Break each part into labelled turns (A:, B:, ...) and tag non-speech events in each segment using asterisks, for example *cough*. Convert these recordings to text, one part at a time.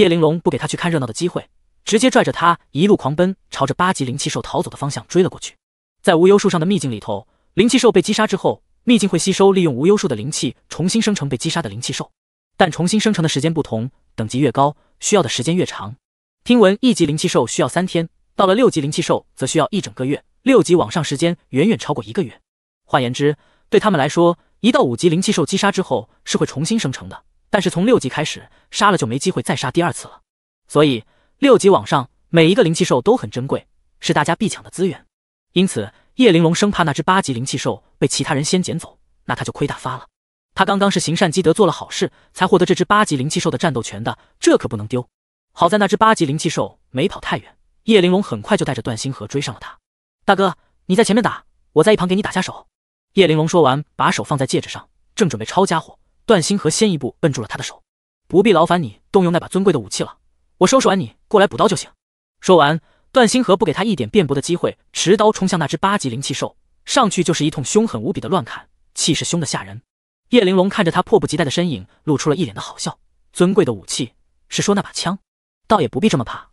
A: 叶玲珑不给他去看热闹的机会，直接拽着他一路狂奔，朝着八级灵气兽逃走的方向追了过去。在无忧树上的秘境里头，灵气兽被击杀之后，秘境会吸收利用无忧树的灵气，重新生成被击杀的灵气兽。但重新生成的时间不同，等级越高，需要的时间越长。听闻一级灵气兽需要三天，到了六级灵气兽则需要一整个月，六级往上时间远远超过一个月。换言之，对他们来说，一到五级灵气兽击杀之后是会重新生成的。但是从六级开始杀了就没机会再杀第二次了，所以六级往上每一个灵气兽都很珍贵，是大家必抢的资源。因此叶玲珑生怕那只八级灵气兽被其他人先捡走，那他就亏大发了。他刚刚是行善积德做了好事，才获得这只八级灵气兽的战斗权的，这可不能丢。好在那只八级灵气兽没跑太远，叶玲珑很快就带着段星河追上了他。大哥，你在前面打，我在一旁给你打下手。叶玲珑说完，把手放在戒指上，正准备抄家伙。段星河先一步摁住了他的手，不必劳烦你动用那把尊贵的武器了，我收拾完你过来补刀就行。说完，段星河不给他一点辩驳的机会，持刀冲向那只八级灵气兽，上去就是一通凶狠无比的乱砍，气势凶得吓人。叶玲珑看着他迫不及待的身影，露出了一脸的好笑。尊贵的武器，是说那把枪？倒也不必这么怕，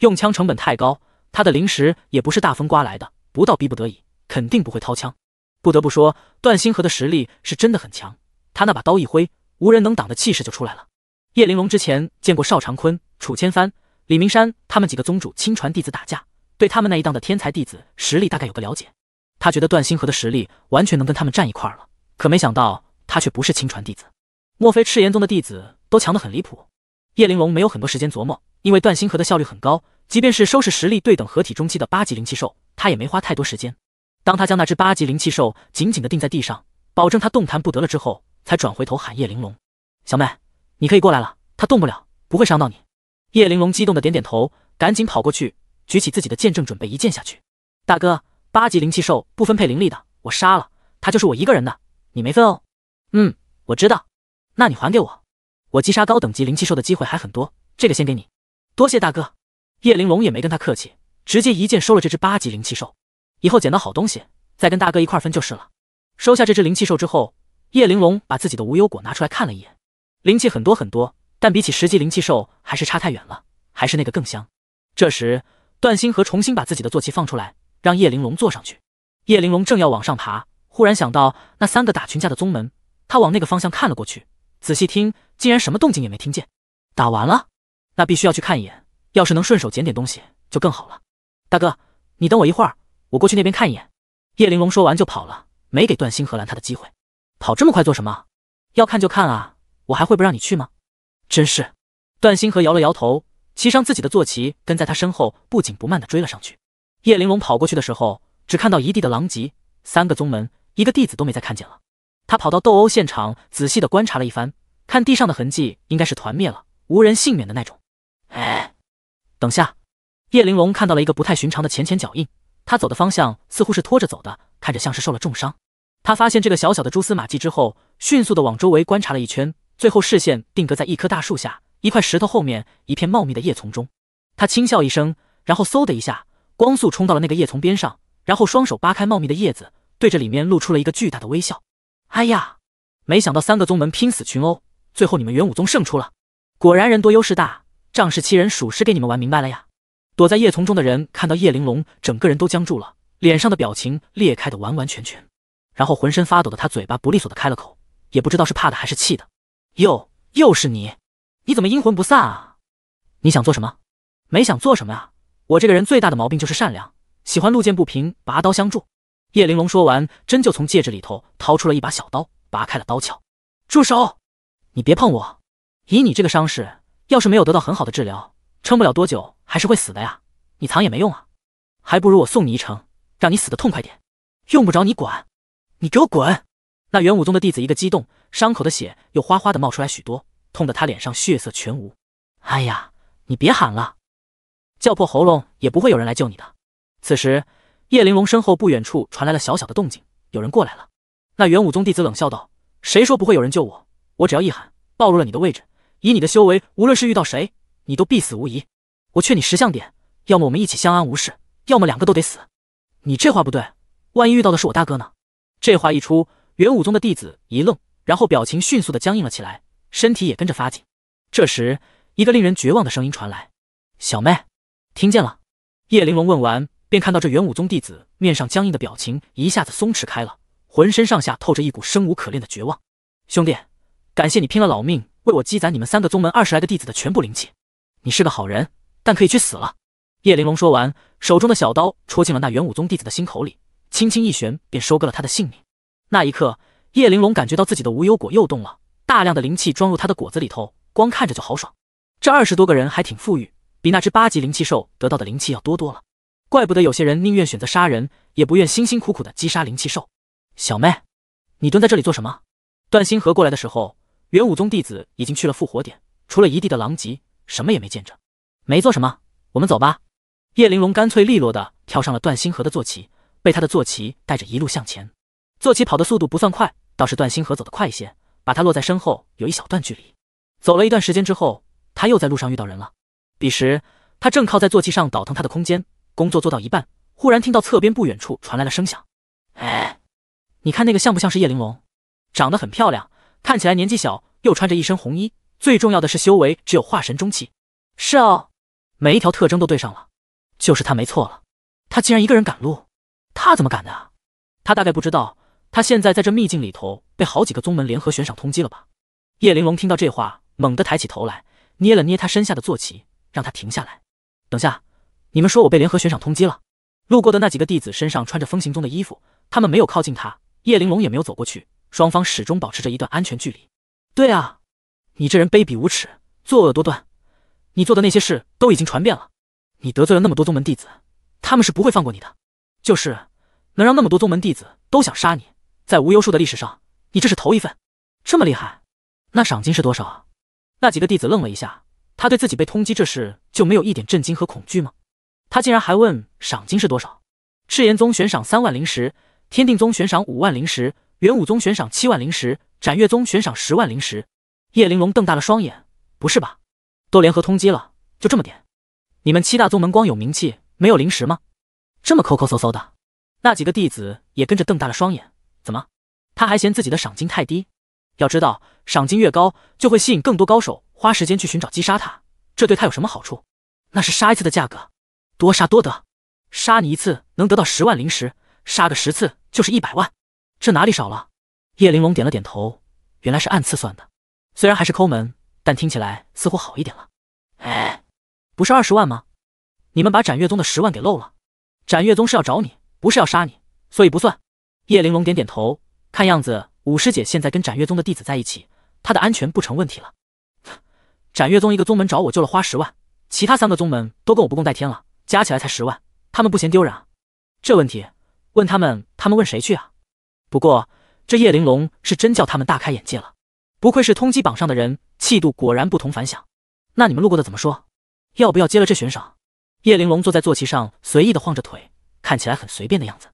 A: 用枪成本太高，他的灵石也不是大风刮来的，不到逼不得已，肯定不会掏枪。不得不说，段星河的实力是真的很强。他那把刀一挥，无人能挡的气势就出来了。叶玲珑之前见过邵长坤、楚千帆、李明山他们几个宗主亲传弟子打架，对他们那一档的天才弟子实力大概有个了解。他觉得段星河的实力完全能跟他们站一块了，可没想到他却不是亲传弟子。莫非赤炎宗的弟子都强得很离谱？叶玲珑没有很多时间琢磨，因为段星河的效率很高，即便是收拾实力对等合体中期的八级灵气兽，他也没花太多时间。当他将那只八级灵气兽紧紧的钉在地上，保证他动弹不得了之后，才转回头喊叶玲珑：“小妹，你可以过来了，他动不了，不会伤到你。”叶玲珑激动的点点头，赶紧跑过去，举起自己的剑，正准备一剑下去。大哥，八级灵气兽不分配灵力的，我杀了他就是我一个人的，你没分哦。嗯，我知道，那你还给我，我击杀高等级灵气兽的机会还很多，这个先给你，多谢大哥。叶玲珑也没跟他客气，直接一剑收了这只八级灵气兽。以后捡到好东西，再跟大哥一块分就是了。收下这只灵气兽之后。叶玲珑把自己的无忧果拿出来看了一眼，灵气很多很多，但比起十级灵气兽还是差太远了，还是那个更香。这时段星河重新把自己的坐骑放出来，让叶玲珑坐上去。叶玲珑正要往上爬，忽然想到那三个打群架的宗门，他往那个方向看了过去，仔细听，竟然什么动静也没听见。打完了，那必须要去看一眼，要是能顺手捡点东西就更好了。大哥，你等我一会儿，我过去那边看一眼。叶玲珑说完就跑了，没给段星河拦他的机会。跑这么快做什么？要看就看啊，我还会不让你去吗？真是，段星河摇了摇头，骑上自己的坐骑，跟在他身后不紧不慢的追了上去。叶玲珑跑过去的时候，只看到一地的狼藉，三个宗门，一个弟子都没再看见了。他跑到斗殴现场，仔细的观察了一番，看地上的痕迹应该是团灭了，无人幸免的那种。哎，等下，叶玲珑看到了一个不太寻常的浅浅脚印，他走的方向似乎是拖着走的，看着像是受了重伤。他发现这个小小的蛛丝马迹之后，迅速的往周围观察了一圈，最后视线定格在一棵大树下一块石头后面一片茂密的叶丛中。他轻笑一声，然后嗖的一下，光速冲到了那个叶丛边上，然后双手扒开茂密的叶子，对着里面露出了一个巨大的微笑。哎呀，没想到三个宗门拼死群殴，最后你们元武宗胜出了。果然人多优势大，仗势欺人属实给你们玩明白了呀。躲在叶丛中的人看到叶玲珑，整个人都僵住了，脸上的表情裂开的完完全全。然后浑身发抖的他，嘴巴不利索的开了口，也不知道是怕的还是气的。又又是你，你怎么阴魂不散啊？你想做什么？没想做什么啊。我这个人最大的毛病就是善良，喜欢路见不平拔刀相助。叶玲珑说完，真就从戒指里头掏出了一把小刀，拔开了刀鞘。住手！你别碰我。以你这个伤势，要是没有得到很好的治疗，撑不了多久还是会死的呀。你藏也没用啊，还不如我送你一程，让你死的痛快点。用不着你管。你给我滚！那元武宗的弟子一个激动，伤口的血又哗哗的冒出来许多，痛得他脸上血色全无。哎呀，你别喊了，叫破喉咙也不会有人来救你的。此时，叶玲珑身后不远处传来了小小的动静，有人过来了。那元武宗弟子冷笑道：“谁说不会有人救我？我只要一喊，暴露了你的位置。以你的修为，无论是遇到谁，你都必死无疑。我劝你识相点，要么我们一起相安无事，要么两个都得死。你这话不对，万一遇到的是我大哥呢？”这话一出，元武宗的弟子一愣，然后表情迅速的僵硬了起来，身体也跟着发紧。这时，一个令人绝望的声音传来：“小妹，听见了？”叶玲珑问完，便看到这元武宗弟子面上僵硬的表情一下子松弛开了，浑身上下透着一股生无可恋的绝望。兄弟，感谢你拼了老命为我积攒你们三个宗门二十来个弟子的全部灵气，你是个好人，但可以去死了。”叶玲珑说完，手中的小刀戳进了那元武宗弟子的心口里。轻轻一旋，便收割了他的性命。那一刻，叶玲珑感觉到自己的无忧果又动了，大量的灵气装入他的果子里头，光看着就豪爽。这二十多个人还挺富裕，比那只八级灵气兽得到的灵气要多多了。怪不得有些人宁愿选择杀人，也不愿辛辛苦苦的击杀灵气兽。小妹，你蹲在这里做什么？段星河过来的时候，元武宗弟子已经去了复活点，除了一地的狼藉，什么也没见着，没做什么。我们走吧。叶玲珑干脆利落的跳上了段星河的坐骑。被他的坐骑带着一路向前，坐骑跑的速度不算快，倒是段星河走得快一些，把他落在身后有一小段距离。走了一段时间之后，他又在路上遇到人了。彼时他正靠在坐骑上倒腾他的空间，工作做到一半，忽然听到侧边不远处传来了声响。哎，你看那个像不像是叶玲珑？长得很漂亮，看起来年纪小，又穿着一身红衣，最重要的是修为只有化神中期。是哦，每一条特征都对上了，就是他没错了。他竟然一个人赶路。他怎么敢的？他大概不知道，他现在在这秘境里头被好几个宗门联合悬赏通缉了吧？叶玲珑听到这话，猛地抬起头来，捏了捏他身下的坐骑，让他停下来。等下，你们说我被联合悬赏通缉了？路过的那几个弟子身上穿着风行宗的衣服，他们没有靠近他，叶玲珑也没有走过去，双方始终保持着一段安全距离。对啊，你这人卑鄙无耻，作恶多端，你做的那些事都已经传遍了，你得罪了那么多宗门弟子，他们是不会放过你的。就是能让那么多宗门弟子都想杀你，在无忧树的历史上，你这是头一份。这么厉害，那赏金是多少啊？那几个弟子愣了一下，他对自己被通缉这事就没有一点震惊和恐惧吗？他竟然还问赏金是多少？赤炎宗悬赏三万灵石，天定宗悬赏五万灵石，元武宗悬赏七万灵石，斩月宗悬赏十万灵石。叶玲珑瞪大了双眼，不是吧？都联合通缉了，就这么点？你们七大宗门光有名气，没有灵石吗？这么抠抠搜搜的，那几个弟子也跟着瞪大了双眼。怎么？他还嫌自己的赏金太低？要知道，赏金越高，就会吸引更多高手花时间去寻找击杀他。这对他有什么好处？那是杀一次的价格，多杀多得。杀你一次能得到十万灵石，杀个十次就是一百万，这哪里少了？叶玲珑点了点头，原来是按次算的。虽然还是抠门，但听起来似乎好一点了。哎，不是二十万吗？你们把展月宗的十万给漏了。斩月宗是要找你，不是要杀你，所以不算。叶玲珑点点头，看样子五师姐现在跟斩月宗的弟子在一起，她的安全不成问题了。斩 *sighs* 月宗一个宗门找我救了花十万，其他三个宗门都跟我不共戴天了，加起来才十万，他们不嫌丢人啊？这问题问他们，他们问谁去啊？不过这叶玲珑是真叫他们大开眼界了，不愧是通缉榜上的人，气度果然不同凡响。那你们路过的怎么说？要不要接了这悬赏？叶玲珑坐在坐骑上，随意的晃着腿，看起来很随便的样子。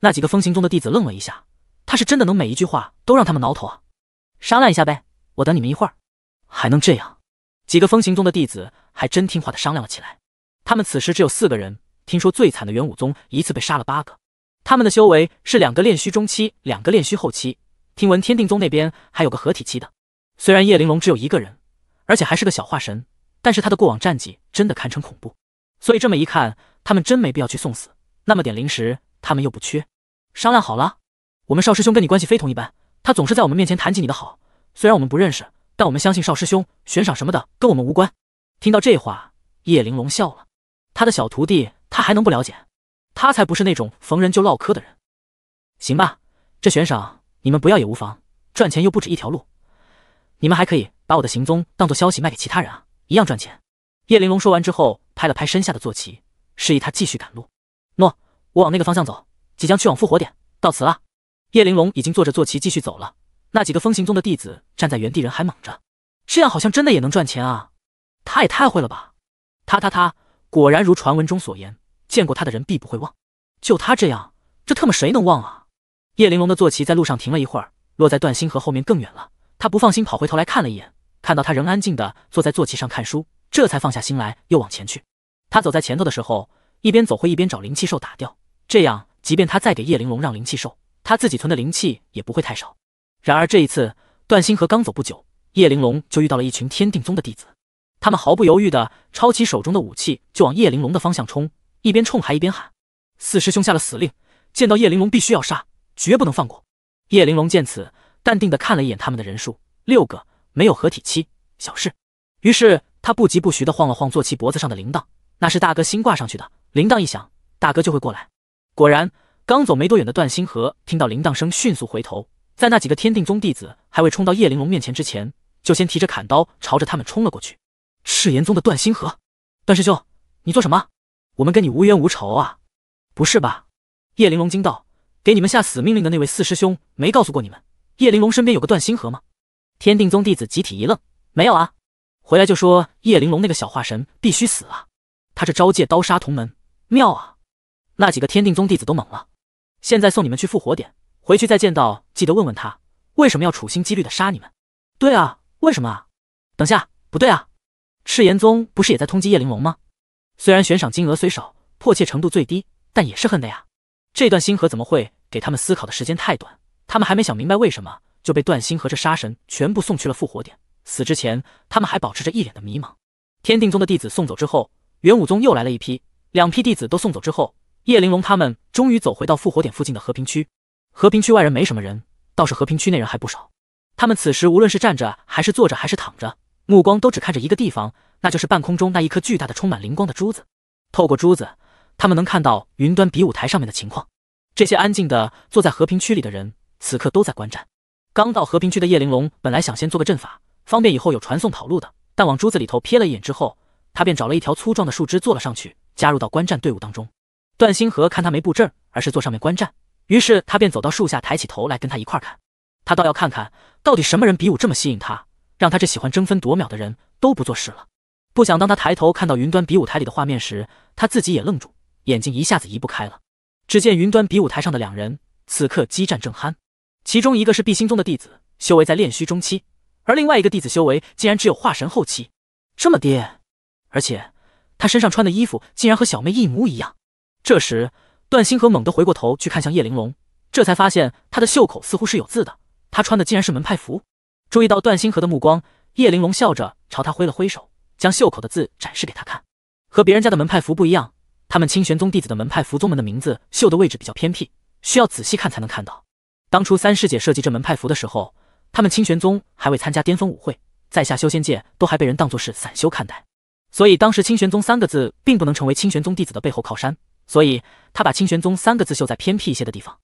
A: 那几个风行宗的弟子愣了一下，他是真的能每一句话都让他们挠头啊！商量一下呗，我等你们一会儿。还能这样？几个风行宗的弟子还真听话的商量了起来。他们此时只有四个人，听说最惨的元武宗一次被杀了八个。他们的修为是两个练虚中期，两个练虚后期。听闻天定宗那边还有个合体期的。虽然叶玲珑只有一个人，而且还是个小化神，但是他的过往战绩真的堪称恐怖。所以这么一看，他们真没必要去送死。那么点灵石，他们又不缺。商量好了，我们邵师兄跟你关系非同一般，他总是在我们面前谈起你的好。虽然我们不认识，但我们相信邵师兄。悬赏什么的跟我们无关。听到这话，叶玲珑笑了。他的小徒弟，他还能不了解？他才不是那种逢人就唠嗑的人。行吧，这悬赏你们不要也无妨。赚钱又不止一条路，你们还可以把我的行踪当做消息卖给其他人啊，一样赚钱。叶玲珑说完之后。拍了拍身下的坐骑，示意他继续赶路。诺，我往那个方向走，即将去往复活点，到此了。叶玲珑已经坐着坐骑继续走了。那几个风行宗的弟子站在原地，人还懵着。这样好像真的也能赚钱啊！他也太会了吧！他他他，果然如传闻中所言，见过他的人必不会忘。就他这样，这特么谁能忘啊？叶玲珑的坐骑在路上停了一会儿，落在段星河后面更远了。他不放心，跑回头来看了一眼，看到他仍安静的坐在坐骑上看书，这才放下心来，又往前去。他走在前头的时候，一边走会一边找灵气兽打掉，这样即便他再给叶玲珑让灵气兽，他自己存的灵气也不会太少。然而这一次，段星河刚走不久，叶玲珑就遇到了一群天定宗的弟子，他们毫不犹豫的抄起手中的武器就往叶玲珑的方向冲，一边冲还一边喊：“四师兄下了死令，见到叶玲珑必须要杀，绝不能放过。”叶玲珑见此，淡定的看了一眼他们的人数，六个，没有合体期，小事。于是他不疾不徐的晃了晃坐骑脖子上的铃铛。那是大哥新挂上去的铃铛，一响，大哥就会过来。果然，刚走没多远的段星河听到铃铛声，迅速回头，在那几个天定宗弟子还未冲到叶玲珑面前之前，就先提着砍刀朝着他们冲了过去。赤炎宗的段星河，段师兄，你做什么？我们跟你无冤无仇啊！不是吧？叶玲珑惊道：“给你们下死命令的那位四师兄没告诉过你们，叶玲珑身边有个段星河吗？”天定宗弟子集体一愣：“没有啊！”回来就说叶玲珑那个小化神必须死啊！他这招借刀杀同门，妙啊！那几个天定宗弟子都懵了。现在送你们去复活点，回去再见到，记得问问他为什么要处心积虑的杀你们。对啊，为什么啊？等下，不对啊！赤炎宗不是也在通缉叶玲珑吗？虽然悬赏金额虽少，迫切程度最低，但也是恨的呀！这段星河怎么会给他们思考的时间太短？他们还没想明白为什么就被段星河这杀神全部送去了复活点。死之前，他们还保持着一脸的迷茫。天定宗的弟子送走之后。元武宗又来了一批，两批弟子都送走之后，叶玲珑他们终于走回到复活点附近的和平区。和平区外人没什么人，倒是和平区内人还不少。他们此时无论是站着，还是坐着，还是躺着，目光都只看着一个地方，那就是半空中那一颗巨大的、充满灵光的珠子。透过珠子，他们能看到云端比武台上面的情况。这些安静的坐在和平区里的人，此刻都在观战。刚到和平区的叶玲珑本来想先做个阵法，方便以后有传送跑路的，但往珠子里头瞥了一眼之后。他便找了一条粗壮的树枝坐了上去，加入到观战队伍当中。段星河看他没布阵，而是坐上面观战，于是他便走到树下，抬起头来跟他一块看。他倒要看看，到底什么人比武这么吸引他，让他这喜欢争分夺秒的人都不做事了。不想当他抬头看到云端比武台里的画面时，他自己也愣住，眼睛一下子移不开了。只见云端比武台上的两人此刻激战正酣，其中一个是碧心宗的弟子，修为在练虚中期，而另外一个弟子修为竟然只有化神后期，这么低。而且，他身上穿的衣服竟然和小妹一模一样。这时，段星河猛地回过头去看向叶玲珑，这才发现他的袖口似乎是有字的。他穿的竟然是门派服。注意到段星河的目光，叶玲珑笑着朝他挥了挥手，将袖口的字展示给他看。和别人家的门派服不一样，他们清玄宗弟子的门派服宗门的名字绣的位置比较偏僻，需要仔细看才能看到。当初三师姐设计这门派服的时候，他们清玄宗还未参加巅峰舞会，在下修仙界都还被人当做是散修看待。所以当时“清玄宗”三个字并不能成为清玄宗弟子的背后靠山，所以他把“清玄宗”三个字绣在偏僻一些的地方。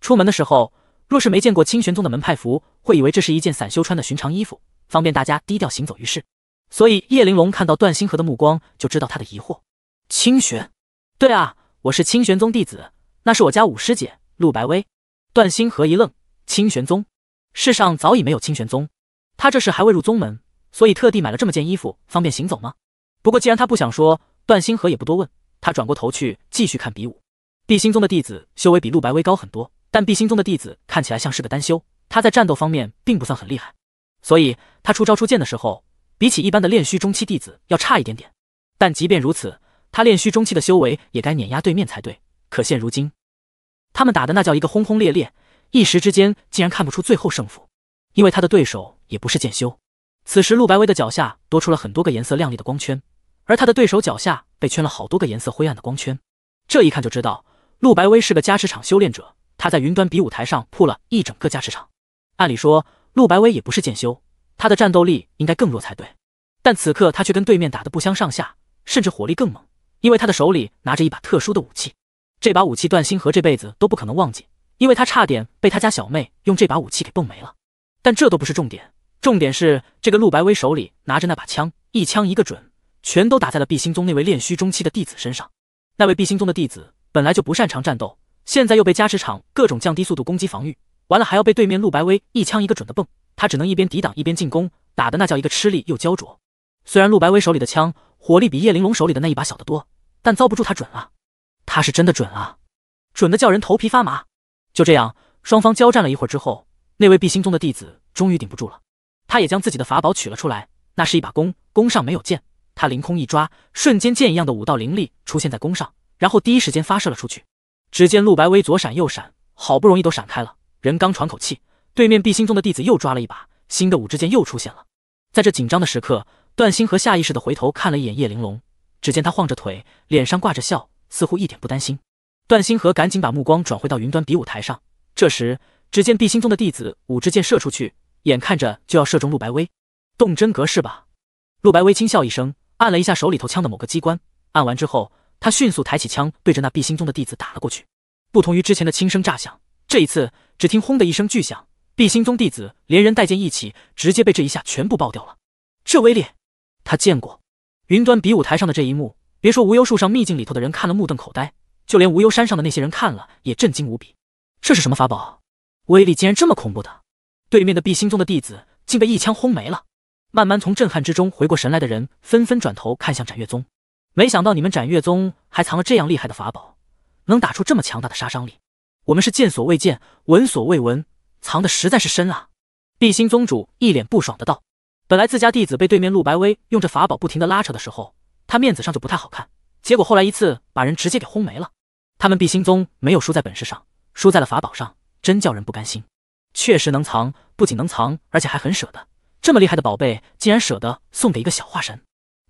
A: 出门的时候，若是没见过清玄宗的门派服，会以为这是一件散修穿的寻常衣服，方便大家低调行走于世。所以叶玲珑看到段星河的目光，就知道他的疑惑。清玄，对啊，我是清玄宗弟子，那是我家五师姐陆白薇。段星河一愣，清玄宗，世上早已没有清玄宗，他这是还未入宗门，所以特地买了这么件衣服方便行走吗？不过，既然他不想说，段星河也不多问。他转过头去，继续看比武。碧星宗的弟子修为比陆白薇高很多，但碧星宗的弟子看起来像是个单修，他在战斗方面并不算很厉害，所以他出招出剑的时候，比起一般的练虚中期弟子要差一点点。但即便如此，他练虚中期的修为也该碾压对面才对。可现如今，他们打的那叫一个轰轰烈烈，一时之间竟然看不出最后胜负，因为他的对手也不是剑修。此时，陆白薇的脚下多出了很多个颜色亮丽的光圈。而他的对手脚下被圈了好多个颜色灰暗的光圈，这一看就知道陆白薇是个加持场修炼者。他在云端比武台上铺了一整个加持场。按理说，陆白薇也不是剑修，他的战斗力应该更弱才对。但此刻他却跟对面打得不相上下，甚至火力更猛，因为他的手里拿着一把特殊的武器。这把武器段星河这辈子都不可能忘记，因为他差点被他家小妹用这把武器给蹦没了。但这都不是重点，重点是这个陆白薇手里拿着那把枪，一枪一个准。全都打在了碧星宗那位练虚中期的弟子身上。那位碧星宗的弟子本来就不擅长战斗，现在又被加持场各种降低速度、攻击、防御，完了还要被对面陆白薇一枪一个准的蹦，他只能一边抵挡一边进攻，打的那叫一个吃力又焦灼。虽然陆白薇手里的枪火力比叶玲珑手里的那一把小得多，但遭不住他准啊！他是真的准啊，准的叫人头皮发麻。就这样，双方交战了一会儿之后，那位碧星宗的弟子终于顶不住了，他也将自己的法宝取了出来，那是一把弓，弓上没有箭。他凌空一抓，瞬间剑一样的五道灵力出现在弓上，然后第一时间发射了出去。只见陆白薇左闪右闪，好不容易都闪开了，人刚喘口气，对面碧心宗的弟子又抓了一把新的五支箭又出现了。在这紧张的时刻，段星河下意识的回头看了一眼叶玲珑，只见她晃着腿，脸上挂着笑，似乎一点不担心。段星河赶紧把目光转回到云端比武台上。这时，只见碧心宗的弟子五支箭射出去，眼看着就要射中陆白薇，动真格是吧？陆白薇轻笑一声。按了一下手里头枪的某个机关，按完之后，他迅速抬起枪，对着那碧心宗的弟子打了过去。不同于之前的轻声炸响，这一次只听轰的一声巨响，碧心宗弟子连人带剑一起，直接被这一下全部爆掉了。这威力，他见过。云端比武台上的这一幕，别说无忧树上秘境里头的人看了目瞪口呆，就连无忧山上的那些人看了也震惊无比。这是什么法宝？威力竟然这么恐怖的？对面的碧心宗的弟子竟被一枪轰没了。慢慢从震撼之中回过神来的人，纷纷转头看向斩月宗。没想到你们斩月宗还藏了这样厉害的法宝，能打出这么强大的杀伤力，我们是见所未见，闻所未闻，藏的实在是深啊！碧心宗主一脸不爽的道：“本来自家弟子被对面陆白薇用这法宝不停的拉扯的时候，他面子上就不太好看。结果后来一次把人直接给轰没了。他们碧心宗没有输在本事上，输在了法宝上，真叫人不甘心。确实能藏，不仅能藏，而且还很舍得。”这么厉害的宝贝，竟然舍得送给一个小化神！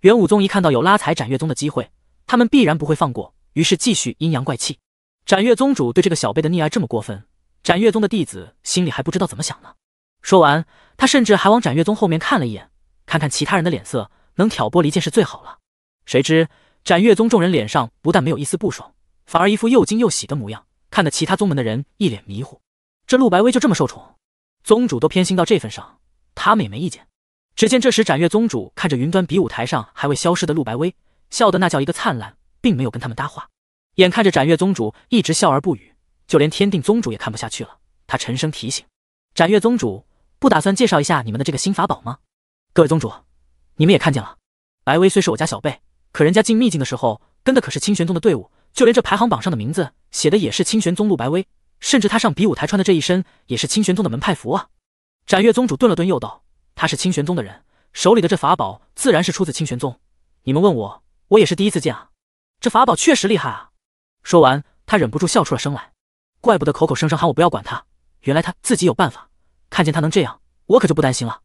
A: 元武宗一看到有拉踩斩月宗的机会，他们必然不会放过，于是继续阴阳怪气。斩月宗主对这个小辈的溺爱这么过分，斩月宗的弟子心里还不知道怎么想呢。说完，他甚至还往斩月宗后面看了一眼，看看其他人的脸色，能挑拨离间是最好了。谁知斩月宗众人脸上不但没有一丝不爽，反而一副又惊又喜的模样，看得其他宗门的人一脸迷糊。这陆白薇就这么受宠，宗主都偏心到这份上。他们也没意见。只见这时，斩月宗主看着云端比武台上还未消失的陆白薇，笑得那叫一个灿烂，并没有跟他们搭话。眼看着斩月宗主一直笑而不语，就连天定宗主也看不下去了，他沉声提醒：“斩月宗主，不打算介绍一下你们的这个新法宝吗？各位宗主，你们也看见了，白薇虽是我家小辈，可人家进秘境的时候跟的可是清玄宗的队伍，就连这排行榜上的名字写的也是清玄宗陆白薇，甚至他上比武台穿的这一身也是清玄宗的门派服啊。”斩月宗主顿了顿，又道：“他是清玄宗的人，手里的这法宝自然是出自清玄宗。你们问我，我也是第一次见啊。这法宝确实厉害啊。”说完，他忍不住笑出了声来。怪不得口口声声喊我不要管他，原来他自己有办法。看见他能这样，我可就不担心了。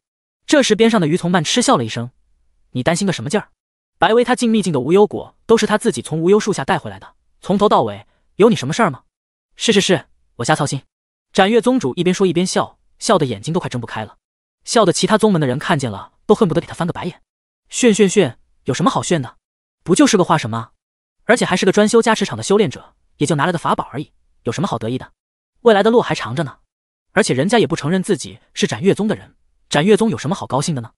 A: 这时，边上的鱼从曼嗤笑了一声：“你担心个什么劲儿？白薇他进秘境的无忧果，都是他自己从无忧树下带回来的，从头到尾有你什么事儿吗？”“是是是，我瞎操心。”斩月宗主一边说一边笑。笑得眼睛都快睁不开了，笑得其他宗门的人看见了都恨不得给他翻个白眼。炫炫炫，有什么好炫的？不就是个化神吗？而且还是个专修加持场的修炼者，也就拿了个法宝而已，有什么好得意的？未来的路还长着呢。而且人家也不承认自己是斩月宗的人，斩月宗有什么好高兴的呢？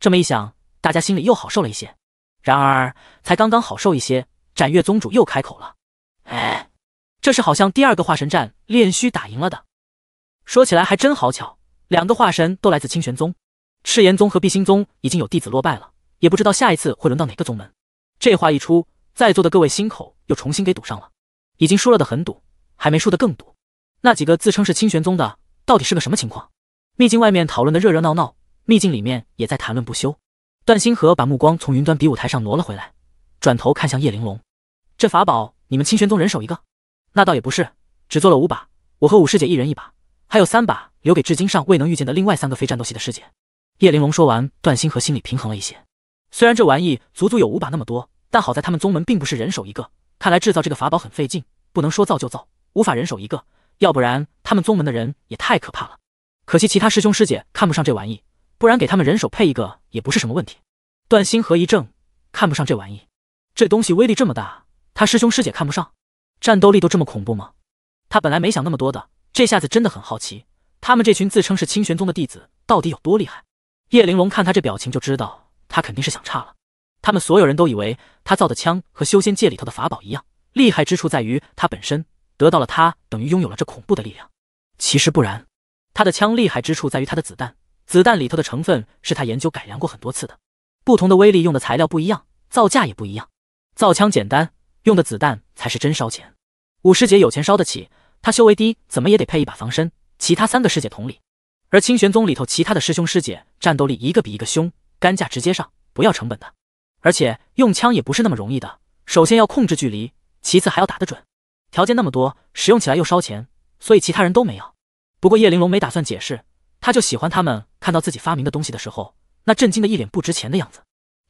A: 这么一想，大家心里又好受了一些。然而才刚刚好受一些，斩月宗主又开口了：“哎，这是好像第二个化神战炼虚打赢了的。”说起来还真好巧，两个化神都来自清玄宗，赤炎宗和碧心宗已经有弟子落败了，也不知道下一次会轮到哪个宗门。这话一出，在座的各位心口又重新给堵上了，已经输了的很堵，还没输的更堵。那几个自称是清玄宗的，到底是个什么情况？秘境外面讨论的热热闹闹，秘境里面也在谈论不休。段星河把目光从云端比武台上挪了回来，转头看向叶玲珑：“这法宝你们清玄宗人手一个？那倒也不是，只做了五把，我和五师姐一人一把。”还有三把留给至今尚未能遇见的另外三个非战斗系的师姐。叶玲珑说完，段星河心里平衡了一些。虽然这玩意足足有五把那么多，但好在他们宗门并不是人手一个。看来制造这个法宝很费劲，不能说造就造，无法人手一个。要不然他们宗门的人也太可怕了。可惜其他师兄师姐看不上这玩意，不然给他们人手配一个也不是什么问题。段星河一怔，看不上这玩意？这东西威力这么大，他师兄师姐看不上？战斗力都这么恐怖吗？他本来没想那么多的。这下子真的很好奇，他们这群自称是清玄宗的弟子到底有多厉害？叶玲珑看他这表情就知道，他肯定是想差了。他们所有人都以为他造的枪和修仙界里头的法宝一样，厉害之处在于它本身，得到了它等于拥有了这恐怖的力量。其实不然，他的枪厉害之处在于他的子弹，子弹里头的成分是他研究改良过很多次的，不同的威力用的材料不一样，造价也不一样。造枪简单，用的子弹才是真烧钱。五师姐有钱烧得起。他修为低，怎么也得配一把防身。其他三个师姐同理。而清玄宗里头其他的师兄师姐战斗力一个比一个凶，干架直接上，不要成本的。而且用枪也不是那么容易的，首先要控制距离，其次还要打得准。条件那么多，使用起来又烧钱，所以其他人都没有。不过叶玲珑没打算解释，他就喜欢他们看到自己发明的东西的时候那震惊的一脸不值钱的样子。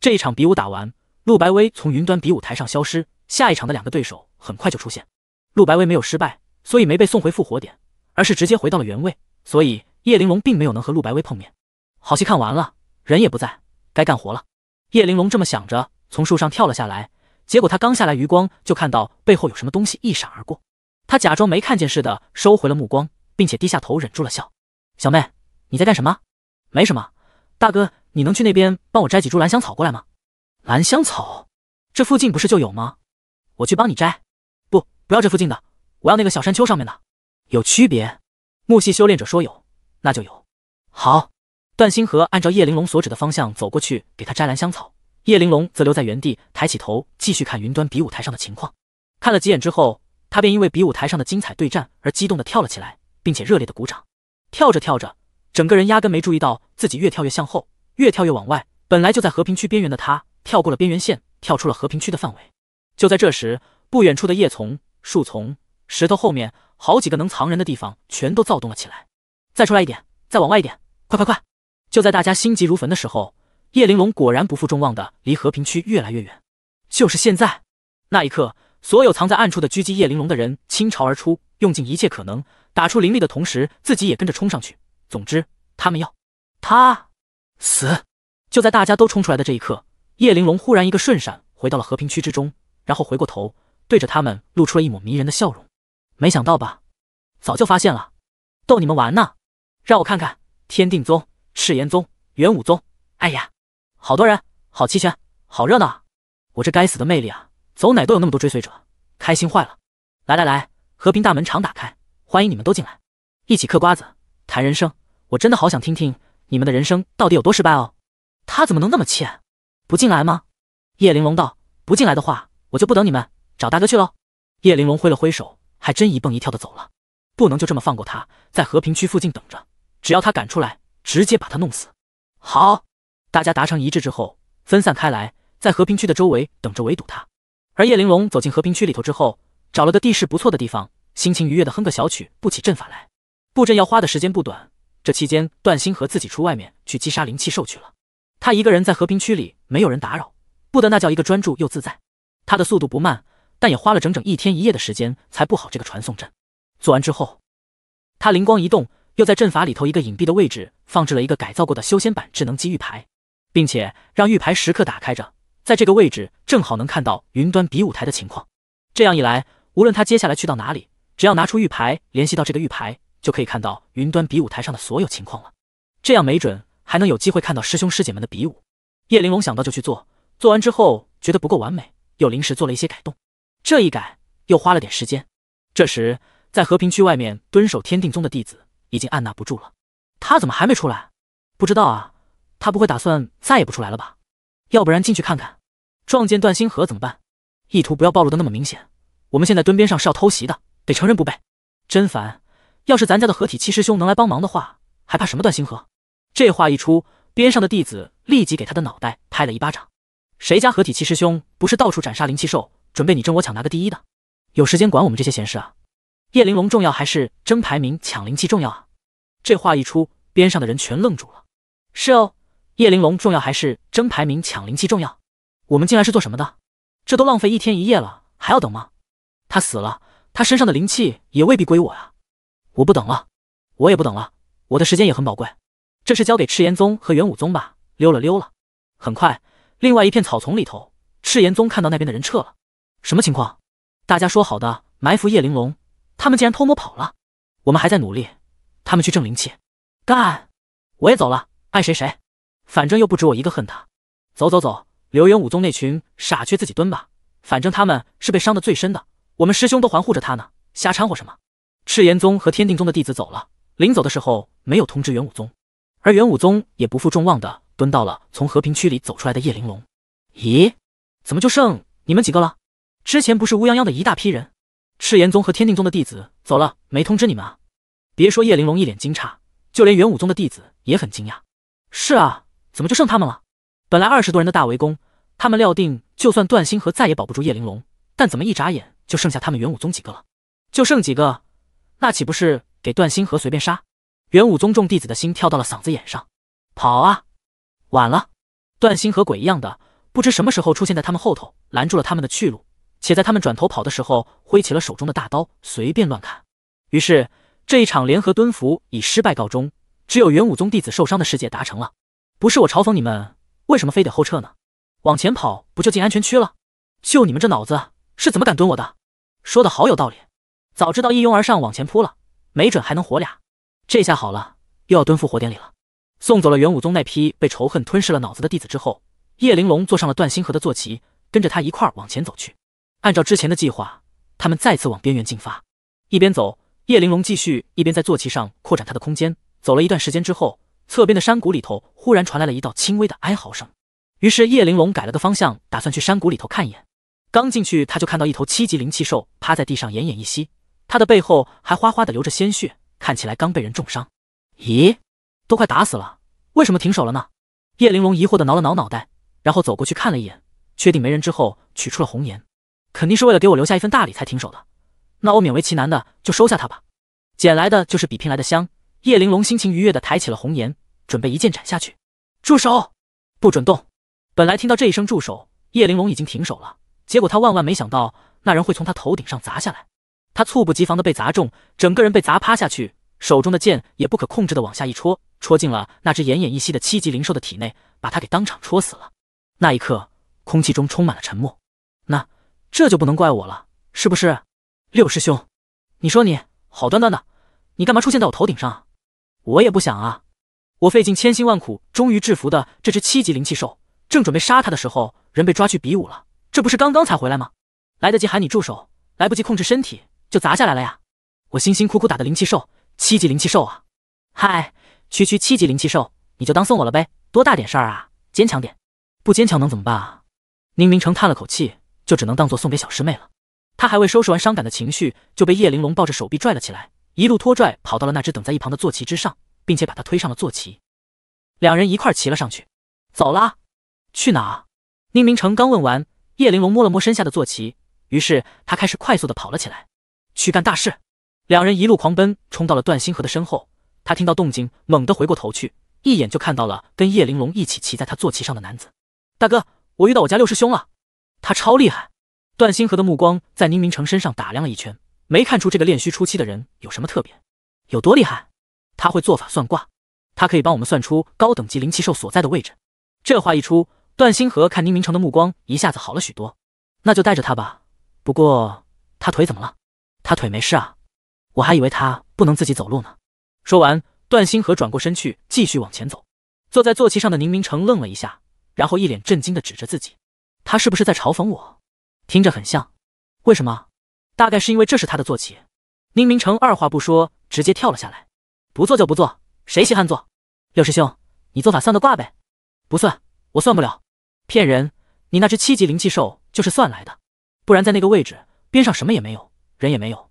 A: 这一场比武打完，陆白薇从云端比武台上消失，下一场的两个对手很快就出现。陆白薇没有失败。所以没被送回复活点，而是直接回到了原位。所以叶玲珑并没有能和陆白薇碰面。好戏看完了，人也不在，该干活了。叶玲珑这么想着，从树上跳了下来。结果他刚下来，余光就看到背后有什么东西一闪而过。他假装没看见似的，收回了目光，并且低下头忍住了笑。小妹，你在干什么？没什么，大哥，你能去那边帮我摘几株兰香草过来吗？兰香草，这附近不是就有吗？我去帮你摘。不，不要这附近的。我要那个小山丘上面的，有区别？木系修炼者说有，那就有。好，段星河按照叶玲珑所指的方向走过去，给他摘蓝香草。叶玲珑则留在原地，抬起头继续看云端比武台上的情况。看了几眼之后，他便因为比武台上的精彩对战而激动的跳了起来，并且热烈的鼓掌。跳着跳着，整个人压根没注意到自己越跳越向后，越跳越往外。本来就在和平区边缘的他，跳过了边缘线，跳出了和平区的范围。就在这时，不远处的叶丛、树丛。石头后面好几个能藏人的地方全都躁动了起来，再出来一点，再往外一点，快快快！就在大家心急如焚的时候，叶玲珑果然不负众望的离和平区越来越远。就是现在，那一刻，所有藏在暗处的狙击叶玲珑的人倾巢而出，用尽一切可能打出灵力的同时，自己也跟着冲上去。总之，他们要他死。就在大家都冲出来的这一刻，叶玲珑忽然一个瞬闪回到了和平区之中，然后回过头，对着他们露出了一抹迷人的笑容。没想到吧？早就发现了，逗你们玩呢。让我看看，天定宗、赤炎宗、元武宗……哎呀，好多人，好齐全，好热闹！我这该死的魅力啊，走哪都有那么多追随者，开心坏了！来来来，和平大门常打开，欢迎你们都进来，一起嗑瓜子、谈人生。我真的好想听听你们的人生到底有多失败哦！他怎么能那么欠？不进来吗？叶玲珑道：“不进来的话，我就不等你们，找大哥去喽。”叶玲珑挥了挥手。还真一蹦一跳的走了，不能就这么放过他，在和平区附近等着，只要他敢出来，直接把他弄死。好，大家达成一致之后，分散开来，在和平区的周围等着围堵他。而叶玲珑走进和平区里头之后，找了个地势不错的地方，心情愉悦的哼个小曲，布起阵法来。布阵要花的时间不短，这期间段星河自己出外面去击杀灵气兽去了。他一个人在和平区里，没有人打扰，布的那叫一个专注又自在。他的速度不慢。但也花了整整一天一夜的时间才布好这个传送阵。做完之后，他灵光一动，又在阵法里头一个隐蔽的位置放置了一个改造过的修仙版智能机玉牌，并且让玉牌时刻打开着。在这个位置，正好能看到云端比武台的情况。这样一来，无论他接下来去到哪里，只要拿出玉牌，联系到这个玉牌，就可以看到云端比武台上的所有情况了。这样，没准还能有机会看到师兄师姐们的比武。叶玲珑想到就去做，做完之后觉得不够完美，又临时做了一些改动。这一改又花了点时间。这时，在和平区外面蹲守天定宗的弟子已经按捺不住了。他怎么还没出来？不知道啊。他不会打算再也不出来了吧？要不然进去看看，撞见段星河怎么办？意图不要暴露的那么明显。我们现在蹲边上是要偷袭的，得承认不备。真烦！要是咱家的合体七师兄能来帮忙的话，还怕什么段星河？这话一出，边上的弟子立即给他的脑袋拍了一巴掌。谁家合体七师兄不是到处斩杀灵气兽？准备你争我抢拿个第一的，有时间管我们这些闲事啊？叶玲珑重要还是争排名抢灵气重要啊？这话一出，边上的人全愣住了。是哦，叶玲珑重要还是争排名抢灵气重要？我们进来是做什么的？这都浪费一天一夜了，还要等吗？他死了，他身上的灵气也未必归我啊！我不等了，我也不等了，我的时间也很宝贵。这是交给赤炎宗和元武宗吧，溜了溜了。很快，另外一片草丛里头，赤炎宗看到那边的人撤了。什么情况？大家说好的埋伏叶玲珑，他们竟然偷摸跑了。我们还在努力，他们去挣灵气，干！我也走了，爱谁谁。反正又不止我一个恨他。走走走，留元武宗那群傻缺自己蹲吧。反正他们是被伤的最深的。我们师兄都还护着他呢，瞎掺和什么？赤炎宗和天定宗的弟子走了，临走的时候没有通知元武宗，而元武宗也不负众望的蹲到了从和平区里走出来的叶玲珑。咦，怎么就剩你们几个了？之前不是乌泱泱的一大批人，赤炎宗和天定宗的弟子走了没通知你们啊？别说叶玲珑一脸惊诧，就连元武宗的弟子也很惊讶。是啊，怎么就剩他们了？本来二十多人的大围攻，他们料定就算段星河再也保不住叶玲珑，但怎么一眨眼就剩下他们元武宗几个了？就剩几个，那岂不是给段星河随便杀？元武宗众弟子的心跳到了嗓子眼上，跑啊！晚了，段星河鬼一样的不知什么时候出现在他们后头，拦住了他们的去路。且在他们转头跑的时候，挥起了手中的大刀，随便乱砍。于是这一场联合蹲伏以失败告终，只有元武宗弟子受伤的世界达成了。不是我嘲讽你们，为什么非得后撤呢？往前跑不就进安全区了？就你们这脑子是怎么敢蹲我的？说的好有道理，早知道一拥而上往前扑了，没准还能活俩。这下好了，又要蹲伏火点里了。送走了元武宗那批被仇恨吞噬了脑子的弟子之后，叶玲珑坐上了段星河的坐骑，跟着他一块儿往前走去。按照之前的计划，他们再次往边缘进发。一边走，叶玲珑继续一边在坐骑上扩展他的空间。走了一段时间之后，侧边的山谷里头忽然传来了一道轻微的哀嚎声。于是叶玲珑改了个方向，打算去山谷里头看一眼。刚进去，他就看到一头七级灵气兽趴在地上奄奄一息，它的背后还哗哗的流着鲜血，看起来刚被人重伤。咦，都快打死了，为什么停手了呢？叶玲珑疑惑的挠了挠脑袋，然后走过去看了一眼，确定没人之后，取出了红颜。肯定是为了给我留下一份大礼才停手的，那我勉为其难的就收下他吧。捡来的就是比拼来的香。叶玲珑心情愉悦的抬起了红颜，准备一剑斩下去。住手！不准动！本来听到这一声住手，叶玲珑已经停手了，结果他万万没想到那人会从他头顶上砸下来，他猝不及防的被砸中，整个人被砸趴下去，手中的剑也不可控制的往下一戳，戳进了那只奄奄一息的七级灵兽的体内，把他给当场戳死了。那一刻，空气中充满了沉默。那。这就不能怪我了，是不是？六师兄，你说你好端端的，你干嘛出现在我头顶上？我也不想啊，我费尽千辛万苦，终于制服的这只七级灵气兽，正准备杀他的时候，人被抓去比武了，这不是刚刚才回来吗？来得及喊你住手，来不及控制身体就砸下来了呀！我辛辛苦苦打的灵气兽，七级灵气兽啊！嗨，区区七级灵气兽，你就当送我了呗，多大点事儿啊！坚强点，不坚强能怎么办啊？宁明成叹了口气。就只能当做送给小师妹了。他还未收拾完伤感的情绪，就被叶玲珑抱着手臂拽了起来，一路拖拽跑到了那只等在一旁的坐骑之上，并且把他推上了坐骑。两人一块骑了上去，走啦，去哪？宁明成刚问完，叶玲珑摸了摸身下的坐骑，于是他开始快速的跑了起来，去干大事。两人一路狂奔，冲到了段星河的身后。他听到动静，猛地回过头去，一眼就看到了跟叶玲珑一起骑在他坐骑上的男子。大哥，我遇到我家六师兄了。他超厉害！段星河的目光在宁明城身上打量了一圈，没看出这个炼虚初期的人有什么特别。有多厉害？他会做法算卦，他可以帮我们算出高等级灵奇兽所在的位置。这话一出，段星河看宁明城的目光一下子好了许多。那就带着他吧。不过他腿怎么了？他腿没事啊，我还以为他不能自己走路呢。说完，段星河转过身去，继续往前走。坐在坐骑上的宁明城愣了一下，然后一脸震惊地指着自己。他是不是在嘲讽我？听着很像。为什么？大概是因为这是他的坐骑。宁明成二话不说，直接跳了下来。不坐就不坐，谁稀罕坐？六师兄，你做法算个卦呗。不算，我算不了。骗人！你那只七级灵气兽就是算来的，不然在那个位置边上什么也没有，人也没有，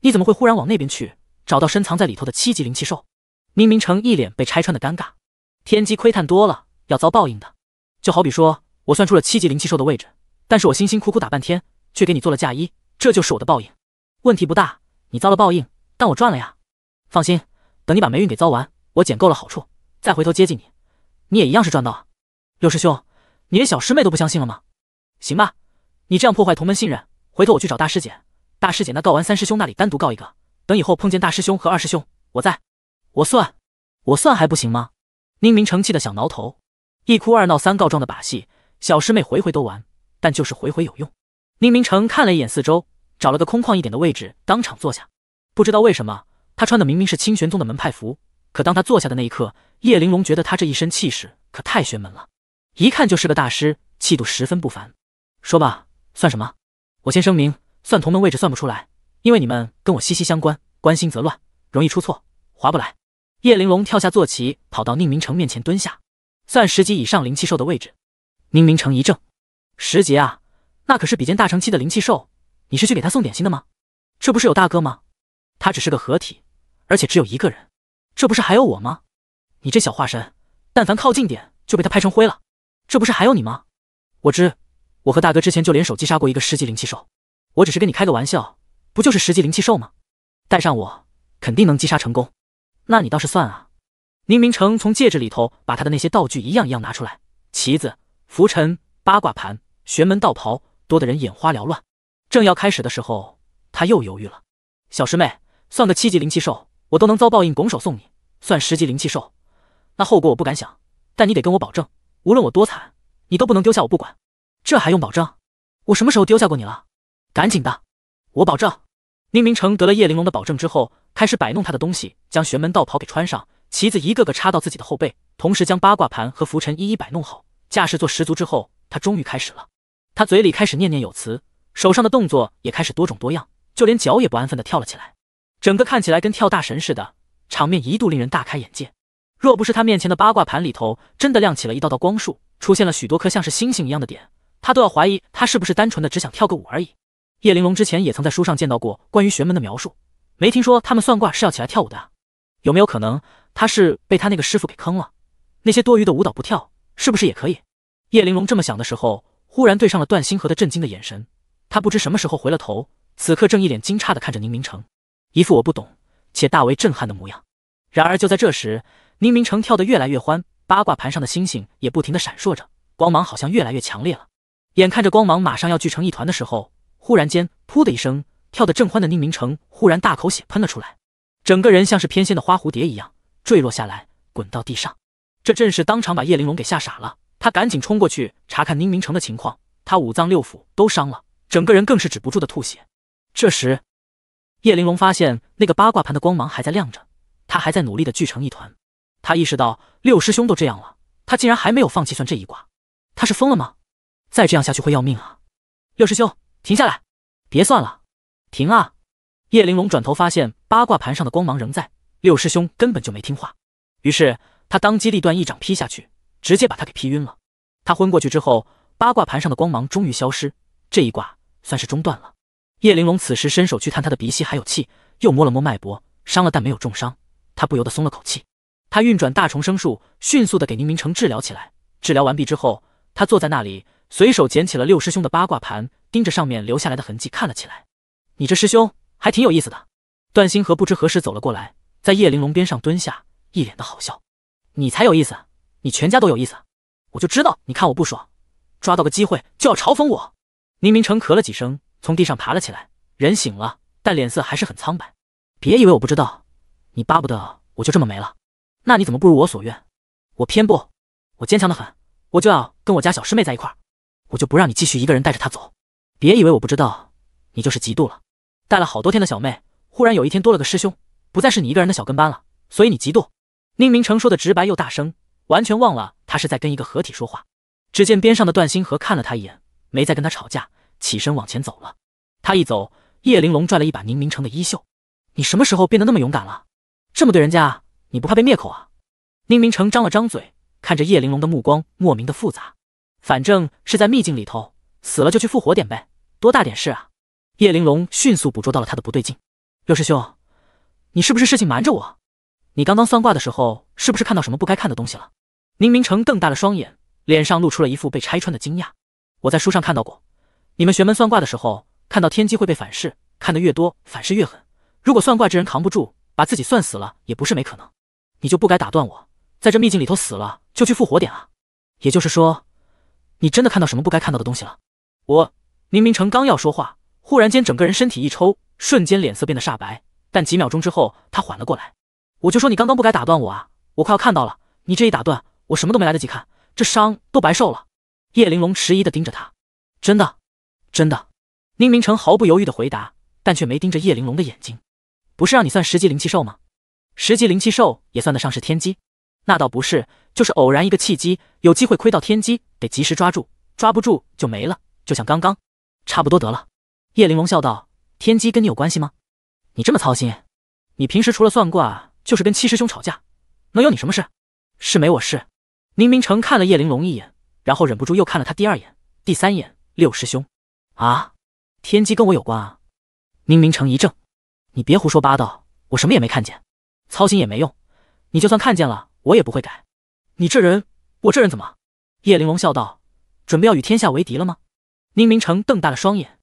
A: 你怎么会忽然往那边去，找到深藏在里头的七级灵气兽？宁明成一脸被拆穿的尴尬。天机窥探多了，要遭报应的。就好比说。我算出了七级灵气兽的位置，但是我辛辛苦苦打半天，却给你做了嫁衣，这就是我的报应。问题不大，你遭了报应，但我赚了呀。放心，等你把霉运给遭完，我捡够了好处，再回头接近你，你也一样是赚到啊。六师兄，你连小师妹都不相信了吗？行吧，你这样破坏同门信任，回头我去找大师姐，大师姐那告完，三师兄那里单独告一个，等以后碰见大师兄和二师兄，我在，我算，我算还不行吗？宁明成气的想挠头，一哭二闹三告状的把戏。小师妹回回都玩，但就是回回有用。宁明成看了一眼四周，找了个空旷一点的位置，当场坐下。不知道为什么，他穿的明明是清玄宗的门派服，可当他坐下的那一刻，叶玲珑觉得他这一身气势可太玄门了，一看就是个大师，气度十分不凡。说吧，算什么？我先声明，算同门位置算不出来，因为你们跟我息息相关，关心则乱，容易出错，划不来。叶玲珑跳下坐骑，跑到宁明成面前蹲下，算十级以上灵气兽的位置。宁明成一怔：“十级啊，那可是比肩大成期的灵气兽，你是去给他送点心的吗？这不是有大哥吗？他只是个合体，而且只有一个人，这不是还有我吗？你这小化身，但凡靠近点就被他拍成灰了，这不是还有你吗？我知，我和大哥之前就联手击杀过一个十级灵气兽，我只是跟你开个玩笑，不就是十级灵气兽吗？带上我，肯定能击杀成功。那你倒是算啊！”宁明成从戒指里头把他的那些道具一样一样拿出来，旗子。浮尘、八卦盘、玄门道袍，多得人眼花缭乱。正要开始的时候，他又犹豫了。小师妹，算个七级灵气兽，我都能遭报应，拱手送你；算十级灵气兽，那后果我不敢想。但你得跟我保证，无论我多惨，你都不能丢下我不管。这还用保证？我什么时候丢下过你了？赶紧的，我保证。宁明诚得了叶玲珑的保证之后，开始摆弄他的东西，将玄门道袍给穿上，旗子一个个插到自己的后背，同时将八卦盘和浮尘一一摆弄好。架势做十足之后，他终于开始了。他嘴里开始念念有词，手上的动作也开始多种多样，就连脚也不安分的跳了起来，整个看起来跟跳大神似的，场面一度令人大开眼界。若不是他面前的八卦盘里头真的亮起了一道道光束，出现了许多颗像是星星一样的点，他都要怀疑他是不是单纯的只想跳个舞而已。叶玲珑之前也曾在书上见到过关于玄门的描述，没听说他们算卦是要起来跳舞的。有没有可能他是被他那个师傅给坑了？那些多余的舞蹈不跳？是不是也可以？叶玲珑这么想的时候，忽然对上了段星河的震惊的眼神。他不知什么时候回了头，此刻正一脸惊诧的看着宁明城，一副我不懂且大为震撼的模样。然而就在这时，宁明城跳得越来越欢，八卦盘上的星星也不停的闪烁着，光芒好像越来越强烈了。眼看着光芒马上要聚成一团的时候，忽然间，噗的一声，跳得正欢的宁明城忽然大口血喷了出来，整个人像是翩仙的花蝴蝶一样坠落下来，滚到地上。这阵势当场把叶玲珑给吓傻了，他赶紧冲过去查看宁明城的情况，他五脏六腑都伤了，整个人更是止不住的吐血。这时，叶玲珑发现那个八卦盘的光芒还在亮着，他还在努力的聚成一团。他意识到六师兄都这样了，他竟然还没有放弃算这一卦，他是疯了吗？再这样下去会要命啊！六师兄，停下来，别算了，停啊！叶玲珑转头发现八卦盘上的光芒仍在，六师兄根本就没听话，于是。他当机立断，一掌劈下去，直接把他给劈晕了。他昏过去之后，八卦盘上的光芒终于消失，这一卦算是中断了。叶玲珑此时伸手去探他的鼻息，还有气，又摸了摸脉搏，伤了但没有重伤，他不由得松了口气。他运转大重生术，迅速的给宁明成治疗起来。治疗完毕之后，他坐在那里，随手捡起了六师兄的八卦盘，盯着上面留下来的痕迹看了起来。你这师兄还挺有意思的。段星河不知何时走了过来，在叶玲珑边上蹲下，一脸的好笑。你才有意思，你全家都有意思，我就知道你看我不爽，抓到个机会就要嘲讽我。宁明成咳了几声，从地上爬了起来，人醒了，但脸色还是很苍白。别以为我不知道，你巴不得我就这么没了，那你怎么不如我所愿？我偏不，我坚强的很，我就要跟我家小师妹在一块儿，我就不让你继续一个人带着她走。别以为我不知道，你就是嫉妒了。带了好多天的小妹，忽然有一天多了个师兄，不再是你一个人的小跟班了，所以你嫉妒。宁明成说的直白又大声，完全忘了他是在跟一个合体说话。只见边上的段星河看了他一眼，没再跟他吵架，起身往前走了。他一走，叶玲珑拽了一把宁明成的衣袖：“你什么时候变得那么勇敢了？这么对人家，你不怕被灭口啊？”宁明成张了张嘴，看着叶玲珑的目光莫名的复杂。反正是在秘境里头，死了就去复活点呗，多大点事啊！叶玲珑迅速捕捉到了他的不对劲：“六师兄，你是不是事情瞒着我？”你刚刚算卦的时候，是不是看到什么不该看的东西了？宁明成瞪大了双眼，脸上露出了一副被拆穿的惊讶。我在书上看到过，你们玄门算卦的时候，看到天机会被反噬，看的越多，反噬越狠。如果算卦之人扛不住，把自己算死了也不是没可能。你就不该打断我，在这秘境里头死了就去复活点啊！也就是说，你真的看到什么不该看到的东西了？我，宁明成刚要说话，忽然间整个人身体一抽，瞬间脸色变得煞白，但几秒钟之后他缓了过来。我就说你刚刚不该打断我啊！我快要看到了，你这一打断，我什么都没来得及看，这伤都白受了。叶玲珑迟疑的盯着他，真的？真的？宁明成毫不犹豫的回答，但却没盯着叶玲珑的眼睛。不是让你算十级灵气兽吗？十级灵气兽也算得上是天机？那倒不是，就是偶然一个契机，有机会窥到天机，得及时抓住，抓不住就没了。就像刚刚，差不多得了。叶玲珑笑道：天机跟你有关系吗？你这么操心，你平时除了算卦？就是跟七师兄吵架，能有你什么事？是没我事。宁明成看了叶玲珑一眼，然后忍不住又看了他第二眼、第三眼。六师兄啊，天机跟我有关啊！宁明成一怔：“你别胡说八道，我什么也没看见，操心也没用。你就算看见了，我也不会改。你这人，我这人怎么？”叶玲珑笑道：“准备要与天下为敌了吗？”宁明成瞪大了双眼：“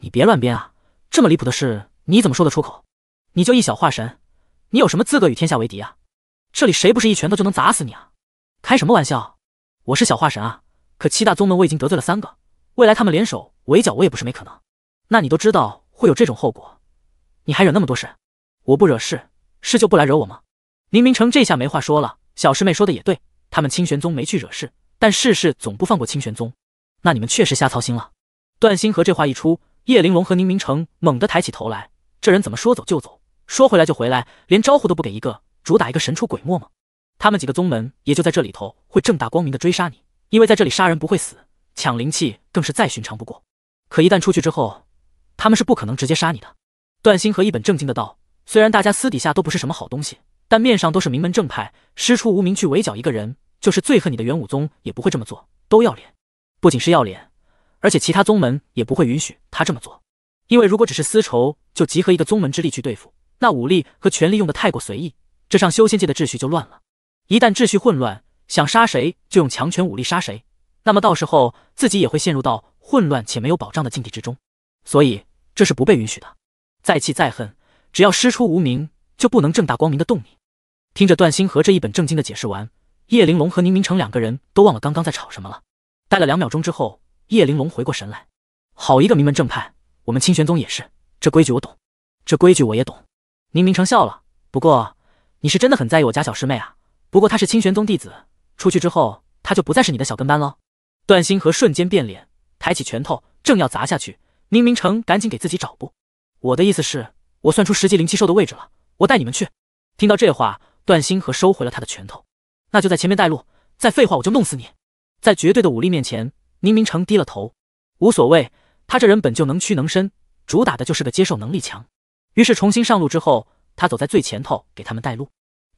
A: 你别乱编啊！这么离谱的事，你怎么说得出口？你就一小化神。”你有什么资格与天下为敌啊？这里谁不是一拳头就能砸死你啊？开什么玩笑！我是小化神啊，可七大宗门我已经得罪了三个，未来他们联手围剿我也不是没可能。那你都知道会有这种后果，你还惹那么多事？我不惹事，事就不来惹我吗？宁明成这下没话说了，小师妹说的也对，他们清玄宗没去惹事，但事事总不放过清玄宗。那你们确实瞎操心了。段星河这话一出，叶玲珑和宁明成猛地抬起头来，这人怎么说走就走？说回来就回来，连招呼都不给一个，主打一个神出鬼没吗？他们几个宗门也就在这里头会正大光明的追杀你，因为在这里杀人不会死，抢灵气更是再寻常不过。可一旦出去之后，他们是不可能直接杀你的。段星河一本正经的道：“虽然大家私底下都不是什么好东西，但面上都是名门正派，师出无名去围剿一个人，就是最恨你的元武宗也不会这么做，都要脸。不仅是要脸，而且其他宗门也不会允许他这么做，因为如果只是私仇，就集合一个宗门之力去对付。”那武力和权力用的太过随意，这上修仙界的秩序就乱了。一旦秩序混乱，想杀谁就用强权武力杀谁，那么到时候自己也会陷入到混乱且没有保障的境地之中。所以这是不被允许的。再气再恨，只要师出无名，就不能正大光明的动你。听着段星河这一本正经的解释完，叶玲珑和宁明成两个人都忘了刚刚在吵什么了。待了两秒钟之后，叶玲珑回过神来，好一个名门正派，我们清玄宗也是。这规矩我懂，这规矩我也懂。宁明成笑了，不过你是真的很在意我家小师妹啊。不过她是清玄宗弟子，出去之后她就不再是你的小跟班喽。段星河瞬间变脸，抬起拳头正要砸下去，宁明成赶紧给自己找补。我的意思是，我算出十级灵气兽的位置了，我带你们去。听到这话，段星河收回了他的拳头。那就在前面带路，再废话我就弄死你。在绝对的武力面前，宁明成低了头，无所谓。他这人本就能屈能伸，主打的就是个接受能力强。于是重新上路之后，他走在最前头给他们带路。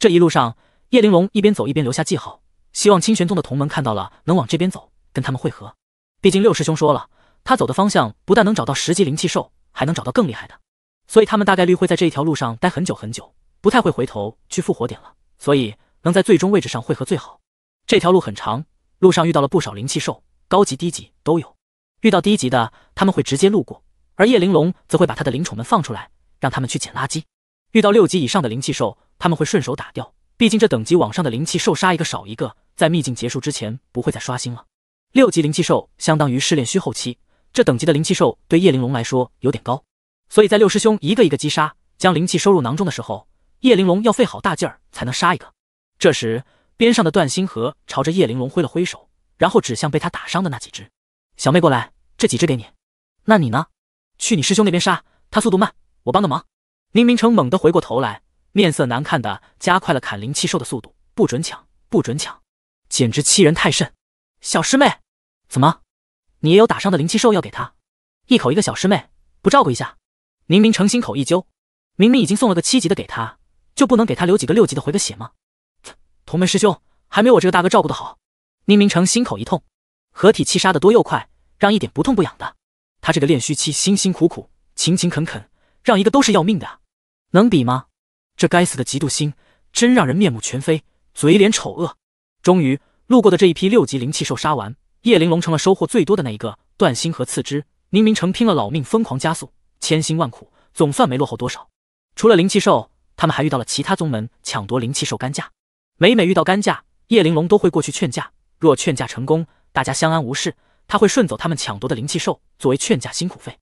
A: 这一路上，叶玲珑一边走一边留下记号，希望清玄宗的同门看到了能往这边走，跟他们会合。毕竟六师兄说了，他走的方向不但能找到十级灵气兽，还能找到更厉害的，所以他们大概率会在这一条路上待很久很久，不太会回头去复活点了。所以能在最终位置上汇合最好。这条路很长，路上遇到了不少灵气兽，高级低级都有。遇到低级的，他们会直接路过，而叶玲珑则会把他的灵宠们放出来。让他们去捡垃圾，遇到六级以上的灵气兽，他们会顺手打掉。毕竟这等级往上的灵气兽杀一个少一个，在秘境结束之前不会再刷新了。六级灵气兽相当于试炼虚后期，这等级的灵气兽对叶玲珑来说有点高，所以在六师兄一个一个击杀，将灵气收入囊中的时候，叶玲珑要费好大劲儿才能杀一个。这时，边上的段星河朝着叶玲珑挥了挥手，然后指向被他打伤的那几只，小妹过来，这几只给你。那你呢？去你师兄那边杀，他速度慢。我帮个忙，宁明成猛地回过头来，面色难看的加快了砍灵气兽的速度，不准抢，不准抢，简直欺人太甚！小师妹，怎么，你也有打伤的灵气兽要给他？一口一个小师妹，不照顾一下？宁明成心口一揪，明明已经送了个七级的给他，就不能给他留几个六级的回个血吗？同门师兄还没我这个大哥照顾的好。宁明成心口一痛，合体气杀的多又快，让一点不痛不痒的，他这个练虚期辛辛苦苦，勤勤恳恳。让一个都是要命的能比吗？这该死的嫉妒心，真让人面目全非，嘴脸丑恶。终于，路过的这一批六级灵气兽杀完，叶玲珑成了收获最多的那一个。段心和次之，宁明成拼了老命，疯狂加速，千辛万苦，总算没落后多少。除了灵气兽，他们还遇到了其他宗门抢夺灵气兽干架。每每遇到干架，叶玲珑都会过去劝架。若劝架成功，大家相安无事，他会顺走他们抢夺的灵气兽作为劝架辛苦费。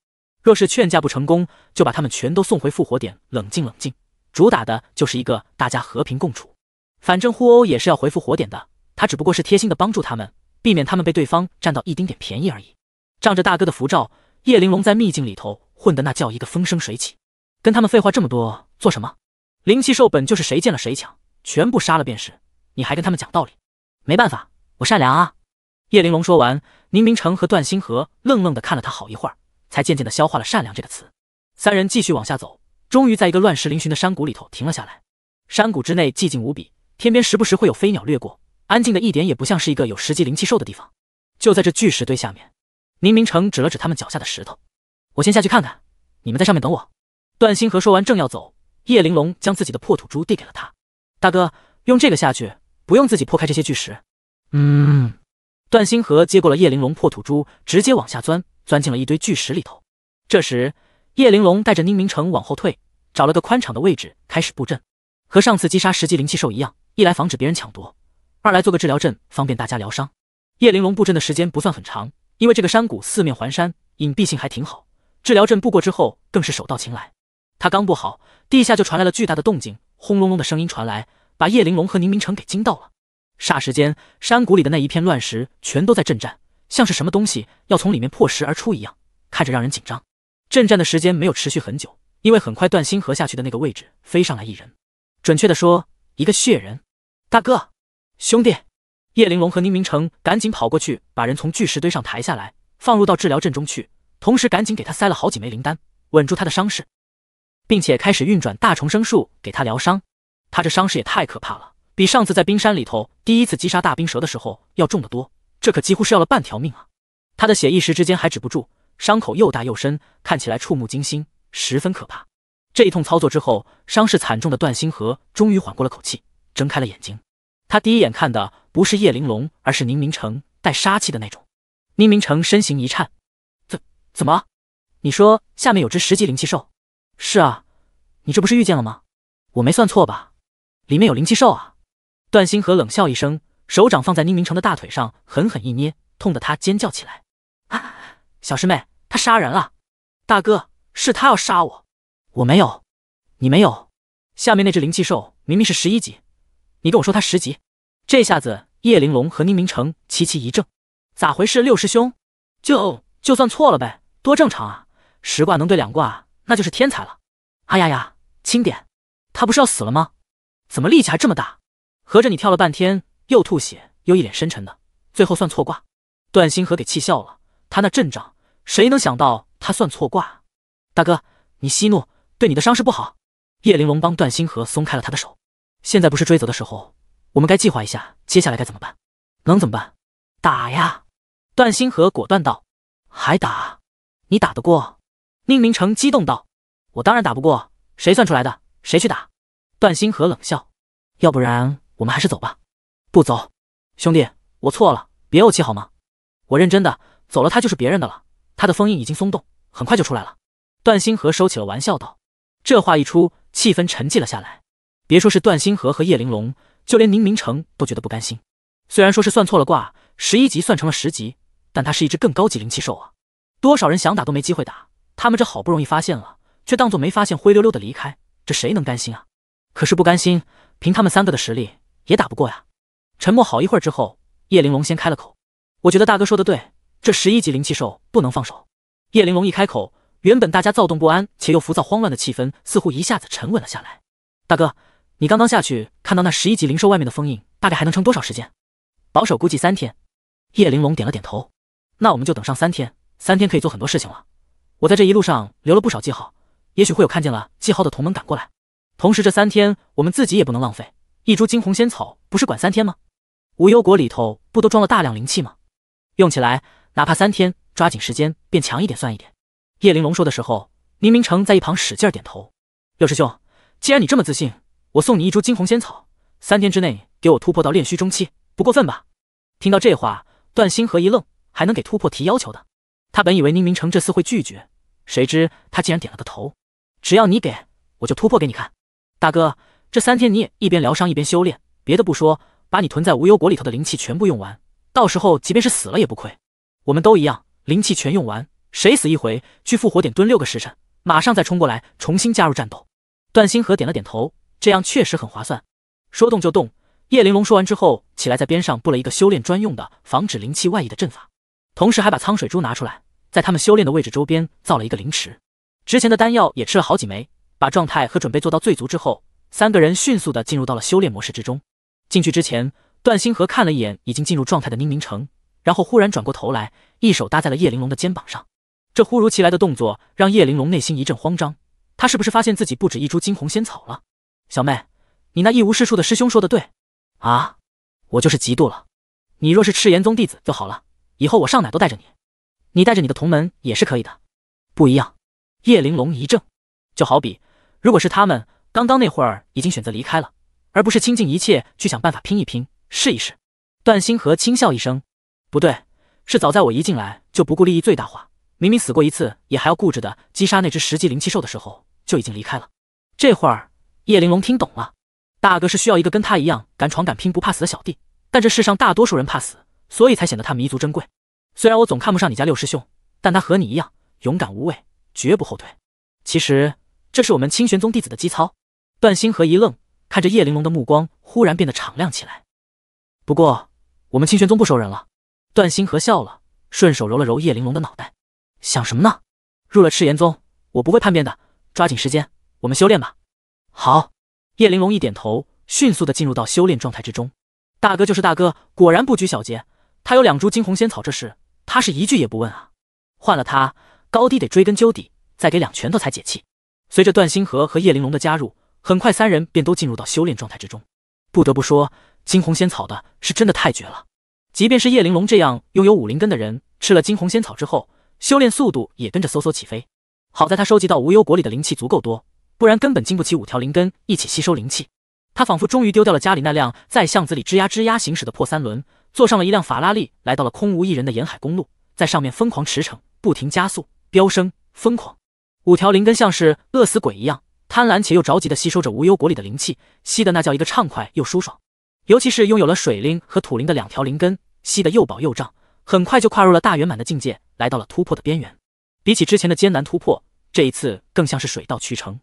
A: 若是劝架不成功，就把他们全都送回复活点，冷静冷静。主打的就是一个大家和平共处，反正互殴也是要回复活点的。他只不过是贴心的帮助他们，避免他们被对方占到一丁点便宜而已。仗着大哥的符咒，叶玲珑在秘境里头混得那叫一个风生水起。跟他们废话这么多做什么？灵气兽本就是谁见了谁抢，全部杀了便是。你还跟他们讲道理？没办法，我善良啊。叶玲珑说完，宁明成和段星河愣愣的看了他好一会儿。才渐渐的消化了“善良”这个词。三人继续往下走，终于在一个乱石嶙峋的山谷里头停了下来。山谷之内寂静无比，天边时不时会有飞鸟掠过，安静的一点也不像是一个有十级灵气兽的地方。就在这巨石堆下面，宁明成指了指他们脚下的石头：“我先下去看看，你们在上面等我。”段星河说完正要走，叶玲珑将自己的破土珠递给了他：“大哥，用这个下去，不用自己破开这些巨石。”嗯。段星河接过了叶玲珑破土珠，直接往下钻。钻进了一堆巨石里头。这时，叶玲珑带着宁明城往后退，找了个宽敞的位置开始布阵。和上次击杀十级灵气兽一样，一来防止别人抢夺，二来做个治疗阵，方便大家疗伤。叶玲珑布阵的时间不算很长，因为这个山谷四面环山，隐蔽性还挺好。治疗阵布过之后，更是手到擒来。他刚布好，地下就传来了巨大的动静，轰隆隆的声音传来，把叶玲珑和宁明城给惊到了。霎时间，山谷里的那一片乱石全都在震颤。像是什么东西要从里面破石而出一样，看着让人紧张。震战的时间没有持续很久，因为很快段星河下去的那个位置飞上来一人，准确的说，一个血人。大哥，兄弟，叶玲珑和宁明成赶紧跑过去，把人从巨石堆上抬下来，放入到治疗阵中去，同时赶紧给他塞了好几枚灵丹，稳住他的伤势，并且开始运转大重生术给他疗伤。他这伤势也太可怕了，比上次在冰山里头第一次击杀大冰蛇的时候要重得多。这可几乎是要了半条命啊！他的血一时之间还止不住，伤口又大又深，看起来触目惊心，十分可怕。这一通操作之后，伤势惨重的段星河终于缓过了口气，睁开了眼睛。他第一眼看的不是叶玲珑，而是宁明城带杀气的那种。宁明城身形一颤，怎怎么？你说下面有只十级灵气兽？是啊，你这不是遇见了吗？我没算错吧？里面有灵气兽啊！段星河冷笑一声。手掌放在宁明成的大腿上，狠狠一捏，痛得他尖叫起来。啊，小师妹，他杀人了！大哥，是他要杀我，我没有，你没有。下面那只灵气兽明明是十一级，你跟我说他十级。这下子，叶玲珑和宁明成齐齐一怔，咋回事？六师兄，就就算错了呗，多正常啊！十卦能对两卦，那就是天才了。哎呀呀，轻点！他不是要死了吗？怎么力气还这么大？合着你跳了半天？又吐血，又一脸深沉的，最后算错卦，段星河给气笑了。他那阵仗，谁能想到他算错卦？大哥，你息怒，对你的伤势不好。叶玲珑帮段星河松开了他的手。现在不是追责的时候，我们该计划一下接下来该怎么办？能怎么办？打呀！段星河果断道。还打？你打得过？宁明成激动道。我当然打不过，谁算出来的，谁去打？段星河冷笑。要不然我们还是走吧。不走，兄弟，我错了，别怄气好吗？我认真的，走了，他就是别人的了。他的封印已经松动，很快就出来了。段星河收起了玩笑道。这话一出，气氛沉寂了下来。别说是段星河和叶玲珑，就连宁明城都觉得不甘心。虽然说是算错了卦，十一级算成了十级，但他是一只更高级灵气兽啊！多少人想打都没机会打，他们这好不容易发现了，却当做没发现，灰溜溜的离开，这谁能甘心啊？可是不甘心，凭他们三个的实力也打不过呀。沉默好一会儿之后，叶玲珑先开了口：“我觉得大哥说的对，这十一级灵气兽不能放手。”叶玲珑一开口，原本大家躁动不安且又浮躁慌乱的气氛似乎一下子沉稳了下来。大哥，你刚刚下去看到那十一级灵兽外面的封印，大概还能撑多少时间？保守估计三天。叶玲珑点了点头：“那我们就等上三天，三天可以做很多事情了。我在这一路上留了不少记号，也许会有看见了记号的同门赶过来。同时，这三天我们自己也不能浪费，一株惊鸿仙草不是管三天吗？”无忧国里头不都装了大量灵气吗？用起来哪怕三天，抓紧时间变强一点算一点。叶玲珑说的时候，宁明成在一旁使劲点头。六师兄，既然你这么自信，我送你一株金红仙草，三天之内给我突破到炼虚中期，不过分吧？听到这话，段星河一愣，还能给突破提要求的？他本以为宁明成这次会拒绝，谁知他竟然点了个头。只要你给，我就突破给你看。大哥，这三天你也一边疗伤一边修炼，别的不说。把你囤在无忧国里头的灵气全部用完，到时候即便是死了也不亏。我们都一样，灵气全用完，谁死一回去复活点蹲六个时辰，马上再冲过来重新加入战斗。段星河点了点头，这样确实很划算。说动就动。叶玲珑说完之后，起来在边上布了一个修炼专用的防止灵气外溢的阵法，同时还把苍水珠拿出来，在他们修炼的位置周边造了一个灵池。之前的丹药也吃了好几枚，把状态和准备做到最足之后，三个人迅速的进入到了修炼模式之中。进去之前，段星河看了一眼已经进入状态的宁明城，然后忽然转过头来，一手搭在了叶玲珑的肩膀上。这忽如其来的动作让叶玲珑内心一阵慌张。他是不是发现自己不止一株惊鸿仙草了？小妹，你那一无是处的师兄说的对啊，我就是嫉妒了。你若是赤炎宗弟子就好了，以后我上哪都带着你。你带着你的同门也是可以的。不一样。叶玲珑一怔，就好比如果是他们，刚刚那会儿已经选择离开了。而不是倾尽一切去想办法拼一拼试一试。段星河轻笑一声，不对，是早在我一进来就不顾利益最大化，明明死过一次也还要固执的击杀那只十级灵器兽的时候就已经离开了。这会儿叶玲珑听懂了，大哥是需要一个跟他一样敢闯敢拼不怕死的小弟，但这世上大多数人怕死，所以才显得他弥足珍贵。虽然我总看不上你家六师兄，但他和你一样勇敢无畏，绝不后退。其实这是我们清玄宗弟子的基操。段星河一愣。看着叶玲珑的目光忽然变得敞亮起来。不过，我们清玄宗不收人了。段星河笑了，顺手揉了揉叶玲珑的脑袋，想什么呢？入了赤炎宗，我不会叛变的。抓紧时间，我们修炼吧。好。叶玲珑一点头，迅速的进入到修炼状态之中。大哥就是大哥，果然不拘小节。他有两株惊鸿仙草，这事他是一句也不问啊。换了他，高低得追根究底，再给两拳头才解气。随着段星河和叶玲珑的加入。很快，三人便都进入到修炼状态之中。不得不说，金红仙草的是真的太绝了。即便是叶玲珑这样拥有五灵根的人，吃了金红仙草之后，修炼速度也跟着嗖嗖起飞。好在他收集到无忧国里的灵气足够多，不然根本经不起五条灵根一起吸收灵气。他仿佛终于丢掉了家里那辆在巷子里吱呀吱呀行驶的破三轮，坐上了一辆法拉利，来到了空无一人的沿海公路，在上面疯狂驰骋，不停加速，飙升，疯狂。五条灵根像是饿死鬼一样。贪婪且又着急的吸收着无忧国里的灵气，吸的那叫一个畅快又舒爽。尤其是拥有了水灵和土灵的两条灵根，吸的又饱又胀，很快就跨入了大圆满的境界，来到了突破的边缘。比起之前的艰难突破，这一次更像是水到渠成。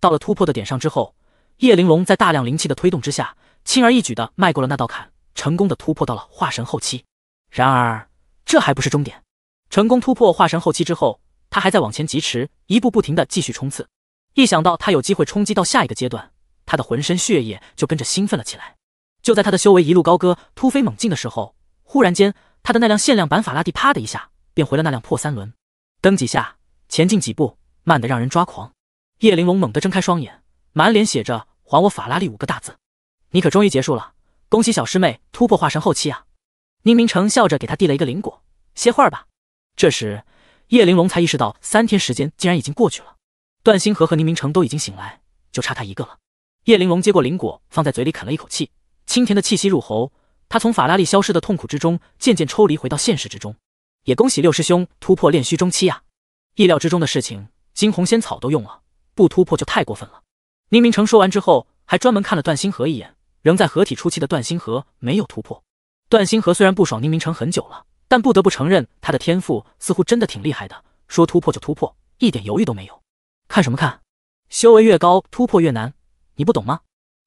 A: 到了突破的点上之后，叶玲珑在大量灵气的推动之下，轻而易举的迈过了那道坎，成功的突破到了化神后期。然而，这还不是终点。成功突破化神后期之后，他还在往前疾驰，一步不停的继续冲刺。一想到他有机会冲击到下一个阶段，他的浑身血液就跟着兴奋了起来。就在他的修为一路高歌、突飞猛进的时候，忽然间，他的那辆限量版法拉利啪的一下变回了那辆破三轮，蹬几下，前进几步，慢得让人抓狂。叶玲珑猛地睁开双眼，满脸写着“还我法拉利”五个大字。你可终于结束了，恭喜小师妹突破化神后期啊！宁明成笑着给他递了一个灵果，歇会儿吧。这时，叶玲珑才意识到，三天时间竟然已经过去了。段星河和宁明成都已经醒来，就差他一个了。叶玲珑接过灵果，放在嘴里啃了一口气，清甜的气息入喉。他从法拉利消失的痛苦之中渐渐抽离，回到现实之中。也恭喜六师兄突破炼虚中期呀！意料之中的事情，金红仙草都用了，不突破就太过分了。宁明成说完之后，还专门看了段星河一眼。仍在合体初期的段星河没有突破。段星河虽然不爽宁明成很久了，但不得不承认他的天赋似乎真的挺厉害的，说突破就突破，一点犹豫都没有。看什么看？修为越高，突破越难，你不懂吗？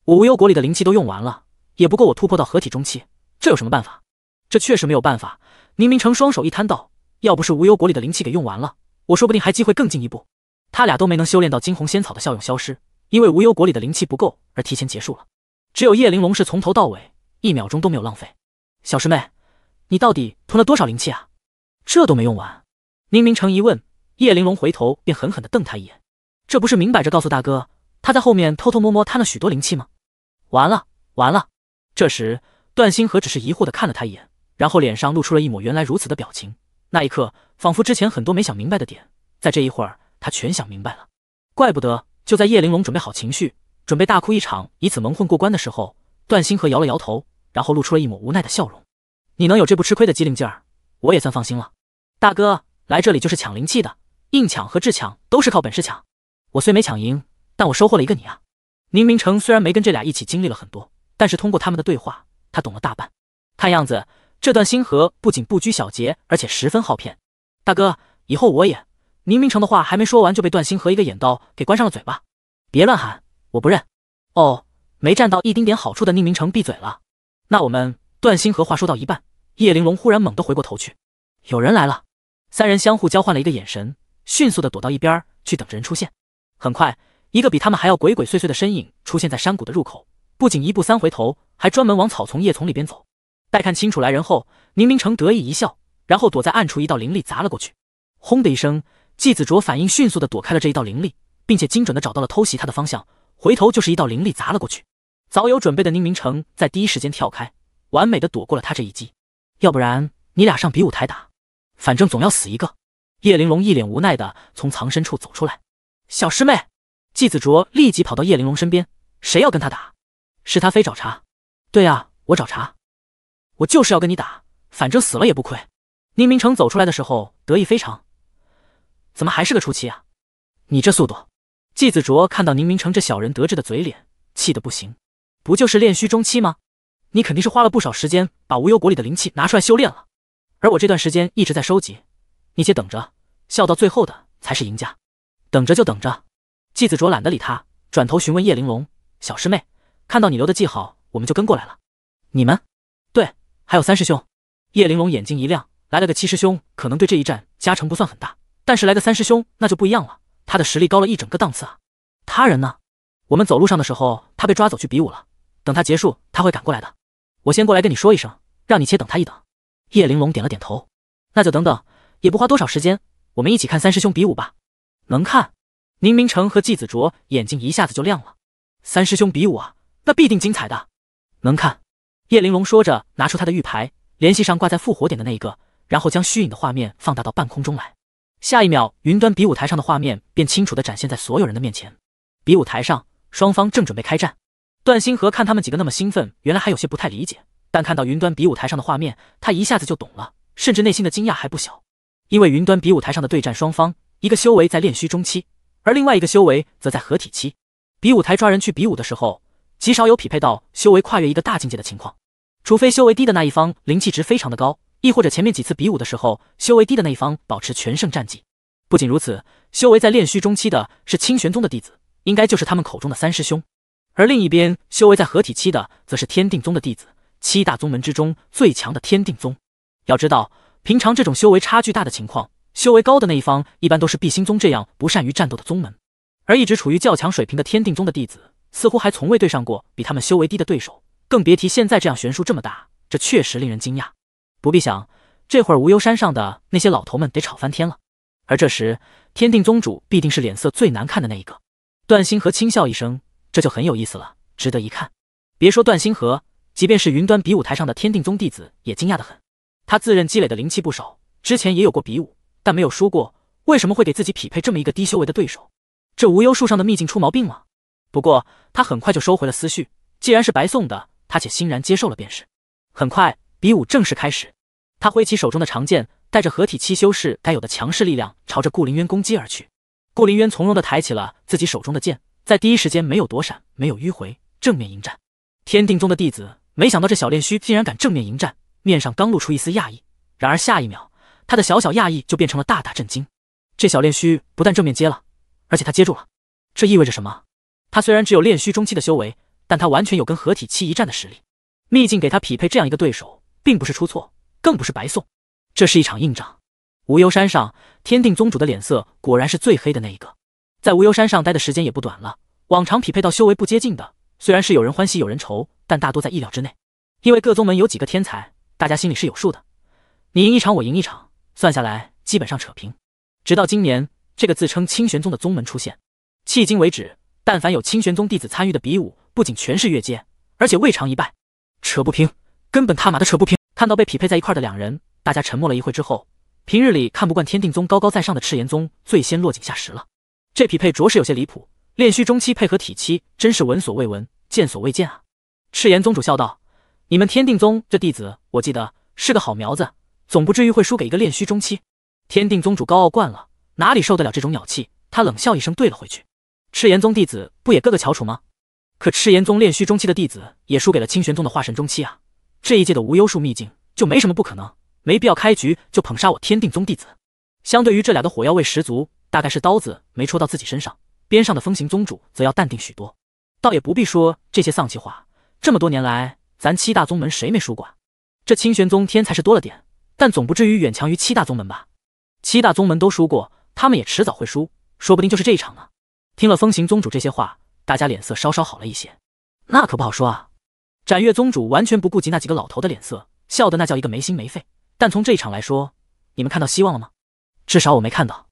A: 我无忧国里的灵气都用完了，也不够我突破到合体中期，这有什么办法？这确实没有办法。宁明成双手一摊道：“要不是无忧国里的灵气给用完了，我说不定还机会更进一步。”他俩都没能修炼到惊鸿仙草的效用消失，因为无忧国里的灵气不够而提前结束了。只有叶玲珑是从头到尾一秒钟都没有浪费。小师妹，你到底吞了多少灵气啊？这都没用完。宁明成一问，叶玲珑回头便狠狠的瞪他一眼。这不是明摆着告诉大哥，他在后面偷偷摸摸贪了许多灵气吗？完了完了！这时段星河只是疑惑的看了他一眼，然后脸上露出了一抹原来如此的表情。那一刻，仿佛之前很多没想明白的点，在这一会儿他全想明白了。怪不得，就在叶玲珑准备好情绪，准备大哭一场，以此蒙混过关的时候，段星河摇了摇头，然后露出了一抹无奈的笑容。你能有这不吃亏的机灵劲儿，我也算放心了。大哥来这里就是抢灵气的，硬抢和智抢都是靠本事抢。我虽没抢赢，但我收获了一个你啊！宁明成虽然没跟这俩一起经历了很多，但是通过他们的对话，他懂了大半。看样子，这段星河不仅不拘小节，而且十分好骗。大哥，以后我也……宁明成的话还没说完，就被段星河一个眼刀给关上了嘴巴。别乱喊，我不认。哦，没占到一丁点好处的宁明成闭嘴了。那我们……段星河话说到一半，叶玲珑忽然猛地回过头去，有人来了！三人相互交换了一个眼神，迅速的躲到一边去，等着人出现。很快，一个比他们还要鬼鬼祟祟的身影出现在山谷的入口。不仅一步三回头，还专门往草丛、叶丛里边走。待看清楚来人后，宁明成得意一笑，然后躲在暗处，一道灵力砸了过去。轰的一声，季子卓反应迅速的躲开了这一道灵力，并且精准的找到了偷袭他的方向，回头就是一道灵力砸了过去。早有准备的宁明成在第一时间跳开，完美的躲过了他这一击。要不然你俩上比武台打，反正总要死一个。叶玲珑一脸无奈的从藏身处走出来。小师妹，季子卓立即跑到叶玲珑身边。谁要跟他打？是他非找茬。对啊，我找茬，我就是要跟你打，反正死了也不亏。宁明城走出来的时候得意非常，怎么还是个初期啊？你这速度！季子卓看到宁明城这小人得志的嘴脸，气得不行。不就是练虚中期吗？你肯定是花了不少时间把无忧国里的灵气拿出来修炼了。而我这段时间一直在收集，你且等着，笑到最后的才是赢家。等着就等着，季子卓懒得理他，转头询问叶玲珑：“小师妹，看到你留的记号，我们就跟过来了。你们？对，还有三师兄。”叶玲珑眼睛一亮：“来了个七师兄，可能对这一战加成不算很大，但是来个三师兄那就不一样了，他的实力高了一整个档次啊！他人呢？我们走路上的时候，他被抓走去比武了。等他结束，他会赶过来的。我先过来跟你说一声，让你且等他一等。”叶玲珑点了点头：“那就等等，也不花多少时间。我们一起看三师兄比武吧。”能看，宁明成和季子卓眼睛一下子就亮了。三师兄比武啊，那必定精彩的。能看，叶玲珑说着，拿出他的玉牌，联系上挂在复活点的那一个，然后将虚影的画面放大到半空中来。下一秒，云端比武台上的画面便清楚的展现在所有人的面前。比武台上，双方正准备开战。段星河看他们几个那么兴奋，原来还有些不太理解，但看到云端比武台上的画面，他一下子就懂了，甚至内心的惊讶还不小，因为云端比武台上的对战双方。一个修为在炼虚中期，而另外一个修为则在合体期。比武台抓人去比武的时候，极少有匹配到修为跨越一个大境界的情况，除非修为低的那一方灵气值非常的高，亦或者前面几次比武的时候，修为低的那一方保持全胜战绩。不仅如此，修为在炼虚中期的是清玄宗的弟子，应该就是他们口中的三师兄。而另一边修为在合体期的，则是天定宗的弟子，七大宗门之中最强的天定宗。要知道，平常这种修为差距大的情况。修为高的那一方一般都是碧星宗这样不善于战斗的宗门，而一直处于较强水平的天定宗的弟子似乎还从未对上过比他们修为低的对手，更别提现在这样悬殊这么大，这确实令人惊讶。不必想，这会儿无忧山上的那些老头们得吵翻天了。而这时，天定宗主必定是脸色最难看的那一个。段星河轻笑一声，这就很有意思了，值得一看。别说段星河，即便是云端比武台上的天定宗弟子也惊讶得很。他自认积累的灵气不少，之前也有过比武。但没有输过，为什么会给自己匹配这么一个低修为的对手？这无忧树上的秘境出毛病吗？不过他很快就收回了思绪，既然是白送的，他且欣然接受了便是。很快，比武正式开始，他挥起手中的长剑，带着合体七修士该有的强势力量，朝着顾林渊攻击而去。顾林渊从容的抬起了自己手中的剑，在第一时间没有躲闪，没有迂回，正面迎战。天定宗的弟子没想到这小练虚竟然敢正面迎战，面上刚露出一丝讶异，然而下一秒。他的小小讶异就变成了大大震惊。这小练虚不但正面接了，而且他接住了，这意味着什么？他虽然只有练虚中期的修为，但他完全有跟合体期一战的实力。秘境给他匹配这样一个对手，并不是出错，更不是白送，这是一场硬仗。无忧山上，天定宗主的脸色果然是最黑的那一个。在无忧山上待的时间也不短了，往常匹配到修为不接近的，虽然是有人欢喜有人愁，但大多在意料之内，因为各宗门有几个天才，大家心里是有数的。你赢一场，我赢一场。算下来，基本上扯平。直到今年，这个自称清玄宗的宗门出现。迄今为止，但凡有清玄宗弟子参与的比武，不仅全是越阶，而且未尝一败，扯不平，根本他妈的扯不平！看到被匹配在一块的两人，大家沉默了一会之后，平日里看不惯天定宗高高在上的赤炎宗最先落井下石了。这匹配着实有些离谱，练虚中期配合体期，真是闻所未闻，见所未见啊！赤炎宗主笑道：“你们天定宗这弟子，我记得是个好苗子。”总不至于会输给一个炼虚中期？天定宗主高傲惯了，哪里受得了这种鸟气？他冷笑一声，怼了回去：“赤炎宗弟子不也个个翘楚吗？可赤炎宗炼虚中期的弟子也输给了清玄宗的化神中期啊！这一届的无忧树秘境就没什么不可能，没必要开局就捧杀我天定宗弟子。相对于这俩的火药味十足，大概是刀子没戳到自己身上。边上的风行宗主则要淡定许多，倒也不必说这些丧气话。这么多年来，咱七大宗门谁没输过？这清玄宗天才是多了点。”但总不至于远强于七大宗门吧？七大宗门都输过，他们也迟早会输，说不定就是这一场呢。听了风行宗主这些话，大家脸色稍稍好了一些。那可不好说啊！斩月宗主完全不顾及那几个老头的脸色，笑得那叫一个没心没肺。但从这一场来说，你们看到希望了吗？至少我没看到。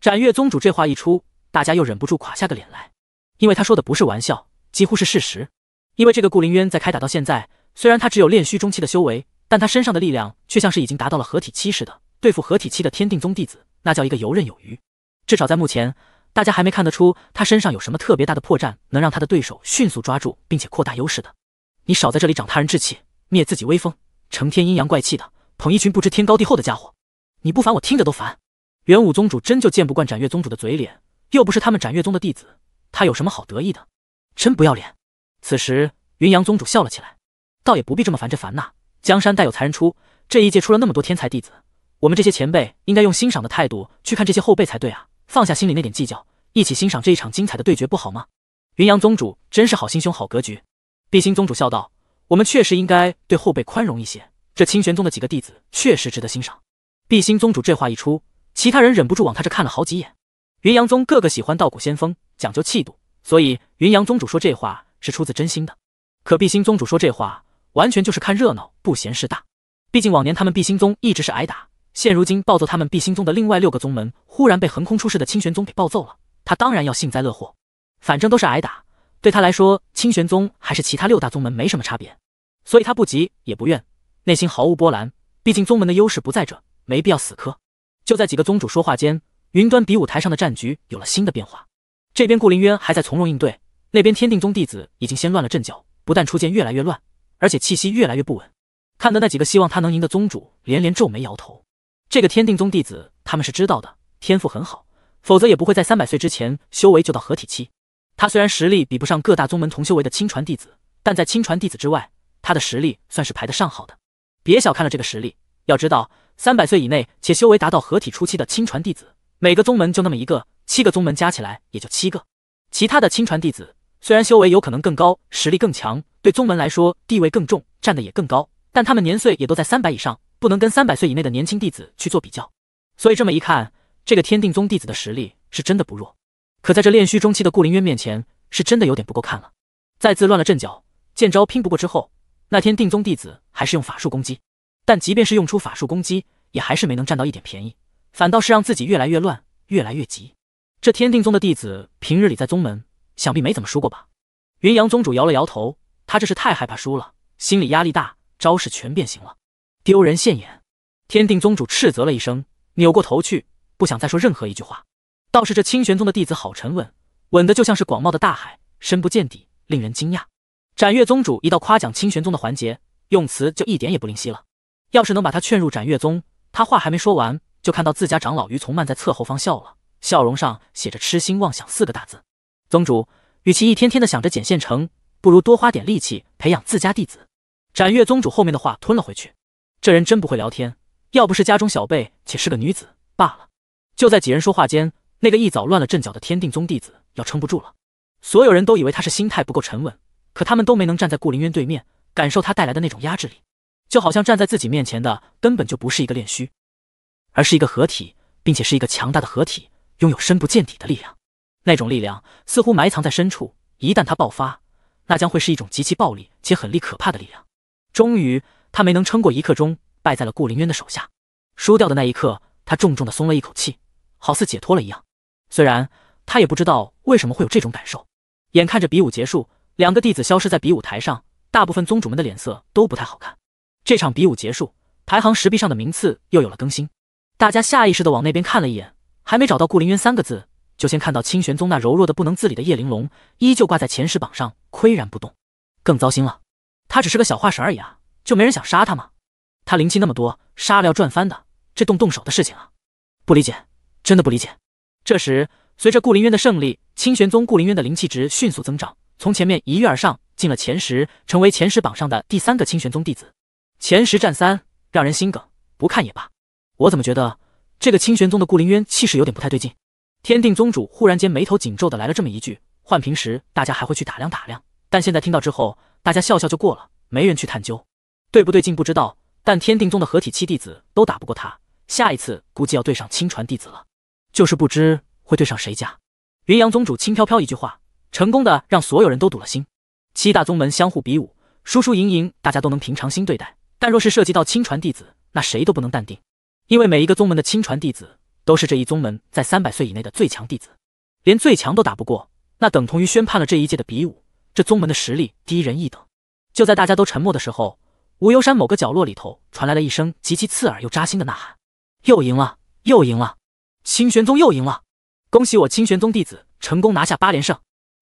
A: 斩月宗主这话一出，大家又忍不住垮下个脸来，因为他说的不是玩笑，几乎是事实。因为这个顾凌渊在开打到现在，虽然他只有炼虚中期的修为。但他身上的力量却像是已经达到了合体期似的，对付合体期的天定宗弟子，那叫一个游刃有余。至少在目前，大家还没看得出他身上有什么特别大的破绽，能让他的对手迅速抓住并且扩大优势的。你少在这里长他人志气，灭自己威风，成天阴阳怪气的捧一群不知天高地厚的家伙，你不烦我听着都烦。元武宗主真就见不惯斩月宗主的嘴脸，又不是他们斩月宗的弟子，他有什么好得意的？真不要脸。此时云阳宗主笑了起来，倒也不必这么烦这烦那。江山代有才人出，这一届出了那么多天才弟子，我们这些前辈应该用欣赏的态度去看这些后辈才对啊！放下心里那点计较，一起欣赏这一场精彩的对决，不好吗？云阳宗主真是好心胸，好格局。碧心宗主笑道：“我们确实应该对后辈宽容一些，这清玄宗的几个弟子确实值得欣赏。”碧心宗主这话一出，其他人忍不住往他这看了好几眼。云阳宗个个喜欢道骨仙风，讲究气度，所以云阳宗主说这话是出自真心的。可碧心宗主说这话。完全就是看热闹不嫌事大，毕竟往年他们碧心宗一直是挨打，现如今暴揍他们碧心宗的另外六个宗门忽然被横空出世的清玄宗给暴揍了，他当然要幸灾乐祸。反正都是挨打，对他来说，清玄宗还是其他六大宗门没什么差别，所以他不急也不怨，内心毫无波澜。毕竟宗门的优势不在这，没必要死磕。就在几个宗主说话间，云端比武台上的战局有了新的变化。这边顾凌渊还在从容应对，那边天定宗弟子已经先乱了阵脚，不但出剑越来越乱。而且气息越来越不稳，看的那几个希望他能赢的宗主连连皱眉摇头。这个天定宗弟子他们是知道的，天赋很好，否则也不会在三百岁之前修为就到合体期。他虽然实力比不上各大宗门同修为的亲传弟子，但在亲传弟子之外，他的实力算是排得上号的。别小看了这个实力，要知道，三百岁以内且修为达到合体初期的亲传弟子，每个宗门就那么一个，七个宗门加起来也就七个，其他的亲传弟子。虽然修为有可能更高，实力更强，对宗门来说地位更重，站得也更高，但他们年岁也都在三百以上，不能跟三百岁以内的年轻弟子去做比较。所以这么一看，这个天定宗弟子的实力是真的不弱，可在这炼虚中期的顾凌渊面前，是真的有点不够看了。再次乱了阵脚，剑招拼不过之后，那天定宗弟子还是用法术攻击，但即便是用出法术攻击，也还是没能占到一点便宜，反倒是让自己越来越乱，越来越急。这天定宗的弟子平日里在宗门。想必没怎么输过吧？云阳宗主摇了摇头，他这是太害怕输了，心理压力大，招式全变形了，丢人现眼。天定宗主斥责了一声，扭过头去，不想再说任何一句话。倒是这清玄宗的弟子好沉稳，稳的就像是广袤的大海，深不见底，令人惊讶。斩月宗主一到夸奖清玄宗的环节，用词就一点也不灵犀了。要是能把他劝入斩月宗，他话还没说完，就看到自家长老于从曼在侧后方笑了，笑容上写着“痴心妄想”四个大字。宗主，与其一天天的想着捡现成，不如多花点力气培养自家弟子。斩月宗主后面的话吞了回去，这人真不会聊天。要不是家中小辈，且是个女子罢了。就在几人说话间，那个一早乱了阵脚的天定宗弟子要撑不住了。所有人都以为他是心态不够沉稳，可他们都没能站在顾凌渊对面，感受他带来的那种压制力，就好像站在自己面前的根本就不是一个炼虚，而是一个合体，并且是一个强大的合体，拥有深不见底的力量。那种力量似乎埋藏在深处，一旦它爆发，那将会是一种极其暴力且狠厉、可怕的力量。终于，他没能撑过一刻钟，败在了顾凌渊的手下。输掉的那一刻，他重重的松了一口气，好似解脱了一样。虽然他也不知道为什么会有这种感受。眼看着比武结束，两个弟子消失在比武台上，大部分宗主们的脸色都不太好看。这场比武结束，排行石壁上的名次又有了更新，大家下意识的往那边看了一眼，还没找到顾凌渊三个字。就先看到清玄宗那柔弱的不能自理的叶玲珑，依旧挂在前十榜上岿然不动。更糟心了，他只是个小化神而已啊，就没人想杀他吗？他灵气那么多，杀了要赚翻的。这动动手的事情啊，不理解，真的不理解。这时，随着顾林渊的胜利，清玄宗顾林渊的灵气值迅速增长，从前面一跃而上，进了前十，成为前十榜上的第三个清玄宗弟子。前十战三，让人心梗。不看也罢。我怎么觉得这个清玄宗的顾林渊气势有点不太对劲？天定宗主忽然间眉头紧皱的来了这么一句，换平时大家还会去打量打量，但现在听到之后，大家笑笑就过了，没人去探究，对不对劲不知道。但天定宗的合体期弟子都打不过他，下一次估计要对上亲传弟子了，就是不知会对上谁家。云阳宗主轻飘飘一句话，成功的让所有人都堵了心。七大宗门相互比武，输输赢赢，大家都能平常心对待，但若是涉及到亲传弟子，那谁都不能淡定，因为每一个宗门的亲传弟子。都是这一宗门在三百岁以内的最强弟子，连最强都打不过，那等同于宣判了这一届的比武，这宗门的实力低人一等。就在大家都沉默的时候，无忧山某个角落里头传来了一声极其刺耳又扎心的呐喊：“又赢了，又赢了，清玄宗又赢了！恭喜我清玄宗弟子成功拿下八连胜，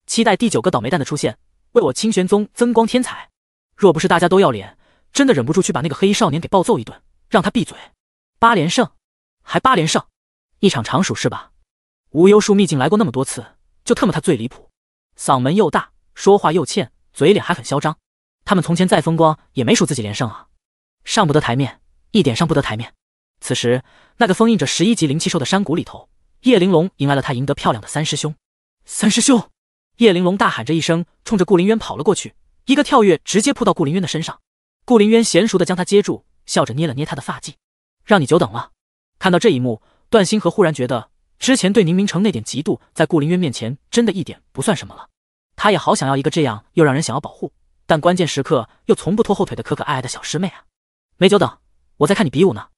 A: 期待第九个倒霉蛋的出现，为我清玄宗增光添彩。若不是大家都要脸，真的忍不住去把那个黑衣少年给暴揍一顿，让他闭嘴。八连胜，还八连胜！”一场常数是吧？无忧树秘境来过那么多次，就特么他最离谱，嗓门又大，说话又欠，嘴脸还很嚣张。他们从前再风光，也没数自己连胜啊，上不得台面，一点上不得台面。此时，那个封印着十一级灵气兽的山谷里头，叶玲珑迎来了他赢得漂亮的三师兄。三师兄！叶玲珑大喊着一声，冲着顾凌渊跑了过去，一个跳跃，直接扑到顾凌渊的身上。顾凌渊娴熟的将他接住，笑着捏了捏他的发髻，让你久等了。看到这一幕。段星河忽然觉得，之前对宁明城那点嫉妒，在顾凌渊面前真的一点不算什么了。他也好想要一个这样又让人想要保护，但关键时刻又从不拖后腿的可可爱爱的小师妹啊！没久等，我在看你比武呢。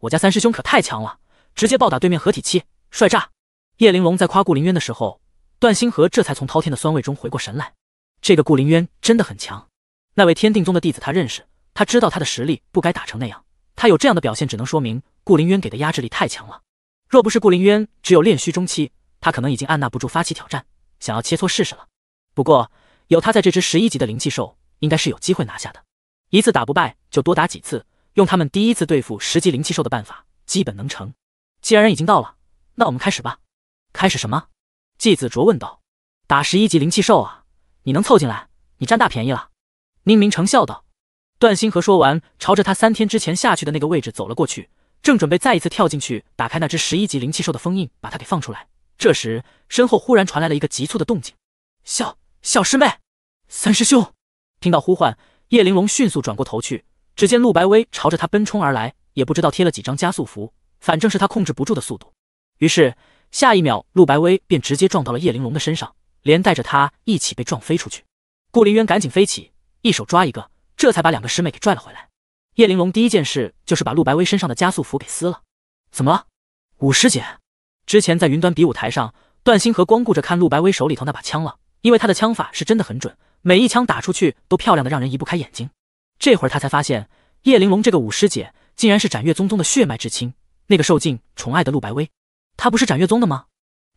A: 我家三师兄可太强了，直接暴打对面合体期，帅炸！叶玲珑在夸顾凌渊的时候，段星河这才从滔天的酸味中回过神来。这个顾凌渊真的很强。那位天定宗的弟子他认识，他知道他的实力不该打成那样。他有这样的表现，只能说明顾凌渊给的压制力太强了。若不是顾灵渊只有练虚中期，他可能已经按捺不住发起挑战，想要切磋试试了。不过有他在这只十一级的灵气兽，应该是有机会拿下的。一次打不败，就多打几次，用他们第一次对付十级灵气兽的办法，基本能成。既然人已经到了，那我们开始吧。开始什么？季子卓问道。打十一级灵气兽啊！你能凑进来，你占大便宜了。宁明成笑道。段星河说完，朝着他三天之前下去的那个位置走了过去。正准备再一次跳进去，打开那只十一级灵气兽的封印，把它给放出来。这时，身后忽然传来了一个急促的动静，小小师妹，三师兄！听到呼唤，叶玲珑迅速转过头去，只见陆白薇朝着他奔冲而来，也不知道贴了几张加速符，反正是他控制不住的速度。于是下一秒，陆白薇便直接撞到了叶玲珑的身上，连带着他一起被撞飞出去。顾凌渊赶紧飞起，一手抓一个，这才把两个师妹给拽了回来。叶玲珑第一件事就是把陆白薇身上的加速符给撕了。怎么了，五师姐？之前在云端比武台上，段星河光顾着看陆白薇手里头那把枪了，因为他的枪法是真的很准，每一枪打出去都漂亮的让人移不开眼睛。这会儿他才发现，叶玲珑这个五师姐竟然是斩月宗宗的血脉至亲，那个受尽宠爱的陆白薇，她不是斩月宗的吗？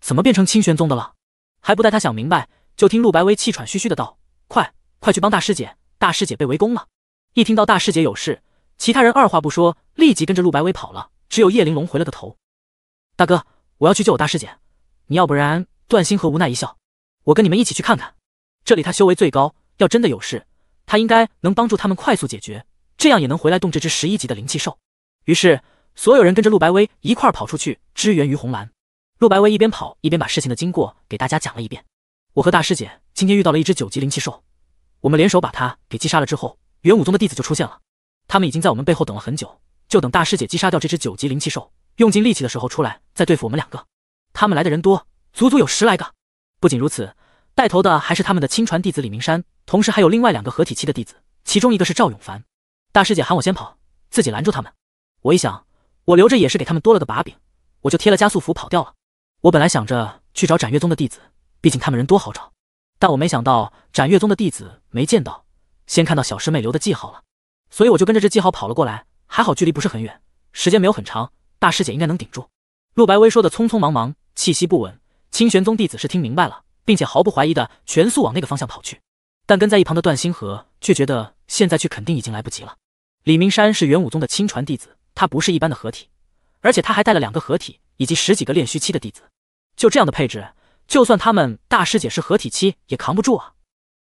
A: 怎么变成清玄宗的了？还不待他想明白，就听陆白薇气喘吁吁的道：“快快去帮大师姐，大师姐被围攻了！”一听到大师姐有事，其他人二话不说，立即跟着陆白薇跑了。只有叶玲珑回了个头：“大哥，我要去救我大师姐。”你要不然？段星河无奈一笑：“我跟你们一起去看看。”这里他修为最高，要真的有事，他应该能帮助他们快速解决，这样也能回来动这只十一级的灵气兽。于是，所有人跟着陆白薇一块跑出去支援于红兰。陆白薇一边跑一边把事情的经过给大家讲了一遍：“我和大师姐今天遇到了一只九级灵气兽，我们联手把他给击杀了之后，元武宗的弟子就出现了。”他们已经在我们背后等了很久，就等大师姐击杀掉这只九级灵气兽，用尽力气的时候出来再对付我们两个。他们来的人多，足足有十来个。不仅如此，带头的还是他们的亲传弟子李明山，同时还有另外两个合体期的弟子，其中一个是赵永凡。大师姐喊我先跑，自己拦住他们。我一想，我留着也是给他们多了个把柄，我就贴了加速符跑掉了。我本来想着去找斩月宗的弟子，毕竟他们人多好找，但我没想到斩月宗的弟子没见到，先看到小师妹留的记号了。所以我就跟着这记号跑了过来，还好距离不是很远，时间没有很长，大师姐应该能顶住。陆白薇说的匆匆忙忙，气息不稳。清玄宗弟子是听明白了，并且毫不怀疑的全速往那个方向跑去。但跟在一旁的段星河却觉得现在去肯定已经来不及了。李明山是元武宗的亲传弟子，他不是一般的合体，而且他还带了两个合体以及十几个炼虚期的弟子。就这样的配置，就算他们大师姐是合体期也扛不住啊。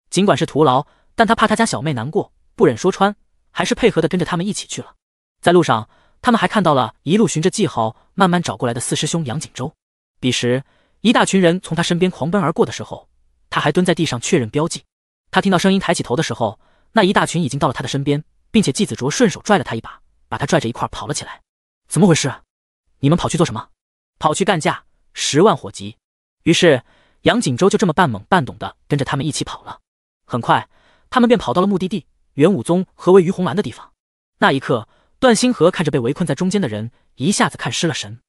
A: 尽管是徒劳，但他怕他家小妹难过，不忍说穿。还是配合的跟着他们一起去了，在路上，他们还看到了一路循着记号慢慢找过来的四师兄杨景洲。彼时，一大群人从他身边狂奔而过的时候，他还蹲在地上确认标记。他听到声音抬起头的时候，那一大群已经到了他的身边，并且季子卓顺手拽了他一把，把他拽着一块跑了起来。怎么回事？你们跑去做什么？跑去干架！十万火急。于是杨景洲就这么半懵半懂的跟着他们一起跑了。很快，他们便跑到了目的地。元武宗合围于红兰的地方？那一刻，段星河看着被围困在中间的人，一下子看失了神。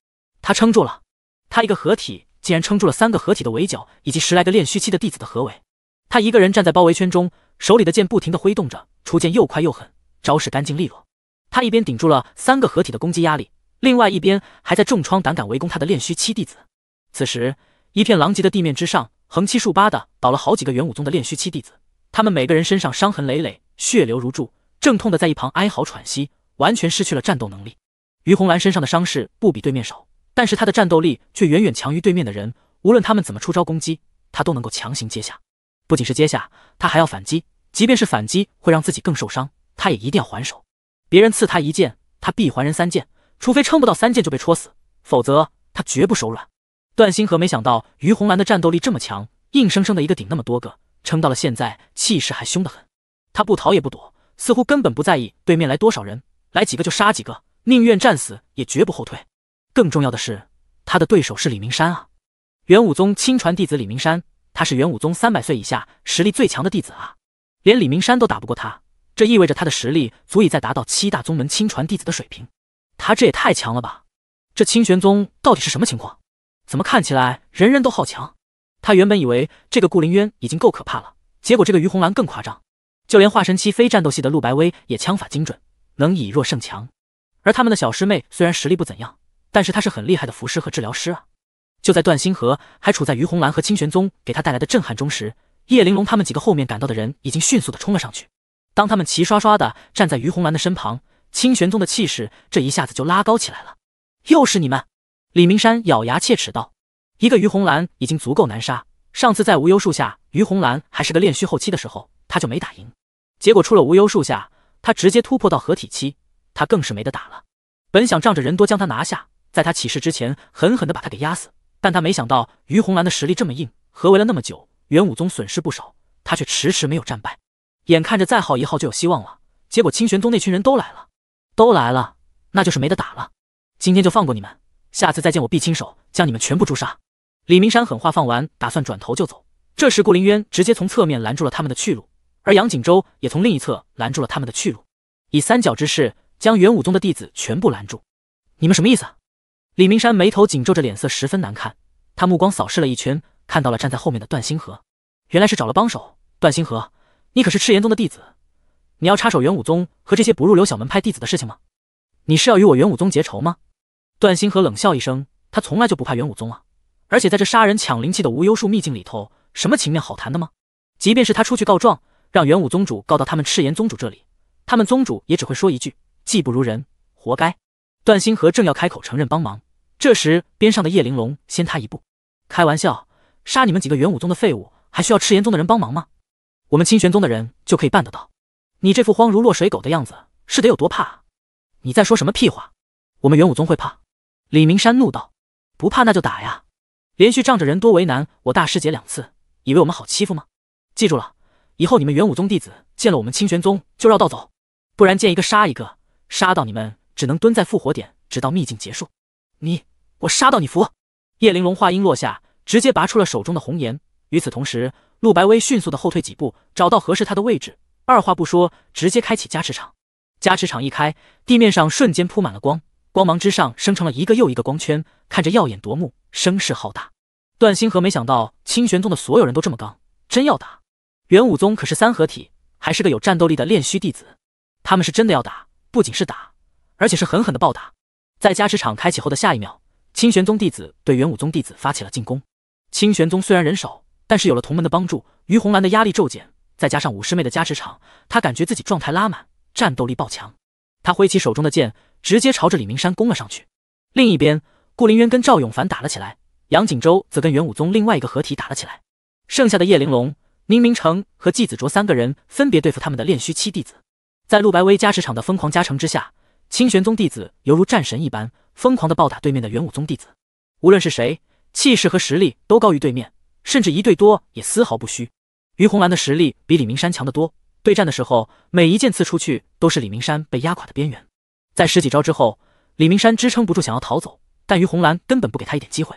A: 他撑住了，他一个合体竟然撑住了三个合体的围剿，以及十来个练虚期的弟子的合围。他一个人站在包围圈中，手里的剑不停的挥动着，出剑又快又狠，招式干净利落。他一边顶住了三个合体的攻击压力，另外一边还在重创胆敢围攻他的练虚七弟子。此时，一片狼藉的地面之上，横七竖八的倒了好几个元武宗的练虚七弟子，他们每个人身上伤痕累累。血流如注，正痛的在一旁哀嚎喘息，完全失去了战斗能力。于红兰身上的伤势不比对面少，但是她的战斗力却远远强于对面的人。无论他们怎么出招攻击，她都能够强行接下。不仅是接下，她还要反击。即便是反击会让自己更受伤，她也一定要还手。别人刺他一剑，他必还人三剑。除非撑不到三剑就被戳死，否则他绝不手软。段星河没想到于红兰的战斗力这么强，硬生生的一个顶那么多个，撑到了现在，气势还凶得很。他不逃也不躲，似乎根本不在意对面来多少人，来几个就杀几个，宁愿战死也绝不后退。更重要的是，他的对手是李明山啊，元武宗亲传弟子李明山，他是元武宗三百岁以下实力最强的弟子啊，连李明山都打不过他，这意味着他的实力足以再达到七大宗门亲传弟子的水平。他这也太强了吧？这清玄宗到底是什么情况？怎么看起来人人都好强？他原本以为这个顾凌渊已经够可怕了，结果这个于红兰更夸张。就连化神期非战斗系的陆白薇也枪法精准，能以弱胜强。而他们的小师妹虽然实力不怎样，但是她是很厉害的符师和治疗师啊。就在段星河还处在于红兰和清玄宗给他带来的震撼中时，叶玲珑他们几个后面赶到的人已经迅速的冲了上去。当他们齐刷刷的站在于红兰的身旁，清玄宗的气势这一下子就拉高起来了。又是你们！李明山咬牙切齿道：“一个于红兰已经足够难杀。上次在无忧树下，于红兰还是个练虚后期的时候。”他就没打赢，结果出了无忧树下，他直接突破到合体期，他更是没得打了。本想仗着人多将他拿下，在他起势之前狠狠的把他给压死，但他没想到于红兰的实力这么硬，合围了那么久，元武宗损失不少，他却迟迟没有战败。眼看着再耗一耗就有希望了，结果清玄宗那群人都来了，都来了，那就是没得打了。今天就放过你们，下次再见我必亲手将你们全部诛杀。李明山狠话放完，打算转头就走，这时顾凌渊直接从侧面拦住了他们的去路。而杨景洲也从另一侧拦住了他们的去路，以三角之势将元武宗的弟子全部拦住。你们什么意思？李明山眉头紧皱着，脸色十分难看。他目光扫视了一圈，看到了站在后面的段星河，原来是找了帮手。段星河，你可是赤炎宗的弟子，你要插手元武宗和这些不入流小门派弟子的事情吗？你是要与我元武宗结仇吗？段星河冷笑一声，他从来就不怕元武宗啊。而且在这杀人抢灵器的无忧树秘境里头，什么情面好谈的吗？即便是他出去告状。让元武宗主告到他们赤炎宗主这里，他们宗主也只会说一句“技不如人，活该”。段星河正要开口承认帮忙，这时边上的叶玲珑先他一步，开玩笑：“杀你们几个元武宗的废物，还需要赤炎宗的人帮忙吗？我们清玄宗的人就可以办得到。你这副慌如落水狗的样子，是得有多怕？你在说什么屁话？我们元武宗会怕？”李明山怒道：“不怕那就打呀！连续仗着人多为难我大师姐两次，以为我们好欺负吗？记住了。”以后你们元武宗弟子见了我们清玄宗就绕道走，不然见一个杀一个，杀到你们只能蹲在复活点，直到秘境结束。你我杀到你服。叶玲珑话音落下，直接拔出了手中的红颜。与此同时，陆白薇迅速的后退几步，找到合适他的位置，二话不说，直接开启加持场。加持场一开，地面上瞬间铺满了光，光芒之上生成了一个又一个光圈，看着耀眼夺目，声势浩大。段星河没想到清玄宗的所有人都这么刚，真要打。元武宗可是三合体，还是个有战斗力的炼虚弟子。他们是真的要打，不仅是打，而且是狠狠的暴打。在加持场开启后的下一秒，清玄宗弟子对元武宗弟子发起了进攻。清玄宗虽然人少，但是有了同门的帮助，于红兰的压力骤减。再加上五师妹的加持场，他感觉自己状态拉满，战斗力爆强。他挥起手中的剑，直接朝着李明山攻了上去。另一边，顾凌渊跟赵永凡打了起来，杨景洲则跟元武宗另外一个合体打了起来。剩下的叶玲珑。宁明成和季子卓三个人分别对付他们的练虚七弟子，在陆白薇加持场的疯狂加成之下，清玄宗弟子犹如战神一般，疯狂的暴打对面的元武宗弟子。无论是谁，气势和实力都高于对面，甚至一对多也丝毫不虚。于红兰的实力比李明山强得多，对战的时候，每一剑刺出去都是李明山被压垮的边缘。在十几招之后，李明山支撑不住，想要逃走，但于红兰根本不给他一点机会。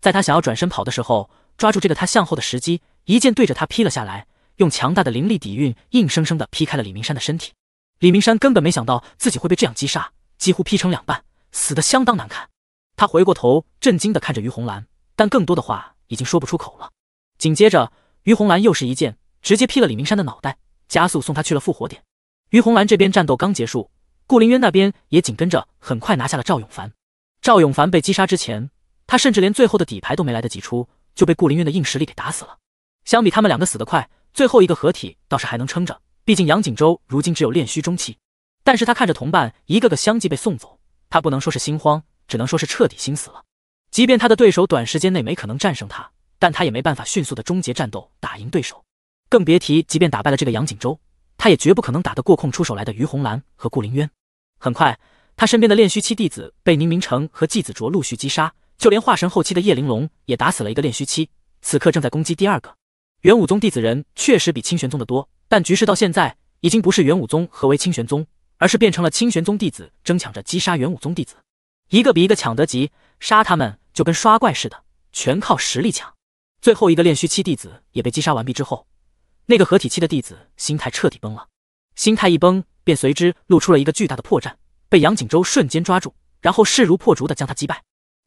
A: 在他想要转身跑的时候，抓住这个他向后的时机，一剑对着他劈了下来，用强大的灵力底蕴硬生生的劈开了李明山的身体。李明山根本没想到自己会被这样击杀，几乎劈成两半，死的相当难看。他回过头，震惊的看着于红兰，但更多的话已经说不出口了。紧接着，于红兰又是一剑，直接劈了李明山的脑袋，加速送他去了复活点。于红兰这边战斗刚结束，顾凌渊那边也紧跟着很快拿下了赵永凡。赵永凡被击杀之前，他甚至连最后的底牌都没来得及出。就被顾凌渊的硬实力给打死了。相比他们两个死得快，最后一个合体倒是还能撑着，毕竟杨景洲如今只有练虚中期。但是他看着同伴一个个相继被送走，他不能说是心慌，只能说是彻底心死了。即便他的对手短时间内没可能战胜他，但他也没办法迅速的终结战斗，打赢对手。更别提，即便打败了这个杨景洲，他也绝不可能打得过空出手来的于红兰和顾凌渊。很快，他身边的练虚期弟子被宁明成和季子卓陆续击杀。就连化神后期的叶玲珑也打死了一个炼虚期，此刻正在攻击第二个。元武宗弟子人确实比清玄宗的多，但局势到现在已经不是元武宗何为清玄宗，而是变成了清玄宗弟子争抢着击杀元武宗弟子，一个比一个抢得急，杀他们就跟刷怪似的，全靠实力抢。最后一个炼虚期弟子也被击杀完毕之后，那个合体期的弟子心态彻底崩了，心态一崩便随之露出了一个巨大的破绽，被杨景洲瞬间抓住，然后势如破竹的将他击败。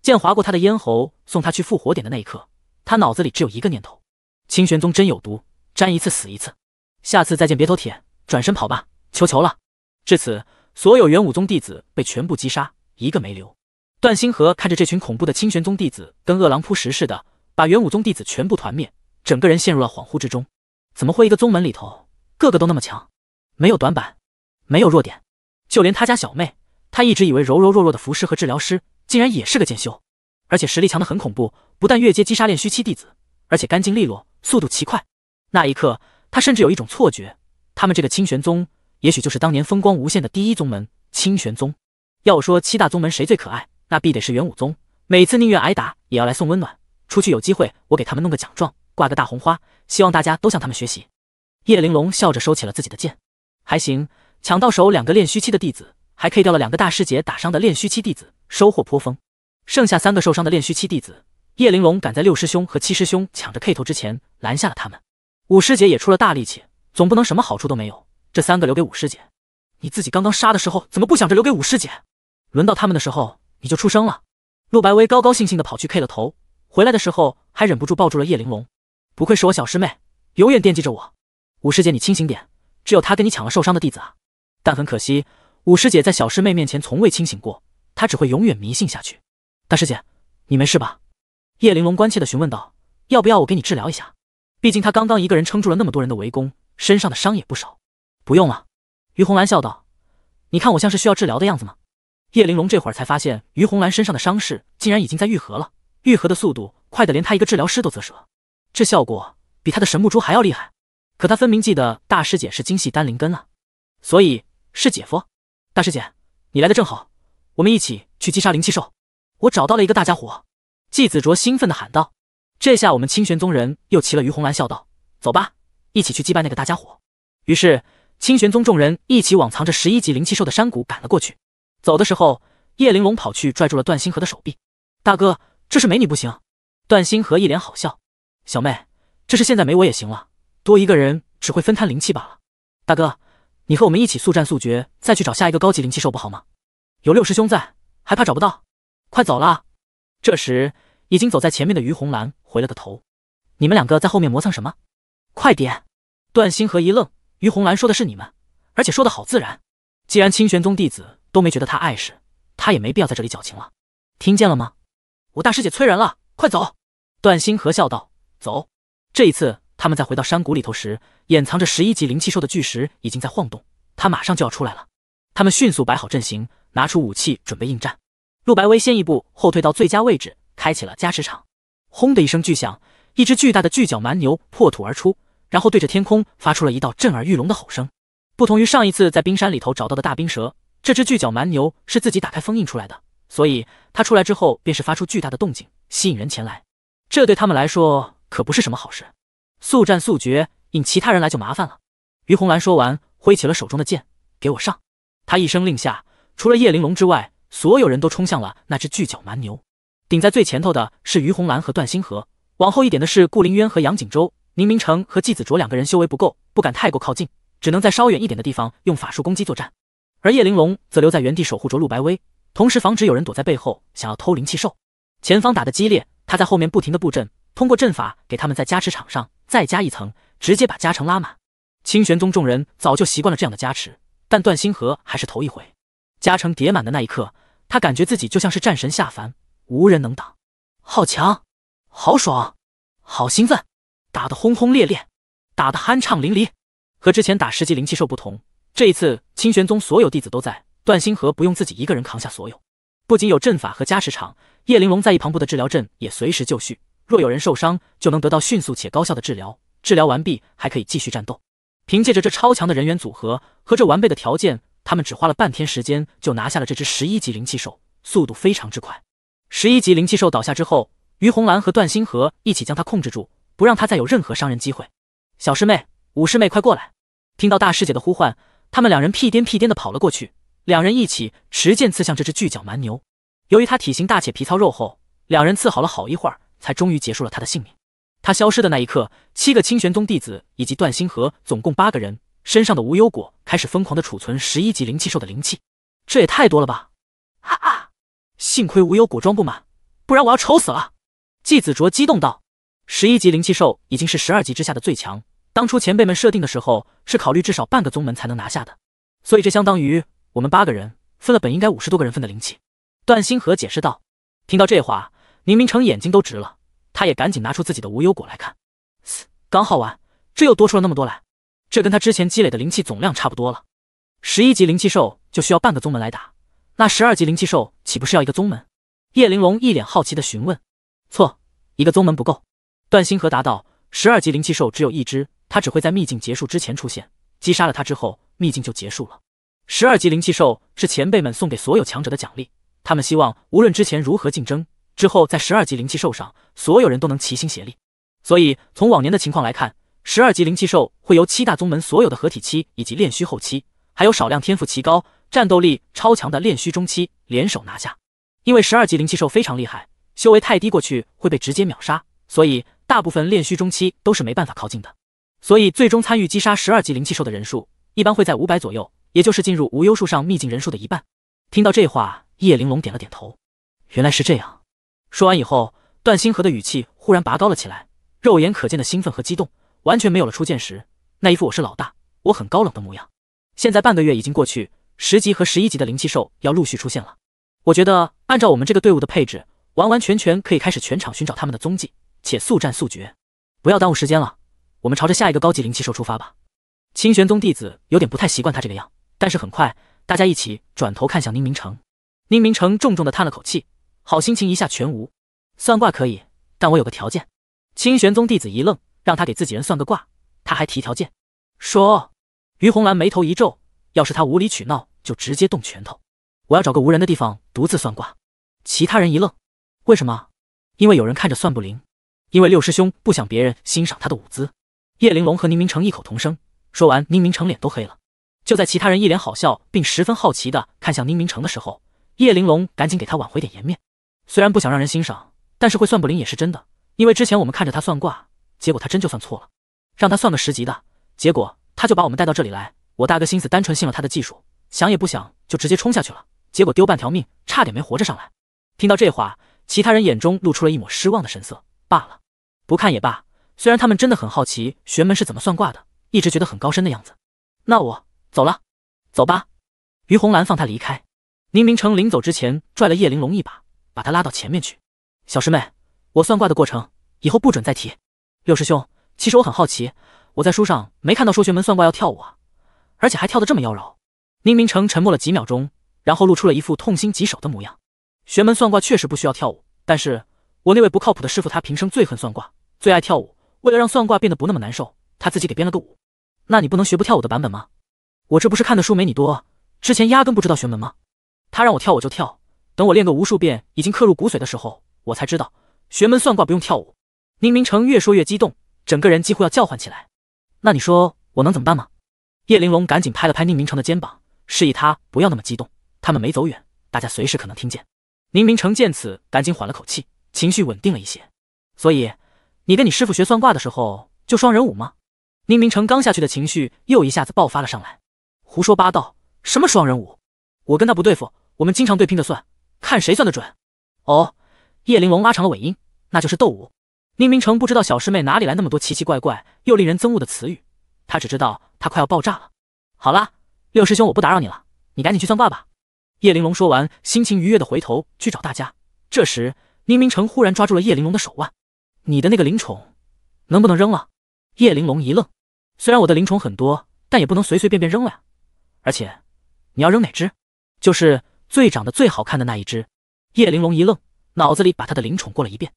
A: 剑划过他的咽喉，送他去复活点的那一刻，他脑子里只有一个念头：清玄宗真有毒，沾一次死一次，下次再见别偷舔，转身跑吧，求求了。至此，所有元武宗弟子被全部击杀，一个没留。段星河看着这群恐怖的清玄宗弟子，跟饿狼扑食似的，把元武宗弟子全部团灭，整个人陷入了恍惚之中。怎么会一个宗门里头个个都那么强？没有短板，没有弱点，就连他家小妹，他一直以为柔柔弱弱的符师和治疗师。竟然也是个剑修，而且实力强的很恐怖。不但越阶击杀炼虚七弟子，而且干净利落，速度奇快。那一刻，他甚至有一种错觉，他们这个清玄宗，也许就是当年风光无限的第一宗门清玄宗。要我说，七大宗门谁最可爱，那必得是元武宗。每次宁愿挨打也要来送温暖。出去有机会，我给他们弄个奖状，挂个大红花，希望大家都向他们学习。叶玲珑笑着收起了自己的剑，还行，抢到手两个炼虚七的弟子，还 K 掉了两个大师姐打伤的炼虚七弟子。收获颇丰，剩下三个受伤的练虚期弟子，叶玲珑赶在六师兄和七师兄抢着 K 头之前拦下了他们。五师姐也出了大力气，总不能什么好处都没有。这三个留给五师姐，你自己刚刚杀的时候怎么不想着留给五师姐？轮到他们的时候你就出声了。陆白薇高高兴兴的跑去 K 了头，回来的时候还忍不住抱住了叶玲珑。不愧是我小师妹，永远惦记着我。五师姐你清醒点，只有他跟你抢了受伤的弟子啊。但很可惜，五师姐在小师妹面前从未清醒过。他只会永远迷信下去。大师姐，你没事吧？叶玲珑关切的询问道：“要不要我给你治疗一下？毕竟他刚刚一个人撑住了那么多人的围攻，身上的伤也不少。”“不用了。”于红兰笑道，“你看我像是需要治疗的样子吗？”叶玲珑这会儿才发现，于红兰身上的伤势竟然已经在愈合了，愈合的速度快的连他一个治疗师都啧舌，这效果比他的神木珠还要厉害。可他分明记得大师姐是精细丹灵根啊，所以是姐夫。大师姐，你来的正好。我们一起去击杀灵气兽，我找到了一个大家伙！”季子卓兴奋的喊道。这下我们清玄宗人又齐了。于红兰笑道：“走吧，一起去击败那个大家伙。”于是清玄宗众人一起往藏着十一级灵气兽的山谷赶了过去。走的时候，叶玲珑跑去拽住了段星河的手臂：“大哥，这事没你不行。”段星河一脸好笑：“小妹，这事现在没我也行了，多一个人只会分摊灵气罢了。大哥，你和我们一起速战速决，再去找下一个高级灵气兽不好吗？”有六师兄在，还怕找不到？快走了！这时，已经走在前面的于红兰回了个头：“你们两个在后面磨蹭什么？快点！”段星河一愣，于红兰说的是你们，而且说的好自然。既然清玄宗弟子都没觉得他碍事，他也没必要在这里矫情了。听见了吗？我大师姐催人了，快走！段星河笑道：“走。”这一次，他们在回到山谷里头时，掩藏着十一级灵气兽的巨石已经在晃动，他马上就要出来了。他们迅速摆好阵型，拿出武器准备应战。陆白薇先一步后退到最佳位置，开启了加持场。轰的一声巨响，一只巨大的巨角蛮牛破土而出，然后对着天空发出了一道震耳欲聋的吼声。不同于上一次在冰山里头找到的大冰蛇，这只巨角蛮牛是自己打开封印出来的，所以它出来之后便是发出巨大的动静，吸引人前来。这对他们来说可不是什么好事。速战速决，引其他人来就麻烦了。于红兰说完，挥起了手中的剑，给我上！他一声令下，除了叶玲珑之外，所有人都冲向了那只巨角蛮牛。顶在最前头的是于红兰和段星河，往后一点的是顾凌渊和杨景洲。宁明诚和纪子卓两个人修为不够，不敢太过靠近，只能在稍远一点的地方用法术攻击作战。而叶玲珑则留在原地守护着陆白薇，同时防止有人躲在背后想要偷灵气兽。前方打的激烈，他在后面不停的布阵，通过阵法给他们在加持场上再加一层，直接把加成拉满。清玄宗众人早就习惯了这样的加持。但段星河还是头一回，加成叠满的那一刻，他感觉自己就像是战神下凡，无人能挡。好强，好爽，好兴奋！打得轰轰烈烈，打得酣畅淋漓。和之前打十级灵气兽不同，这一次清玄宗所有弟子都在，段星河不用自己一个人扛下所有。不仅有阵法和加持场，叶玲珑在一旁布的治疗阵也随时就绪。若有人受伤，就能得到迅速且高效的治疗。治疗完毕，还可以继续战斗。凭借着这超强的人员组合和这完备的条件，他们只花了半天时间就拿下了这只十一级灵气兽，速度非常之快。十一级灵气兽倒下之后，于红兰和段星河一起将他控制住，不让他再有任何伤人机会。小师妹，五师妹，快过来！听到大师姐的呼唤，他们两人屁颠屁颠的跑了过去，两人一起持剑刺向这只巨角蛮牛。由于他体型大且皮糙肉厚，两人刺好了好一会儿，才终于结束了他的性命。他消失的那一刻，七个清玄宗弟子以及段星河，总共八个人身上的无忧果开始疯狂的储存十一级灵气兽的灵气，这也太多了吧！哈哈，幸亏无忧果装不满，不然我要愁死了。季子卓激动道：“十一级灵气兽已经是十二级之下的最强，当初前辈们设定的时候是考虑至少半个宗门才能拿下的，所以这相当于我们八个人分了本应该五十多个人分的灵气。”段星河解释道。听到这话，宁明成眼睛都直了。他也赶紧拿出自己的无忧果来看，刚耗完，这又多出了那么多来，这跟他之前积累的灵气总量差不多了。十一级灵气兽就需要半个宗门来打，那十二级灵气兽岂不是要一个宗门？叶玲珑一脸好奇的询问。错，一个宗门不够。段星河答道，十二级灵气兽只有一只，它只会在秘境结束之前出现，击杀了它之后，秘境就结束了。十二级灵气兽是前辈们送给所有强者的奖励，他们希望无论之前如何竞争。之后，在十二级灵气兽上，所有人都能齐心协力，所以从往年的情况来看，十二级灵气兽会由七大宗门所有的合体期以及炼虚后期，还有少量天赋奇高、战斗力超强的炼虚中期联手拿下。因为十二级灵气兽非常厉害，修为太低过去会被直接秒杀，所以大部分炼虚中期都是没办法靠近的。所以最终参与击杀十二级灵气兽的人数一般会在五百左右，也就是进入无忧树上秘境人数的一半。听到这话，叶玲珑点了点头，原来是这样。说完以后，段星河的语气忽然拔高了起来，肉眼可见的兴奋和激动，完全没有了初见时那一副我是老大，我很高冷的模样。现在半个月已经过去，十级和十一级的灵气兽要陆续出现了，我觉得按照我们这个队伍的配置，完完全全可以开始全场寻找他们的踪迹，且速战速决，不要耽误时间了。我们朝着下一个高级灵气兽出发吧。清玄宗弟子有点不太习惯他这个样，但是很快，大家一起转头看向宁明城，宁明城重重的叹了口气。好心情一下全无，算卦可以，但我有个条件。清玄宗弟子一愣，让他给自己人算个卦，他还提条件，说。于红兰眉头一皱，要是他无理取闹，就直接动拳头。我要找个无人的地方独自算卦。其他人一愣，为什么？因为有人看着算不灵，因为六师兄不想别人欣赏他的舞姿。叶玲珑和宁明成异口同声，说完，宁明成脸都黑了。就在其他人一脸好笑并十分好奇的看向宁明成的时候，叶玲珑赶紧给他挽回点颜面。虽然不想让人欣赏，但是会算不灵也是真的。因为之前我们看着他算卦，结果他真就算错了。让他算个十级的，结果他就把我们带到这里来。我大哥心思单纯，信了他的技术，想也不想就直接冲下去了，结果丢半条命，差点没活着上来。听到这话，其他人眼中露出了一抹失望的神色。罢了，不看也罢。虽然他们真的很好奇玄门是怎么算卦的，一直觉得很高深的样子。那我走了，走吧。于红兰放他离开。宁明成临走之前拽了叶玲珑一把。把他拉到前面去，小师妹，我算卦的过程以后不准再提。六师兄，其实我很好奇，我在书上没看到说玄门算卦要跳舞啊，而且还跳得这么妖娆。宁明成沉默了几秒钟，然后露出了一副痛心疾首的模样。玄门算卦确实不需要跳舞，但是我那位不靠谱的师傅他平生最恨算卦，最爱跳舞。为了让算卦变得不那么难受，他自己给编了个舞。那你不能学不跳舞的版本吗？我这不是看的书没你多，之前压根不知道玄门吗？他让我跳我就跳。等我练个无数遍，已经刻入骨髓的时候，我才知道学门算卦不用跳舞。宁明成越说越激动，整个人几乎要叫唤起来。那你说我能怎么办吗？叶玲珑赶紧拍了拍宁明成的肩膀，示意他不要那么激动。他们没走远，大家随时可能听见。宁明成见此，赶紧缓了口气，情绪稳定了一些。所以你跟你师傅学算卦的时候，就双人舞吗？宁明成刚下去的情绪又一下子爆发了上来，胡说八道什么双人舞？我跟他不对付，我们经常对拼着算。看谁算得准？哦，叶玲珑拉长了尾音，那就是斗舞。宁明成不知道小师妹哪里来那么多奇奇怪怪又令人憎恶的词语，他只知道他快要爆炸了。好啦，六师兄，我不打扰你了，你赶紧去算卦吧。叶玲珑说完，心情愉悦的回头去找大家。这时，宁明成忽然抓住了叶玲珑的手腕，你的那个灵宠能不能扔了？叶玲珑一愣，虽然我的灵宠很多，但也不能随随便便扔了呀。而且，你要扔哪只？就是。最长得最好看的那一只，叶玲珑一愣，脑子里把他的灵宠过了一遍。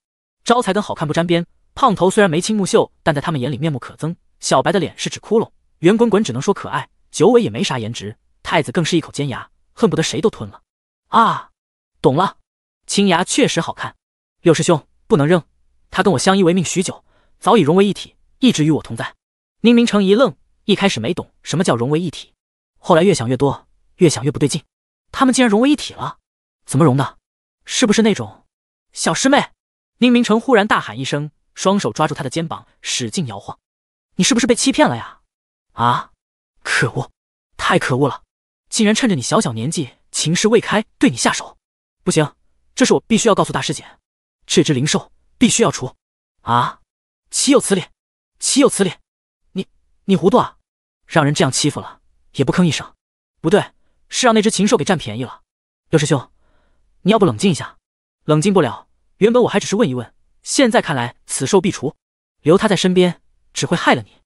A: 招财跟好看不沾边，胖头虽然眉清目秀，但在他们眼里面目可憎。小白的脸是指窟窿，圆滚滚只能说可爱。九尾也没啥颜值，太子更是一口尖牙，恨不得谁都吞了。啊，懂了，青牙确实好看。六师兄不能扔，他跟我相依为命许久，早已融为一体，一直与我同在。宁明成一愣，一开始没懂什么叫融为一体，后来越想越多，越想越不对劲。他们竟然融为一体了，怎么融的？是不是那种？小师妹，宁明成忽然大喊一声，双手抓住她的肩膀，使劲摇晃：“你是不是被欺骗了呀？啊！可恶，太可恶了！竟然趁着你小小年纪，情势未开，对你下手！不行，这是我必须要告诉大师姐，这只灵兽必须要除！啊！岂有此理！岂有此理！你你糊涂啊！让人这样欺负了，也不吭一声！不对。”是让那只禽兽给占便宜了，六师兄，你要不冷静一下？冷静不了。原本我还只是问一问，现在看来此兽必除，留他在身边只会害了你。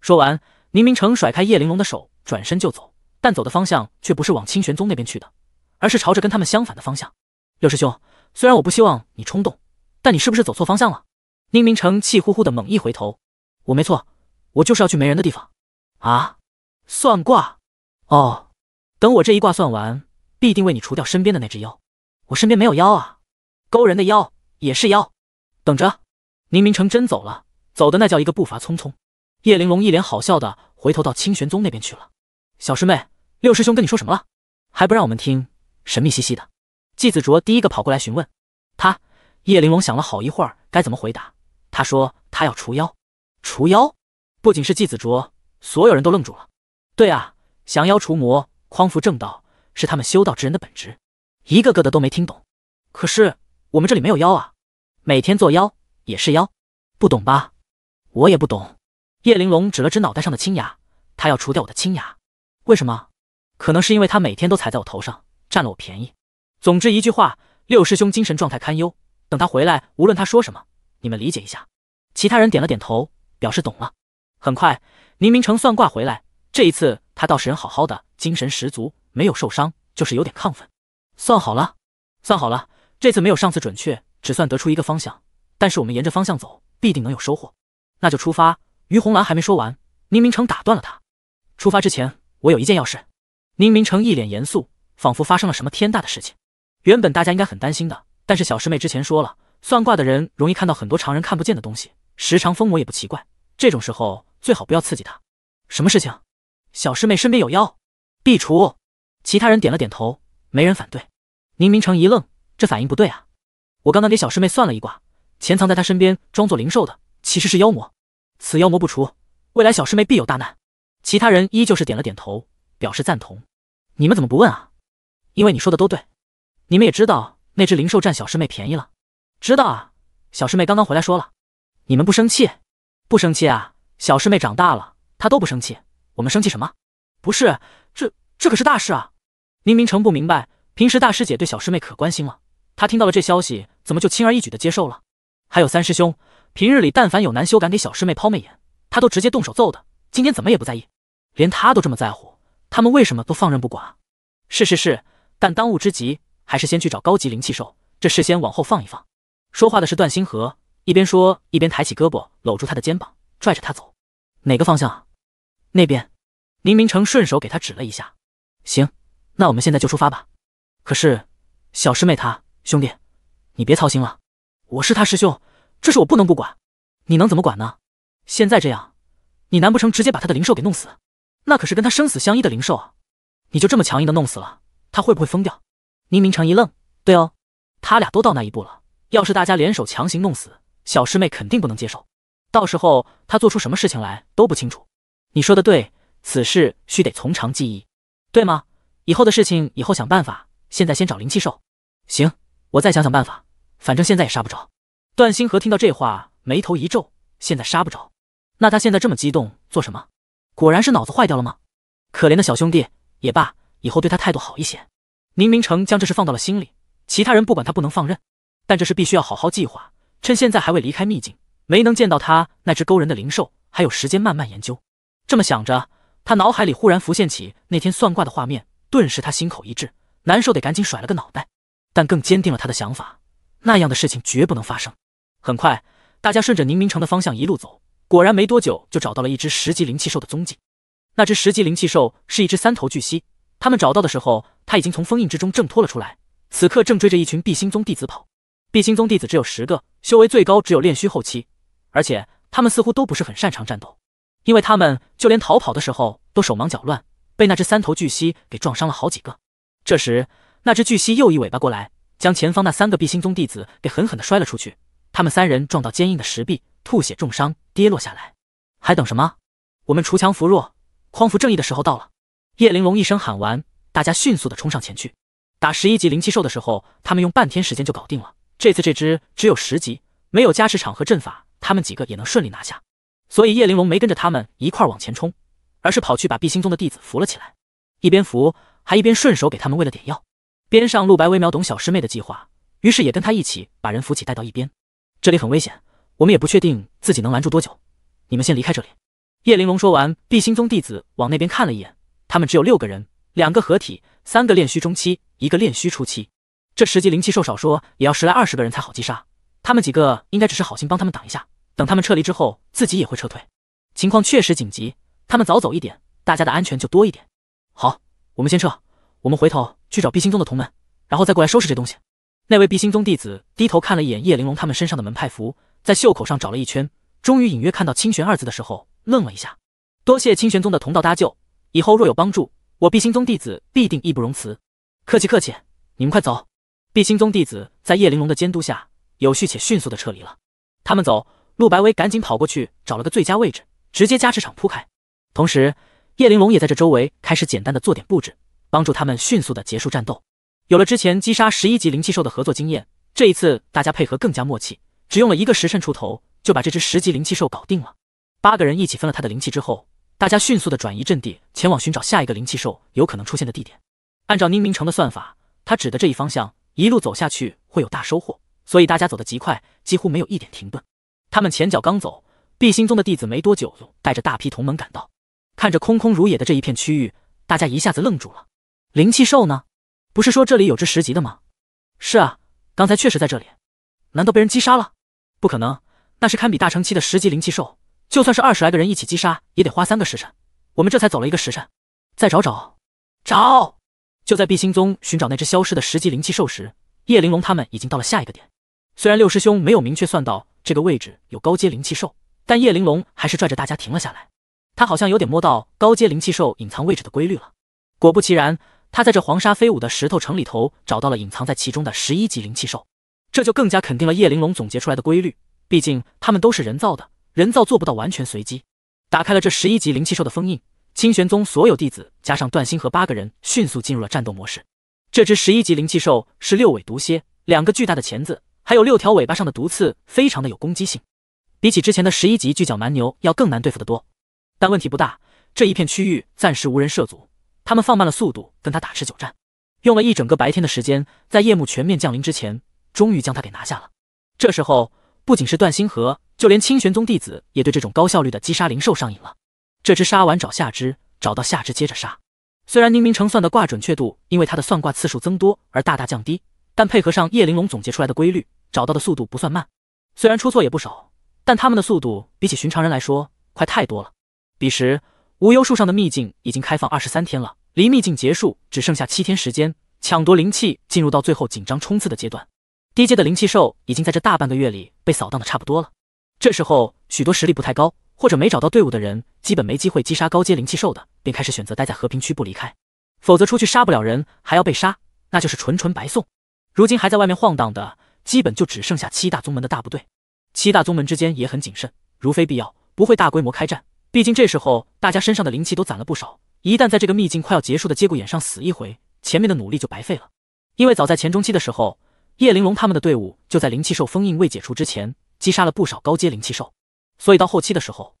A: 说完，宁明成甩开叶玲珑的手，转身就走。但走的方向却不是往清玄宗那边去的，而是朝着跟他们相反的方向。六师兄，虽然我不希望你冲动，但你是不是走错方向了？宁明成气呼呼的猛一回头：“我没错，我就是要去没人的地方。”啊，算卦？哦。等我这一卦算完，必定为你除掉身边的那只妖。我身边没有妖啊，勾人的妖也是妖。等着，宁明成真走了，走的那叫一个步伐匆匆。叶玲珑一脸好笑的回头到清玄宗那边去了。小师妹，六师兄跟你说什么了？还不让我们听，神秘兮兮的。季子卓第一个跑过来询问。他，叶玲珑想了好一会儿该怎么回答。他说他要除妖。除妖？不仅是季子卓，所有人都愣住了。对啊，降妖除魔。匡扶正道是他们修道之人的本职，一个个的都没听懂。可是我们这里没有妖啊，每天做妖也是妖，不懂吧？我也不懂。叶玲珑指了指脑袋上的青牙，他要除掉我的青牙，为什么？可能是因为他每天都踩在我头上，占了我便宜。总之一句话，六师兄精神状态堪忧，等他回来，无论他说什么，你们理解一下。其他人点了点头，表示懂了。很快，宁明成算卦回来。这一次他倒是人好好的，精神十足，没有受伤，就是有点亢奋。算好了，算好了，这次没有上次准确，只算得出一个方向。但是我们沿着方向走，必定能有收获。那就出发。于红兰还没说完，宁明成打断了他。出发之前，我有一件要事。宁明成一脸严肃，仿佛发生了什么天大的事情。原本大家应该很担心的，但是小师妹之前说了，算卦的人容易看到很多常人看不见的东西，时常疯魔也不奇怪。这种时候最好不要刺激他。什么事情？小师妹身边有妖，必除。其他人点了点头，没人反对。宁明成一愣，这反应不对啊！我刚刚给小师妹算了一卦，潜藏在她身边装作灵兽的，其实是妖魔。此妖魔不除，未来小师妹必有大难。其他人依旧是点了点头，表示赞同。你们怎么不问啊？因为你说的都对。你们也知道那只灵兽占小师妹便宜了，知道啊。小师妹刚刚回来说了，你们不生气？不生气啊！小师妹长大了，她都不生气。我们生气什么？不是，这这可是大事啊！宁明成不明白，平时大师姐对小师妹可关心了，她听到了这消息，怎么就轻而易举的接受了？还有三师兄，平日里但凡有男修敢给小师妹抛媚眼，他都直接动手揍的，今天怎么也不在意？连他都这么在乎，他们为什么都放任不管是是是，但当务之急还是先去找高级灵气兽，这事先往后放一放。说话的是段星河，一边说一边抬起胳膊搂住他的肩膀，拽着他走。哪个方向啊？那边。宁明成顺手给他指了一下，行，那我们现在就出发吧。可是小师妹她兄弟，你别操心了，我是他师兄，这事我不能不管。你能怎么管呢？现在这样，你难不成直接把他的灵兽给弄死？那可是跟他生死相依的灵兽啊！你就这么强硬的弄死了，他会不会疯掉？宁明成一愣，对哦，他俩都到那一步了，要是大家联手强行弄死小师妹，肯定不能接受。到时候他做出什么事情来都不清楚。你说的对。此事需得从长计议，对吗？以后的事情以后想办法，现在先找灵气兽。行，我再想想办法。反正现在也杀不着。段星河听到这话，眉头一皱。现在杀不着，那他现在这么激动做什么？果然是脑子坏掉了吗？可怜的小兄弟，也罢，以后对他态度好一些。宁明成将这事放到了心里。其他人不管他不能放任，但这事必须要好好计划。趁现在还未离开秘境，没能见到他那只勾人的灵兽，还有时间慢慢研究。这么想着。他脑海里忽然浮现起那天算卦的画面，顿时他心口一滞，难受得赶紧甩了个脑袋，但更坚定了他的想法：那样的事情绝不能发生。很快，大家顺着宁明城的方向一路走，果然没多久就找到了一只十级灵气兽的踪迹。那只十级灵气兽是一只三头巨蜥，他们找到的时候，它已经从封印之中挣脱了出来，此刻正追着一群碧心宗弟子跑。碧心宗弟子只有十个，修为最高只有炼虚后期，而且他们似乎都不是很擅长战斗。因为他们就连逃跑的时候都手忙脚乱，被那只三头巨蜥给撞伤了好几个。这时，那只巨蜥又一尾巴过来，将前方那三个碧星宗弟子给狠狠地摔了出去。他们三人撞到坚硬的石壁，吐血重伤，跌落下来。还等什么？我们锄强扶弱，匡扶正义的时候到了！叶玲珑一声喊完，大家迅速地冲上前去。打十一级灵气兽的时候，他们用半天时间就搞定了。这次这只只有十级，没有加持场和阵法，他们几个也能顺利拿下。所以叶玲珑没跟着他们一块往前冲，而是跑去把碧星宗的弟子扶了起来，一边扶还一边顺手给他们喂了点药。边上陆白微秒懂小师妹的计划，于是也跟他一起把人扶起，带到一边。这里很危险，我们也不确定自己能拦住多久，你们先离开这里。叶玲珑说完，碧星宗弟子往那边看了一眼，他们只有六个人，两个合体，三个练虚中期，一个练虚初期。这十级灵气兽少说也要十来二十个人才好击杀，他们几个应该只是好心帮他们挡一下。等他们撤离之后，自己也会撤退。情况确实紧急，他们早走一点，大家的安全就多一点。好，我们先撤，我们回头去找碧心宗的同门，然后再过来收拾这东西。那位碧心宗弟子低头看了一眼叶玲珑他们身上的门派符，在袖口上找了一圈，终于隐约看到“清玄”二字的时候，愣了一下。多谢清玄宗的同道搭救，以后若有帮助，我碧心宗弟子必定义不容辞。客气客气，你们快走。碧心宗弟子在叶玲珑的监督下，有序且迅速的撤离了。他们走。陆白薇赶紧跑过去，找了个最佳位置，直接加持场铺开。同时，叶玲珑也在这周围开始简单的做点布置，帮助他们迅速的结束战斗。有了之前击杀十一级灵气兽的合作经验，这一次大家配合更加默契，只用了一个时辰出头就把这只十级灵气兽搞定了。八个人一起分了他的灵气之后，大家迅速的转移阵地，前往寻找下一个灵气兽有可能出现的地点。按照宁明城的算法，他指的这一方向，一路走下去会有大收获，所以大家走得极快，几乎没有一点停顿。他们前脚刚走，碧心宗的弟子没多久带着大批同门赶到。看着空空如也的这一片区域，大家一下子愣住了。灵气兽呢？不是说这里有只十级的吗？是啊，刚才确实在这里。难道被人击杀了？不可能，那是堪比大成期的十级灵气兽，就算是二十来个人一起击杀，也得花三个时辰。我们这才走了一个时辰，再找找找。就在碧心宗寻找那只消失的十级灵气兽时，叶玲珑他们已经到了下一个点。虽然六师兄没有明确算到。这个位置有高阶灵气兽，但叶玲珑还是拽着大家停了下来。他好像有点摸到高阶灵气兽隐藏位置的规律了。果不其然，他在这黄沙飞舞的石头城里头找到了隐藏在其中的十一级灵气兽，这就更加肯定了叶玲珑总结出来的规律。毕竟他们都是人造的，人造做不到完全随机。打开了这十一级灵气兽的封印，清玄宗所有弟子加上段星河八个人迅速进入了战斗模式。这只十一级灵气兽是六尾毒蝎，两个巨大的钳子。还有六条尾巴上的毒刺非常的有攻击性，比起之前的十一级巨角蛮牛要更难对付得多。但问题不大，这一片区域暂时无人涉足，他们放慢了速度，跟他打持久战，用了一整个白天的时间，在夜幕全面降临之前，终于将他给拿下了。这时候，不仅是段星河，就连清玄宗弟子也对这种高效率的击杀灵兽上瘾了。这只杀完找下只，找到下只接着杀。虽然宁明成算的卦准确度因为他的算卦次数增多而大大降低，但配合上叶玲珑总结出来的规律。找到的速度不算慢，虽然出错也不少，但他们的速度比起寻常人来说快太多了。彼时无忧树上的秘境已经开放二十三天了，离秘境结束只剩下七天时间，抢夺灵气进入到最后紧张冲刺的阶段。低阶的灵气兽已经在这大半个月里被扫荡的差不多了。这时候，许多实力不太高或者没找到队伍的人，基本没机会击杀高阶灵气兽的，便开始选择待在和平区不离开，否则出去杀不了人还要被杀，那就是纯纯白送。如今还在外面晃荡的。基本就只剩下七大宗门的大部队，七大宗门之间也很谨慎，如非必要不会大规模开战。毕竟这时候大家身上的灵气都攒了不少，一旦在这个秘境快要结束的节骨眼上死一回，前面的努力就白费了。因为早在前中期的时候，叶玲珑他们的队伍就在灵气兽封印未解除之前击杀了不少高阶灵气兽，所以到后期的时候，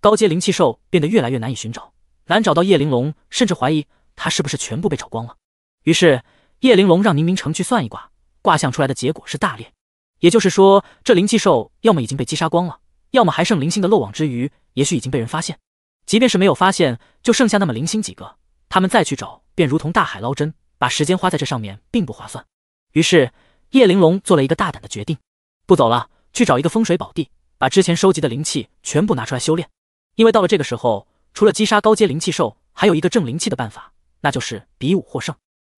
A: 高阶灵气兽变得越来越难以寻找，难找到叶玲珑甚至怀疑他是不是全部被找光了。于是叶玲珑让宁明城去算一卦。卦象出来的结果是大裂，也就是说，这灵气兽要么已经被击杀光了，要么还剩零星的漏网之鱼，也许已经被人发现。即便是没有发现，就剩下那么零星几个，他们再去找，便如同大海捞针，把时间花在这上面并不划算。于是，叶玲珑做了一个大胆的决定，不走了，去找一个风水宝地，把之前收集的灵气全部拿出来修炼。因为到了这个时候，除了击杀高阶灵气兽，还有一个挣灵气的办法，那就是比武获胜。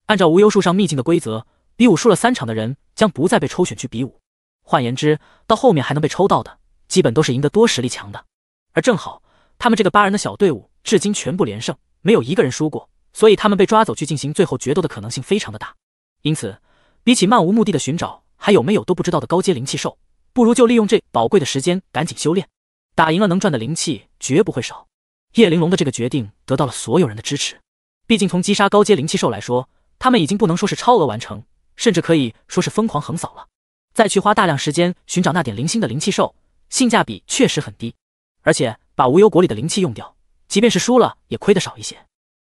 A: 按照无忧树上秘境的规则。比武输了三场的人将不再被抽选去比武，换言之，到后面还能被抽到的，基本都是赢得多、实力强的。而正好他们这个八人的小队伍至今全部连胜，没有一个人输过，所以他们被抓走去进行最后决斗的可能性非常的大。因此，比起漫无目的的寻找还有没有都不知道的高阶灵气兽，不如就利用这宝贵的时间赶紧修炼，打赢了能赚的灵气绝不会少。叶玲珑的这个决定得到了所有人的支持，毕竟从击杀高阶灵气兽来说，他们已经不能说是超额完成。甚至可以说是疯狂横扫了，再去花大量时间寻找那点零星的灵气兽，性价比确实很低。而且把无忧国里的灵气用掉，即便是输了也亏得少一些。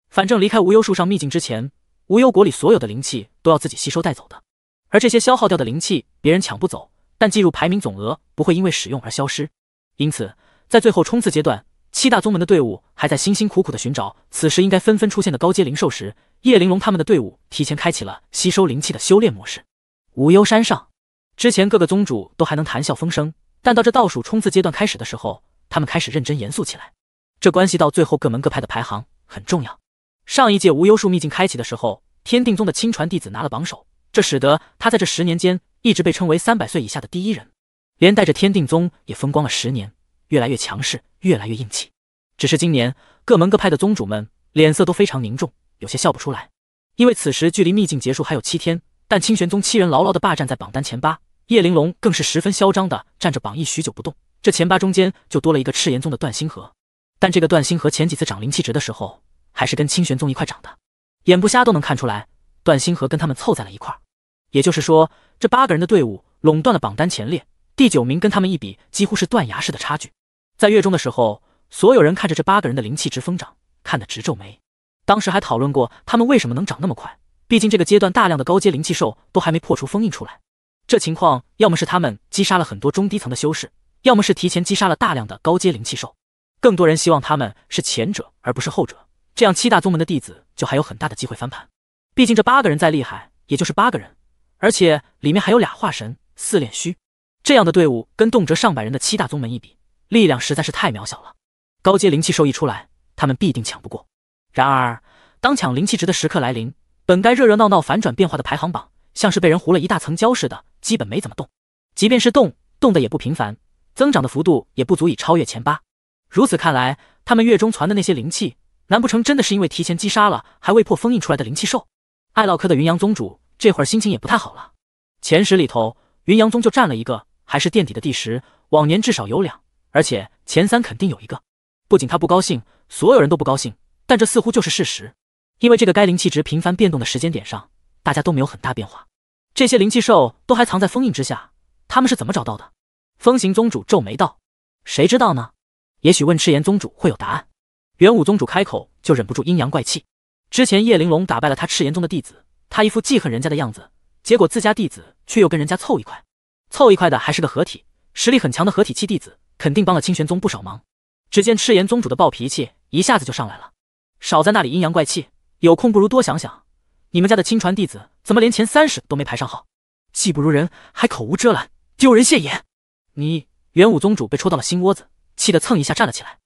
A: 反正离开无忧树上秘境之前，无忧国里所有的灵气都要自己吸收带走的。而这些消耗掉的灵气，别人抢不走，但计入排名总额不会因为使用而消失。因此，在最后冲刺阶段，七大宗门的队伍还在辛辛苦苦的寻找，此时应该纷纷出现的高阶灵兽时。叶玲珑他们的队伍提前开启了吸收灵气的修炼模式。无忧山上，之前各个宗主都还能谈笑风生，但到这倒数冲刺阶段开始的时候，他们开始认真严肃起来。这关系到最后各门各派的排行，很重要。上一届无忧树秘境开启的时候，天定宗的亲传弟子拿了榜首，这使得他在这十年间一直被称为三百岁以下的第一人，连带着天定宗也风光了十年，越来越强势，越来越硬气。只是今年，各门各派的宗主们脸色都非常凝重。有些笑不出来，因为此时距离秘境结束还有七天，但清玄宗七人牢牢的霸占在榜单前八，叶玲珑更是十分嚣张的站着榜一许久不动。这前八中间就多了一个赤炎宗的段星河，但这个段星河前几次涨灵气值的时候，还是跟清玄宗一块涨的，眼不瞎都能看出来，段星河跟他们凑在了一块。也就是说，这八个人的队伍垄断了榜单前列，第九名跟他们一比，几乎是断崖式的差距。在月中的时候，所有人看着这八个人的灵气值疯涨，看得直皱眉。当时还讨论过，他们为什么能长那么快？毕竟这个阶段大量的高阶灵气兽都还没破除封印出来。这情况要么是他们击杀了很多中低层的修士，要么是提前击杀了大量的高阶灵气兽。更多人希望他们是前者，而不是后者。这样七大宗门的弟子就还有很大的机会翻盘。毕竟这八个人再厉害，也就是八个人，而且里面还有俩化神、四炼虚，这样的队伍跟动辄上百人的七大宗门一比，力量实在是太渺小了。高阶灵气兽一出来，他们必定抢不过。然而，当抢灵气值的时刻来临，本该热热闹闹反转变化的排行榜，像是被人糊了一大层胶似的，基本没怎么动。即便是动，动的也不频繁，增长的幅度也不足以超越前八。如此看来，他们月中攒的那些灵气，难不成真的是因为提前击杀了还未破封印出来的灵气兽？爱唠嗑的云阳宗主这会儿心情也不太好了。前十里头，云阳宗就占了一个，还是垫底的第十。往年至少有两，而且前三肯定有一个。不仅他不高兴，所有人都不高兴。但这似乎就是事实，因为这个该灵气值频繁变动的时间点上，大家都没有很大变化。这些灵气兽都还藏在封印之下，他们是怎么找到的？风行宗主皱眉道：“谁知道呢？也许问赤炎宗主会有答案。”元武宗主开口就忍不住阴阳怪气：“之前叶玲珑打败了他赤炎宗的弟子，他一副记恨人家的样子，结果自家弟子却又跟人家凑一块，凑一块的还是个合体，实力很强的合体期弟子，肯定帮了清玄宗不少忙。”只见赤炎宗主的暴脾气一下子就上来了。少在那里阴阳怪气，有空不如多想想，你们家的亲传弟子怎么连前三十都没排上号？技不如人还口无遮拦，丢人现眼！你元武宗主被戳到了心窝子，气得蹭一下站了起来。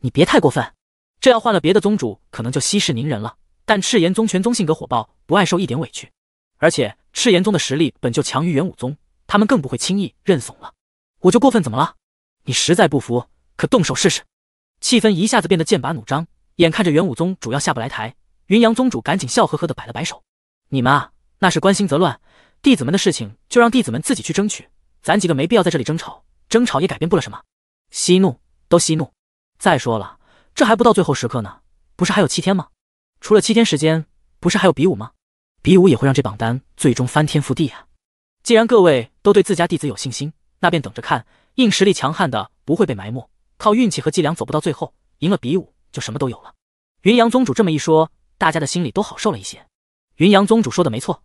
A: 你别太过分，这要换了别的宗主，可能就息事宁人了。但赤炎宗、全宗性格火爆，不爱受一点委屈，而且赤炎宗的实力本就强于元武宗，他们更不会轻易认怂了。我就过分怎么了？你实在不服，可动手试试。气氛一下子变得剑拔弩张。眼看着元武宗主要下不来台，云阳宗主赶紧笑呵呵的摆了摆手：“你们啊，那是关心则乱。弟子们的事情就让弟子们自己去争取，咱几个没必要在这里争吵，争吵也改变不了什么。息怒，都息怒。再说了，这还不到最后时刻呢，不是还有七天吗？除了七天时间，不是还有比武吗？比武也会让这榜单最终翻天覆地啊！既然各位都对自家弟子有信心，那便等着看，硬实力强悍的不会被埋没，靠运气和伎俩走不到最后，赢了比武。”就什么都有了。云阳宗主这么一说，大家的心里都好受了一些。云阳宗主说的没错，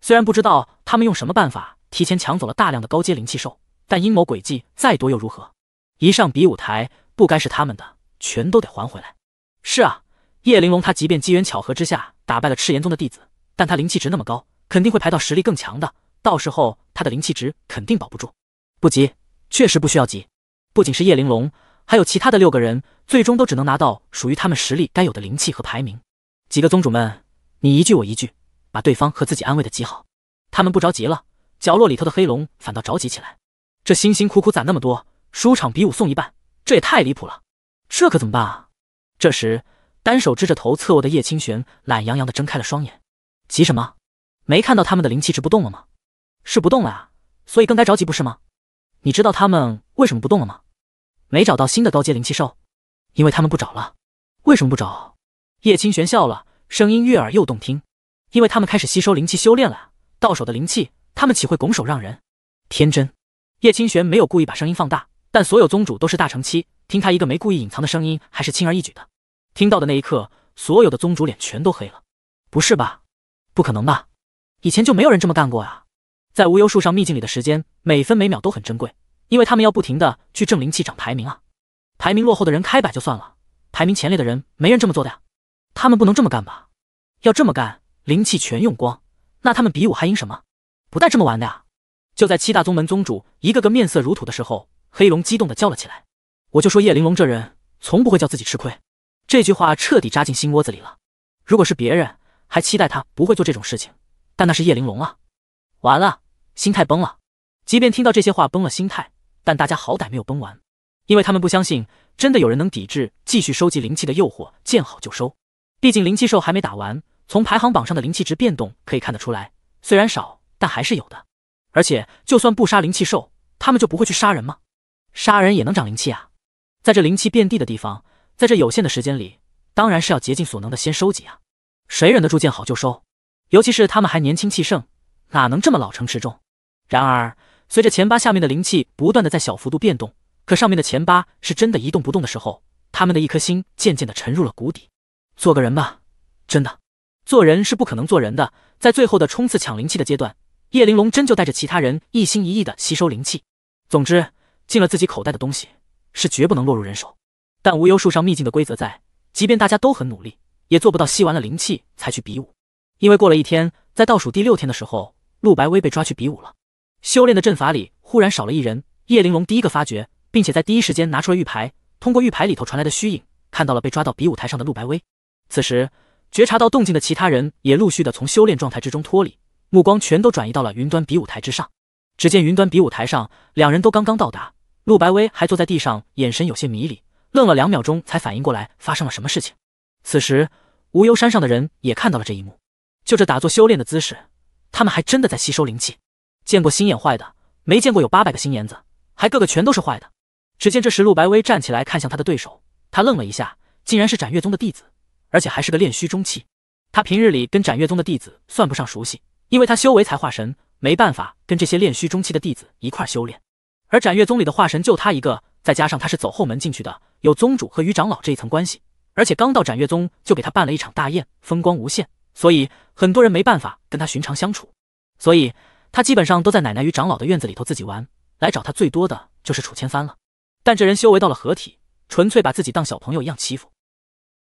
A: 虽然不知道他们用什么办法提前抢走了大量的高阶灵气兽，但阴谋诡计再多又如何？一上比武台，不该是他们的，全都得还回来。是啊，叶玲珑他即便机缘巧合之下打败了赤炎宗的弟子，但他灵气值那么高，肯定会排到实力更强的，到时候他的灵气值肯定保不住。不急，确实不需要急。不仅是叶玲珑。还有其他的六个人，最终都只能拿到属于他们实力该有的灵气和排名。几个宗主们，你一句我一句，把对方和自己安慰的极好。他们不着急了，角落里头的黑龙反倒着急起来。这辛辛苦苦攒那么多，输场比武送一半，这也太离谱了！这可怎么办啊？这时，单手支着头侧卧的叶清玄懒洋洋的睁开了双眼。急什么？没看到他们的灵气值不动了吗？是不动了啊，所以更该着急不是吗？你知道他们为什么不动了吗？没找到新的高阶灵气兽，因为他们不找了。为什么不找？叶清玄笑了，声音悦耳又动听。因为他们开始吸收灵气修炼了到手的灵气，他们岂会拱手让人？天真。叶清玄没有故意把声音放大，但所有宗主都是大成期，听他一个没故意隐藏的声音，还是轻而易举的。听到的那一刻，所有的宗主脸全都黑了。不是吧？不可能吧？以前就没有人这么干过啊！在无忧树上秘境里的时间，每分每秒都很珍贵。因为他们要不停的去挣灵气、涨排名啊，排名落后的人开摆就算了，排名前列的人没人这么做的呀，他们不能这么干吧？要这么干，灵气全用光，那他们比武还赢什么？不带这么玩的呀！就在七大宗门宗主一个个面色如土的时候，黑龙激动的叫了起来：“我就说叶玲珑这人从不会叫自己吃亏。”这句话彻底扎进心窝子里了。如果是别人，还期待他不会做这种事情，但那是叶玲珑啊！完了，心态崩了。即便听到这些话，崩了心态。但大家好歹没有崩完，因为他们不相信真的有人能抵制继续收集灵气的诱惑，见好就收。毕竟灵气兽还没打完，从排行榜上的灵气值变动可以看得出来，虽然少，但还是有的。而且就算不杀灵气兽，他们就不会去杀人吗？杀人也能长灵气啊！在这灵气遍地的地方，在这有限的时间里，当然是要竭尽所能的先收集啊！谁忍得住见好就收？尤其是他们还年轻气盛，哪能这么老成持重？然而。随着前八下面的灵气不断的在小幅度变动，可上面的前八是真的一动不动的时候，他们的一颗心渐渐的沉入了谷底。做个人吧，真的，做人是不可能做人的。在最后的冲刺抢灵气的阶段，叶玲珑真就带着其他人一心一意的吸收灵气。总之，进了自己口袋的东西是绝不能落入人手。但无忧树上秘境的规则在，即便大家都很努力，也做不到吸完了灵气才去比武。因为过了一天，在倒数第六天的时候，陆白薇被抓去比武了。修炼的阵法里忽然少了一人，叶玲珑第一个发觉，并且在第一时间拿出了玉牌，通过玉牌里头传来的虚影，看到了被抓到比武台上的陆白薇。此时觉察到动静的其他人也陆续的从修炼状态之中脱离，目光全都转移到了云端比武台之上。只见云端比武台上，两人都刚刚到达，陆白薇还坐在地上，眼神有些迷离，愣了两秒钟才反应过来发生了什么事情。此时无忧山上的人也看到了这一幕，就这打坐修炼的姿势，他们还真的在吸收灵气。见过心眼坏的，没见过有八百个心眼子，还个个全都是坏的。只见这时陆白薇站起来，看向他的对手，他愣了一下，竟然是斩月宗的弟子，而且还是个炼虚中期。他平日里跟斩月宗的弟子算不上熟悉，因为他修为才化神，没办法跟这些炼虚中期的弟子一块修炼。而斩月宗里的化神就他一个，再加上他是走后门进去的，有宗主和余长老这一层关系，而且刚到斩月宗就给他办了一场大宴，风光无限，所以很多人没办法跟他寻常相处，所以。他基本上都在奶奶与长老的院子里头自己玩，来找他最多的就是楚千帆了。但这人修为到了合体，纯粹把自己当小朋友一样欺负，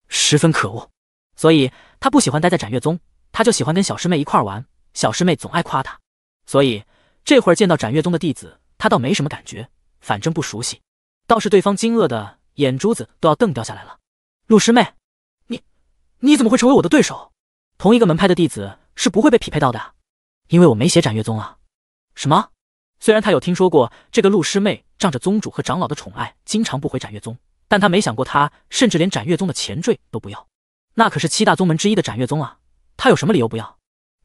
A: 十分可恶。所以他不喜欢待在斩月宗，他就喜欢跟小师妹一块玩。小师妹总爱夸他，所以这会儿见到斩月宗的弟子，他倒没什么感觉，反正不熟悉。倒是对方惊愕的眼珠子都要瞪掉下来了：“陆师妹，你你怎么会成为我的对手？同一个门派的弟子是不会被匹配到的啊！”因为我没写斩月宗啊！什么？虽然他有听说过这个陆师妹仗着宗主和长老的宠爱，经常不回斩月宗，但他没想过他甚至连斩月宗的前缀都不要。那可是七大宗门之一的斩月宗啊！他有什么理由不要？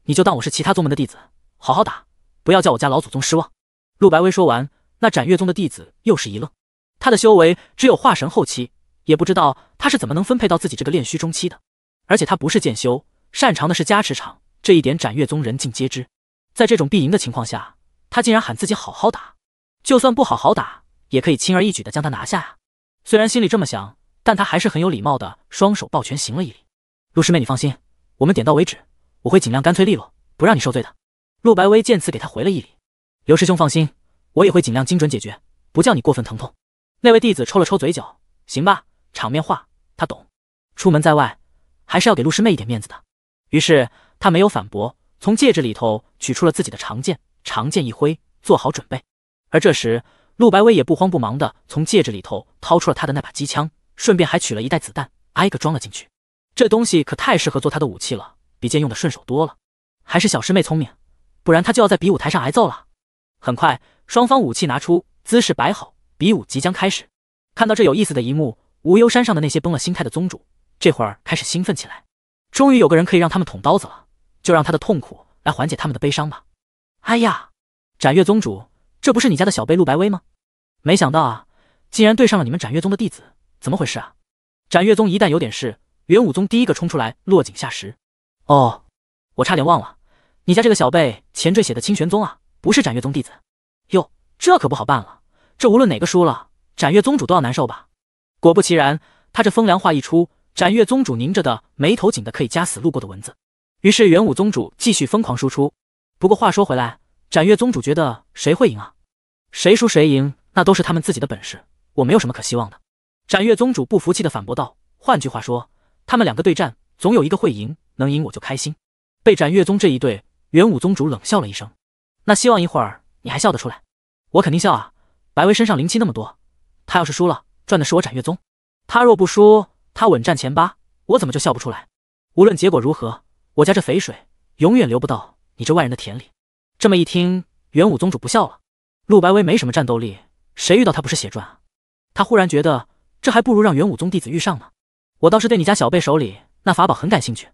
A: 你就当我是其他宗门的弟子，好好打，不要叫我家老祖宗失望。陆白薇说完，那斩月宗的弟子又是一愣。他的修为只有化神后期，也不知道他是怎么能分配到自己这个炼虚中期的。而且他不是剑修，擅长的是加持场，这一点斩月宗人尽皆知。在这种必赢的情况下，他竟然喊自己好好打，就算不好好打，也可以轻而易举的将他拿下呀。虽然心里这么想，但他还是很有礼貌的，双手抱拳行了一礼。陆师妹，你放心，我们点到为止，我会尽量干脆利落，不让你受罪的。陆白薇见此，给他回了一礼。刘师兄放心，我也会尽量精准解决，不叫你过分疼痛。那位弟子抽了抽嘴角，行吧，场面话他懂。出门在外，还是要给陆师妹一点面子的。于是他没有反驳。从戒指里头取出了自己的长剑，长剑一挥，做好准备。而这时，陆白薇也不慌不忙的从戒指里头掏出了他的那把机枪，顺便还取了一袋子弹，挨个装了进去。这东西可太适合做他的武器了，比剑用的顺手多了。还是小师妹聪明，不然他就要在比武台上挨揍了。很快，双方武器拿出，姿势摆好，比武即将开始。看到这有意思的一幕，无忧山上的那些崩了心态的宗主，这会儿开始兴奋起来，终于有个人可以让他们捅刀子了。就让他的痛苦来缓解他们的悲伤吧。哎呀，斩月宗主，这不是你家的小辈陆白薇吗？没想到啊，竟然对上了你们斩月宗的弟子，怎么回事啊？斩月宗一旦有点事，元武宗第一个冲出来落井下石。哦，我差点忘了，你家这个小辈前缀写的清玄宗啊，不是斩月宗弟子。哟，这可不好办了。这无论哪个输了，斩月宗主都要难受吧？果不其然，他这风凉话一出，斩月宗主拧着的眉头紧的可以夹死路过的蚊子。于是元武宗主继续疯狂输出。不过话说回来，斩月宗主觉得谁会赢啊？谁输谁赢，那都是他们自己的本事，我没有什么可希望的。斩月宗主不服气的反驳道：“换句话说，他们两个对战，总有一个会赢，能赢我就开心。”被斩月宗这一对，元武宗主冷笑了一声：“那希望一会儿你还笑得出来？我肯定笑啊！白薇身上灵气那么多，他要是输了，赚的是我斩月宗；他若不输，他稳占前八，我怎么就笑不出来？无论结果如何。”我家这肥水永远流不到你这外人的田里。这么一听，元武宗主不笑了。陆白薇没什么战斗力，谁遇到他不是血赚啊？他忽然觉得这还不如让元武宗弟子遇上呢。我倒是对你家小贝手里那法宝很感兴趣，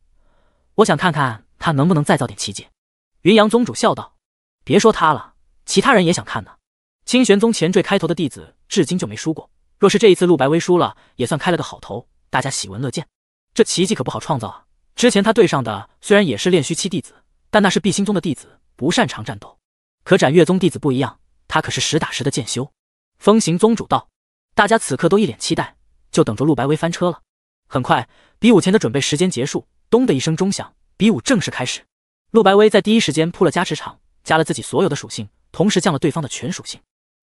A: 我想看看他能不能再造点奇迹。云阳宗主笑道：“别说他了，其他人也想看呢。清玄宗前缀开头的弟子至今就没输过，若是这一次陆白薇输了，也算开了个好头，大家喜闻乐见。这奇迹可不好创造啊。”之前他对上的虽然也是炼虚期弟子，但那是碧星宗的弟子，不擅长战斗。可斩月宗弟子不一样，他可是实打实的剑修。风行宗主道，大家此刻都一脸期待，就等着陆白薇翻车了。很快，比武前的准备时间结束，咚的一声钟响，比武正式开始。陆白薇在第一时间铺了加持场，加了自己所有的属性，同时降了对方的全属性。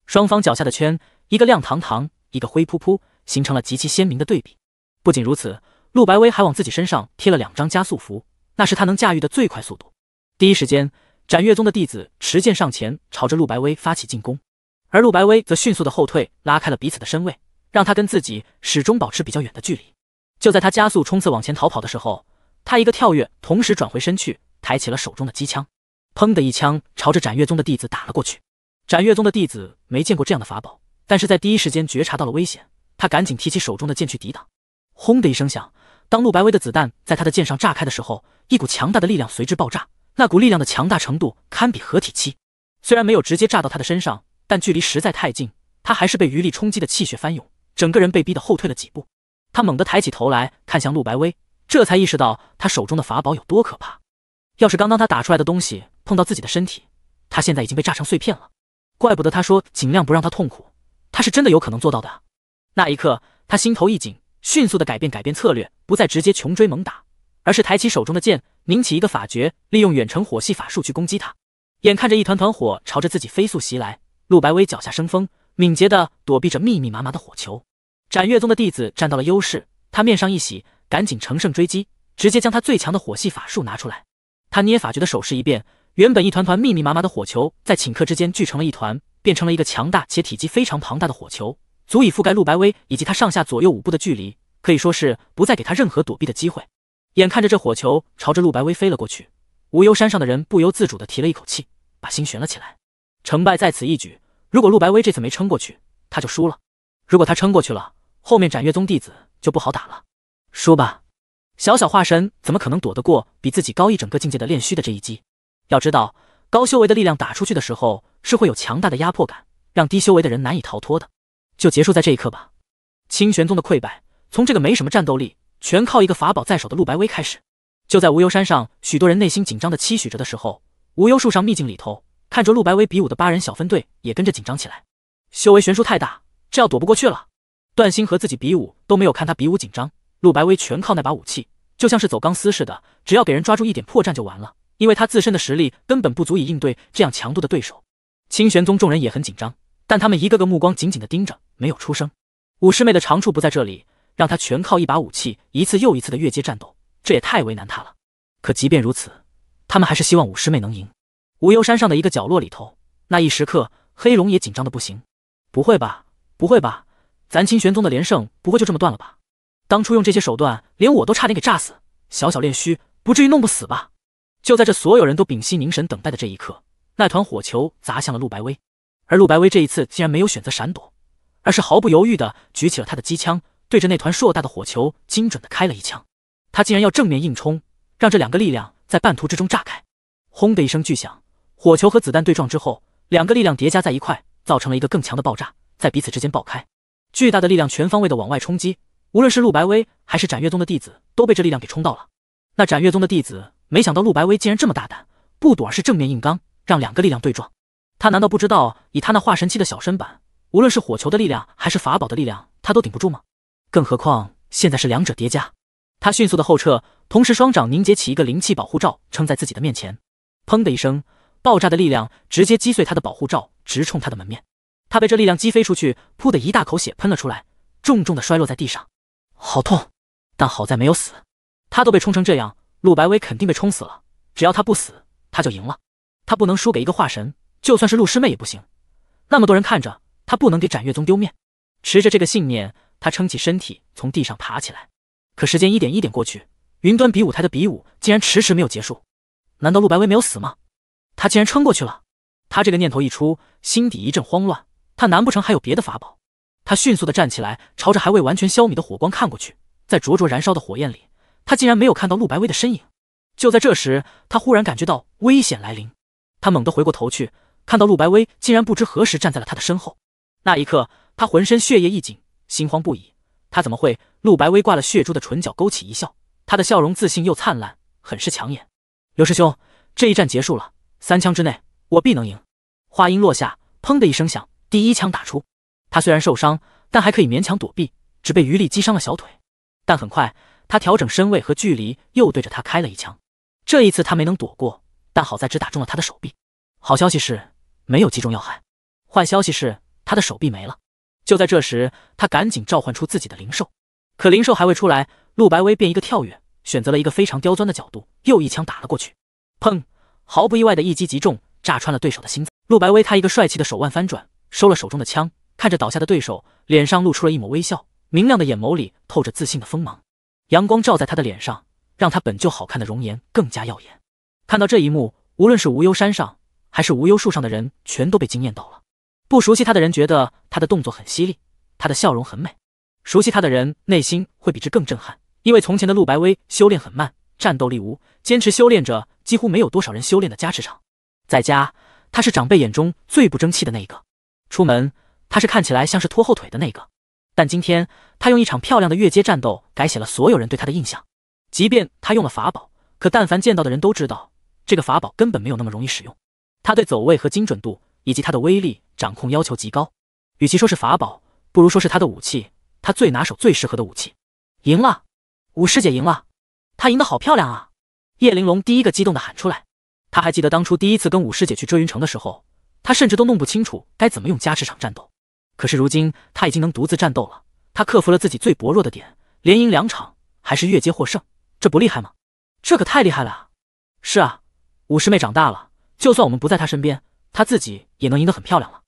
A: 双方脚下的圈，一个亮堂堂，一个灰扑扑，形成了极其鲜明的对比。不仅如此。陆白薇还往自己身上贴了两张加速符，那是他能驾驭的最快速度。第一时间，斩月宗的弟子持剑上前，朝着陆白薇发起进攻，而陆白薇则迅速的后退，拉开了彼此的身位，让他跟自己始终保持比较远的距离。就在他加速冲刺往前逃跑的时候，他一个跳跃，同时转回身去，抬起了手中的机枪，砰的一枪朝着斩月宗的弟子打了过去。斩月宗的弟子没见过这样的法宝，但是在第一时间觉察到了危险，他赶紧提起手中的剑去抵挡，轰的一声响。当陆白薇的子弹在他的剑上炸开的时候，一股强大的力量随之爆炸。那股力量的强大程度堪比合体期，虽然没有直接炸到他的身上，但距离实在太近，他还是被余力冲击的气血翻涌，整个人被逼得后退了几步。他猛地抬起头来看向陆白薇，这才意识到他手中的法宝有多可怕。要是刚刚他打出来的东西碰到自己的身体，他现在已经被炸成碎片了。怪不得他说尽量不让他痛苦，他是真的有可能做到的。那一刻，他心头一紧。迅速的改变，改变策略，不再直接穷追猛打，而是抬起手中的剑，拧起一个法诀，利用远程火系法术去攻击他。眼看着一团团火朝着自己飞速袭来，陆白薇脚下生风，敏捷的躲避着密密麻麻的火球。斩月宗的弟子占到了优势，他面上一喜，赶紧乘胜追击，直接将他最强的火系法术拿出来。他捏法诀的手势一变，原本一团团密密麻麻的火球在顷刻之间聚成了一团，变成了一个强大且体积非常庞大的火球。足以覆盖陆白薇以及他上下左右五步的距离，可以说是不再给他任何躲避的机会。眼看着这火球朝着陆白薇飞了过去，无忧山上的人不由自主的提了一口气，把心悬了起来。成败在此一举，如果陆白薇这次没撑过去，他就输了；如果他撑过去了，后面斩月宗弟子就不好打了。输吧，小小化神怎么可能躲得过比自己高一整个境界的炼虚的这一击？要知道，高修为的力量打出去的时候是会有强大的压迫感，让低修为的人难以逃脱的。就结束在这一刻吧。清玄宗的溃败从这个没什么战斗力，全靠一个法宝在手的陆白薇开始。就在无忧山上，许多人内心紧张的期许着的时候，无忧树上秘境里头看着陆白薇比武的八人小分队也跟着紧张起来。修为悬殊太大，这要躲不过去了。段星和自己比武都没有看他比武紧张，陆白薇全靠那把武器，就像是走钢丝似的，只要给人抓住一点破绽就完了，因为他自身的实力根本不足以应对这样强度的对手。清玄宗众人也很紧张，但他们一个个目光紧紧的盯着。没有出声。五师妹的长处不在这里，让她全靠一把武器一次又一次的越阶战斗，这也太为难她了。可即便如此，他们还是希望五师妹能赢。无忧山上的一个角落里头，那一时刻，黑龙也紧张的不行。不会吧，不会吧，咱清玄宗的连胜不会就这么断了吧？当初用这些手段，连我都差点给炸死，小小炼虚不至于弄不死吧？就在这所有人都屏息凝神等待的这一刻，那团火球砸向了陆白薇，而陆白薇这一次竟然没有选择闪躲。而是毫不犹豫地举起了他的机枪，对着那团硕大的火球精准地开了一枪。他竟然要正面硬冲，让这两个力量在半途之中炸开。轰的一声巨响，火球和子弹对撞之后，两个力量叠加在一块，造成了一个更强的爆炸，在彼此之间爆开。巨大的力量全方位的往外冲击，无论是陆白薇还是斩月宗的弟子，都被这力量给冲到了。那斩月宗的弟子没想到陆白薇竟然这么大胆，不躲而是正面硬刚，让两个力量对撞。他难道不知道以他那化神期的小身板？无论是火球的力量还是法宝的力量，他都顶不住吗？更何况现在是两者叠加。他迅速的后撤，同时双掌凝结起一个灵气保护罩，撑在自己的面前。砰的一声，爆炸的力量直接击碎他的保护罩，直冲他的门面。他被这力量击飞出去，噗的一大口血喷了出来，重重的摔落在地上，好痛！但好在没有死。他都被冲成这样，陆白薇肯定被冲死了。只要他不死，他就赢了。他不能输给一个化神，就算是陆师妹也不行。那么多人看着。他不能给展月宗丢面，持着这个信念，他撑起身体从地上爬起来。可时间一点一点过去，云端比武台的比武竟然迟迟没有结束。难道陆白薇没有死吗？他竟然撑过去了！他这个念头一出，心底一阵慌乱。他难不成还有别的法宝？他迅速的站起来，朝着还未完全消弭的火光看过去。在灼灼燃烧的火焰里，他竟然没有看到陆白薇的身影。就在这时，他忽然感觉到危险来临，他猛地回过头去，看到陆白薇竟然不知何时站在了他的身后。那一刻，他浑身血液一紧，心慌不已。他怎么会？陆白微挂了血珠的唇角勾起一笑，他的笑容自信又灿烂，很是抢眼。刘师兄，这一战结束了，三枪之内我必能赢。话音落下，砰的一声响，第一枪打出。他虽然受伤，但还可以勉强躲避，只被余力击伤了小腿。但很快，他调整身位和距离，又对着他开了一枪。这一次他没能躲过，但好在只打中了他的手臂。好消息是，没有击中要害；坏消息是。他的手臂没了。就在这时，他赶紧召唤出自己的灵兽，可灵兽还未出来，陆白薇便一个跳跃，选择了一个非常刁钻的角度，又一枪打了过去。砰！毫不意外的一击即中，炸穿了对手的心脏。陆白薇，他一个帅气的手腕翻转，收了手中的枪，看着倒下的对手，脸上露出了一抹微笑，明亮的眼眸里透着自信的锋芒。阳光照在他的脸上，让他本就好看的容颜更加耀眼。看到这一幕，无论是无忧山上还是无忧树上的人，全都被惊艳到了。不熟悉他的人觉得他的动作很犀利，他的笑容很美；熟悉他的人内心会比之更震撼，因为从前的陆白薇修炼很慢，战斗力无，坚持修炼着几乎没有多少人修炼的加持场。在家，他是长辈眼中最不争气的那一个；出门，他是看起来像是拖后腿的那个。但今天，他用一场漂亮的越阶战斗改写了所有人对他的印象。即便他用了法宝，可但凡见到的人都知道，这个法宝根本没有那么容易使用。他对走位和精准度，以及他的威力。掌控要求极高，与其说是法宝，不如说是他的武器，他最拿手、最适合的武器。赢了，五师姐赢了，她赢得好漂亮啊！叶玲珑第一个激动的喊出来。他还记得当初第一次跟五师姐去遮云城的时候，他甚至都弄不清楚该怎么用加持场战斗。可是如今他已经能独自战斗了，他克服了自己最薄弱的点，连赢两场，还是越阶获胜，这不厉害吗？这可太厉害了！是啊，五师妹长大了，就算我们不在她身边，她自己也能赢得很漂亮了。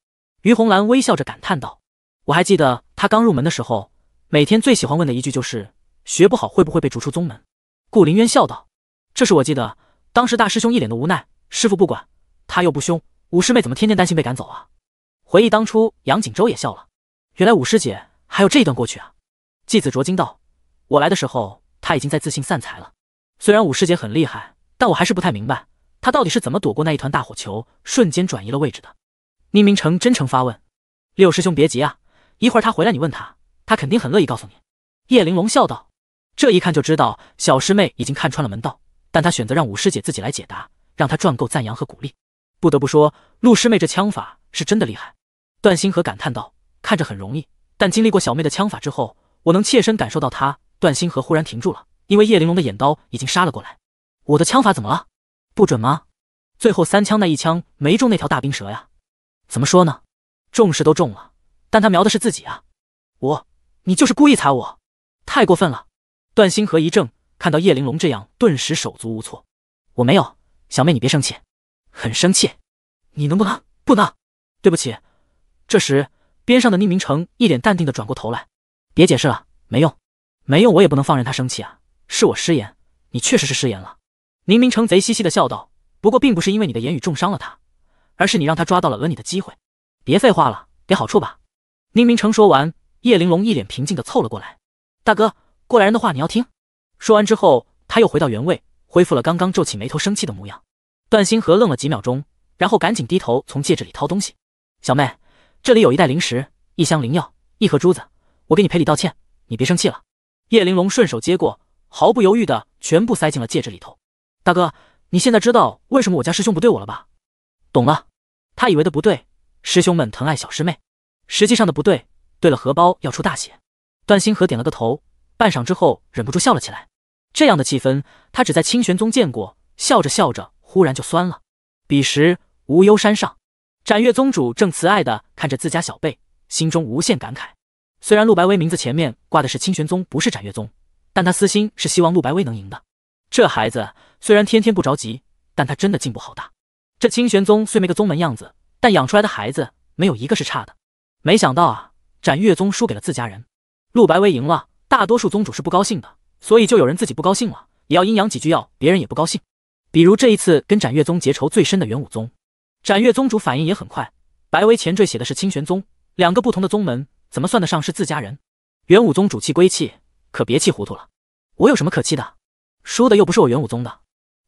A: 于红兰微笑着感叹道：“我还记得他刚入门的时候，每天最喜欢问的一句就是‘学不好会不会被逐出宗门’。”顾凌渊笑道：“这是我记得，当时大师兄一脸的无奈，师傅不管，他又不凶，五师妹怎么天天担心被赶走啊？”回忆当初，杨景洲也笑了：“原来五师姐还有这一段过去啊！”继子卓惊道：“我来的时候，她已经在自信散财了。虽然五师姐很厉害，但我还是不太明白，她到底是怎么躲过那一团大火球，瞬间转移了位置的。”宁明成真诚发问：“六师兄，别急啊，一会儿他回来你问他，他肯定很乐意告诉你。”叶玲珑笑道：“这一看就知道小师妹已经看穿了门道，但她选择让五师姐自己来解答，让她赚够赞扬和鼓励。”不得不说，陆师妹这枪法是真的厉害。段星河感叹道：“看着很容易，但经历过小妹的枪法之后，我能切身感受到她。”段星河忽然停住了，因为叶玲珑的眼刀已经杀了过来。我的枪法怎么了？不准吗？最后三枪那一枪没中那条大冰蛇呀！怎么说呢？中是都中了，但他瞄的是自己啊！我，你就是故意踩我，太过分了！段星河一怔，看到叶玲珑这样，顿时手足无措。我没有，小妹你别生气，很生气！你能不能不能？对不起。这时，边上的宁明成一脸淡定的转过头来，别解释了，没用，没用，我也不能放任他生气啊！是我失言，你确实是失言了。宁明成贼兮兮的笑道，不过并不是因为你的言语重伤了他。而是你让他抓到了讹你的机会，别废话了，给好处吧。宁明成说完，叶玲珑一脸平静的凑了过来，大哥，过来人的话你要听。说完之后，他又回到原位，恢复了刚刚皱起眉头生气的模样。段星河愣了几秒钟，然后赶紧低头从戒指里掏东西。小妹，这里有一袋零食，一箱灵药，一盒珠子，我给你赔礼道歉，你别生气了。叶玲珑顺手接过，毫不犹豫的全部塞进了戒指里头。大哥，你现在知道为什么我家师兄不对我了吧？懂了，他以为的不对，师兄们疼爱小师妹，实际上的不对。对了，荷包要出大血。段星河点了个头，半晌之后忍不住笑了起来。这样的气氛，他只在清玄宗见过。笑着笑着，忽然就酸了。彼时无忧山上，斩月宗主正慈爱的看着自家小辈，心中无限感慨。虽然陆白薇名字前面挂的是清玄宗，不是斩月宗，但他私心是希望陆白薇能赢的。这孩子虽然天天不着急，但他真的进步好大。这清玄宗虽没个宗门样子，但养出来的孩子没有一个是差的。没想到啊，斩月宗输给了自家人，陆白薇赢了。大多数宗主是不高兴的，所以就有人自己不高兴了，也要阴阳几句，要别人也不高兴。比如这一次跟斩月宗结仇最深的元武宗，斩月宗主反应也很快。白薇前缀写的是清玄宗，两个不同的宗门，怎么算得上是自家人？元武宗主气归气，可别气糊涂了。我有什么可气的？输的又不是我元武宗的。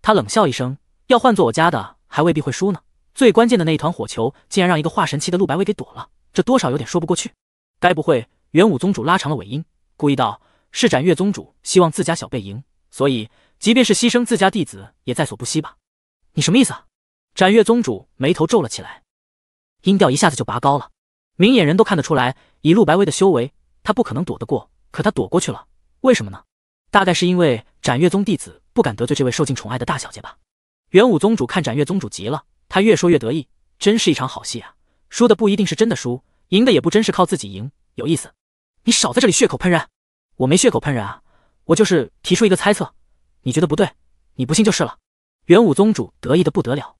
A: 他冷笑一声，要换做我家的。还未必会输呢。最关键的那一团火球竟然让一个化神期的陆白薇给躲了，这多少有点说不过去。该不会元武宗主拉长了尾音，故意道是斩月宗主希望自家小辈赢，所以即便是牺牲自家弟子也在所不惜吧？你什么意思？啊？斩月宗主眉头皱了起来，音调一下子就拔高了。明眼人都看得出来，以陆白薇的修为，他不可能躲得过。可他躲过去了，为什么呢？大概是因为斩月宗弟子不敢得罪这位受尽宠爱的大小姐吧。元武宗主看斩月宗主急了，他越说越得意，真是一场好戏啊！输的不一定是真的输，赢的也不真是靠自己赢，有意思！你少在这里血口喷人，我没血口喷人啊，我就是提出一个猜测，你觉得不对，你不信就是了。元武宗主得意的不得了，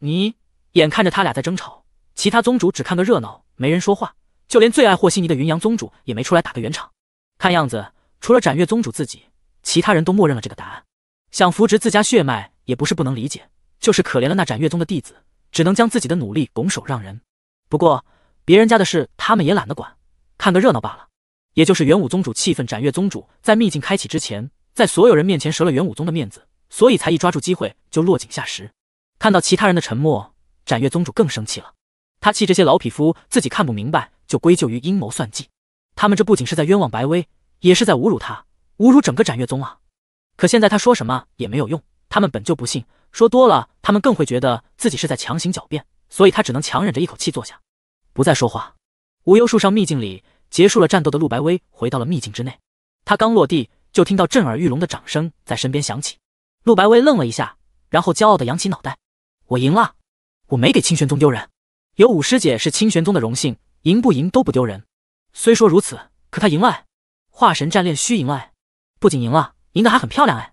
A: 你眼看着他俩在争吵，其他宗主只看个热闹，没人说话，就连最爱和稀泥的云阳宗主也没出来打个圆场。看样子，除了斩月宗主自己，其他人都默认了这个答案，想扶植自家血脉。也不是不能理解，就是可怜了那斩月宗的弟子，只能将自己的努力拱手让人。不过别人家的事他们也懒得管，看个热闹罢了。也就是元武宗主气愤，斩月宗主在秘境开启之前，在所有人面前折了元武宗的面子，所以才一抓住机会就落井下石。看到其他人的沉默，斩月宗主更生气了。他气这些老匹夫自己看不明白，就归咎于阴谋算计。他们这不仅是在冤枉白薇，也是在侮辱他，侮辱整个斩月宗啊！可现在他说什么也没有用。他们本就不信，说多了，他们更会觉得自己是在强行狡辩，所以他只能强忍着一口气坐下，不再说话。无忧树上秘境里，结束了战斗的陆白薇回到了秘境之内。他刚落地，就听到震耳欲聋的掌声在身边响起。陆白薇愣了一下，然后骄傲地扬起脑袋：“我赢了，我没给清玄宗丢人。有五师姐是清玄宗的荣幸，赢不赢都不丢人。虽说如此，可他赢了，哎，化神战练虚赢了，哎，不仅赢了，赢得还很漂亮，哎。”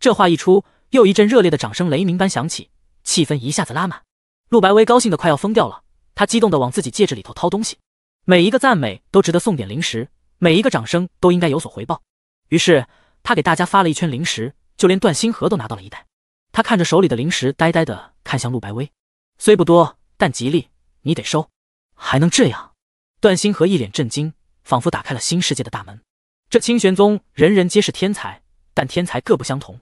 A: 这话一出。*laughs* 又一阵热烈的掌声雷鸣般响起，气氛一下子拉满。陆白薇高兴的快要疯掉了，她激动的往自己戒指里头掏东西。每一个赞美都值得送点零食，每一个掌声都应该有所回报。于是他给大家发了一圈零食，就连段星河都拿到了一袋。他看着手里的零食，呆呆的看向陆白薇，虽不多，但吉利，你得收。还能这样？段星河一脸震惊，仿佛打开了新世界的大门。这清玄宗人人皆是天才，但天才各不相同。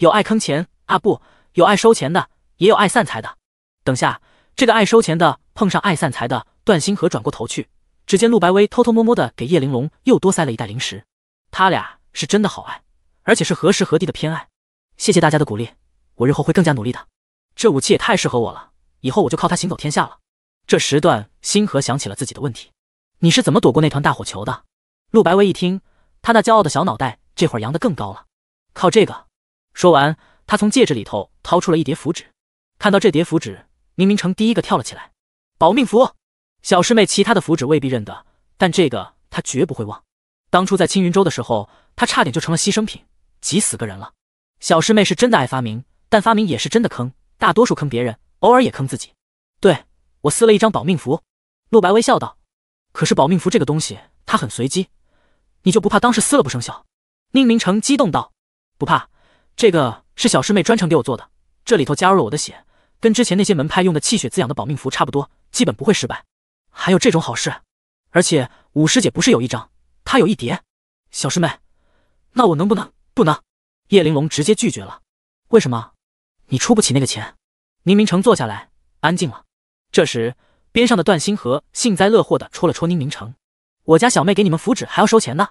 A: 有爱坑钱啊不，有爱收钱的，也有爱散财的。等下，这个爱收钱的碰上爱散财的段星河转过头去，只见陆白薇偷偷摸摸的给叶玲珑又多塞了一袋零食。他俩是真的好爱，而且是何时何地的偏爱。谢谢大家的鼓励，我日后会更加努力的。这武器也太适合我了，以后我就靠它行走天下了。这时段星河想起了自己的问题，你是怎么躲过那团大火球的？陆白薇一听，他那骄傲的小脑袋这会儿扬得更高了，靠这个。说完，他从戒指里头掏出了一叠符纸。看到这叠符纸，宁明成第一个跳了起来。保命符，小师妹，其他的符纸未必认得，但这个他绝不会忘。当初在青云州的时候，他差点就成了牺牲品，急死个人了。小师妹是真的爱发明，但发明也是真的坑，大多数坑别人，偶尔也坑自己。对我撕了一张保命符，陆白微笑道。可是保命符这个东西，它很随机，你就不怕当时撕了不生效？宁明成激动道，不怕。这个是小师妹专程给我做的，这里头加入了我的血，跟之前那些门派用的气血滋养的保命符差不多，基本不会失败。还有这种好事？而且五师姐不是有一张，她有一叠。小师妹，那我能不能不能？叶玲珑直接拒绝了。为什么？你出不起那个钱？宁明成坐下来，安静了。这时，边上的段星河幸灾乐祸的戳了戳宁明成：“我家小妹给你们符纸还要收钱呢，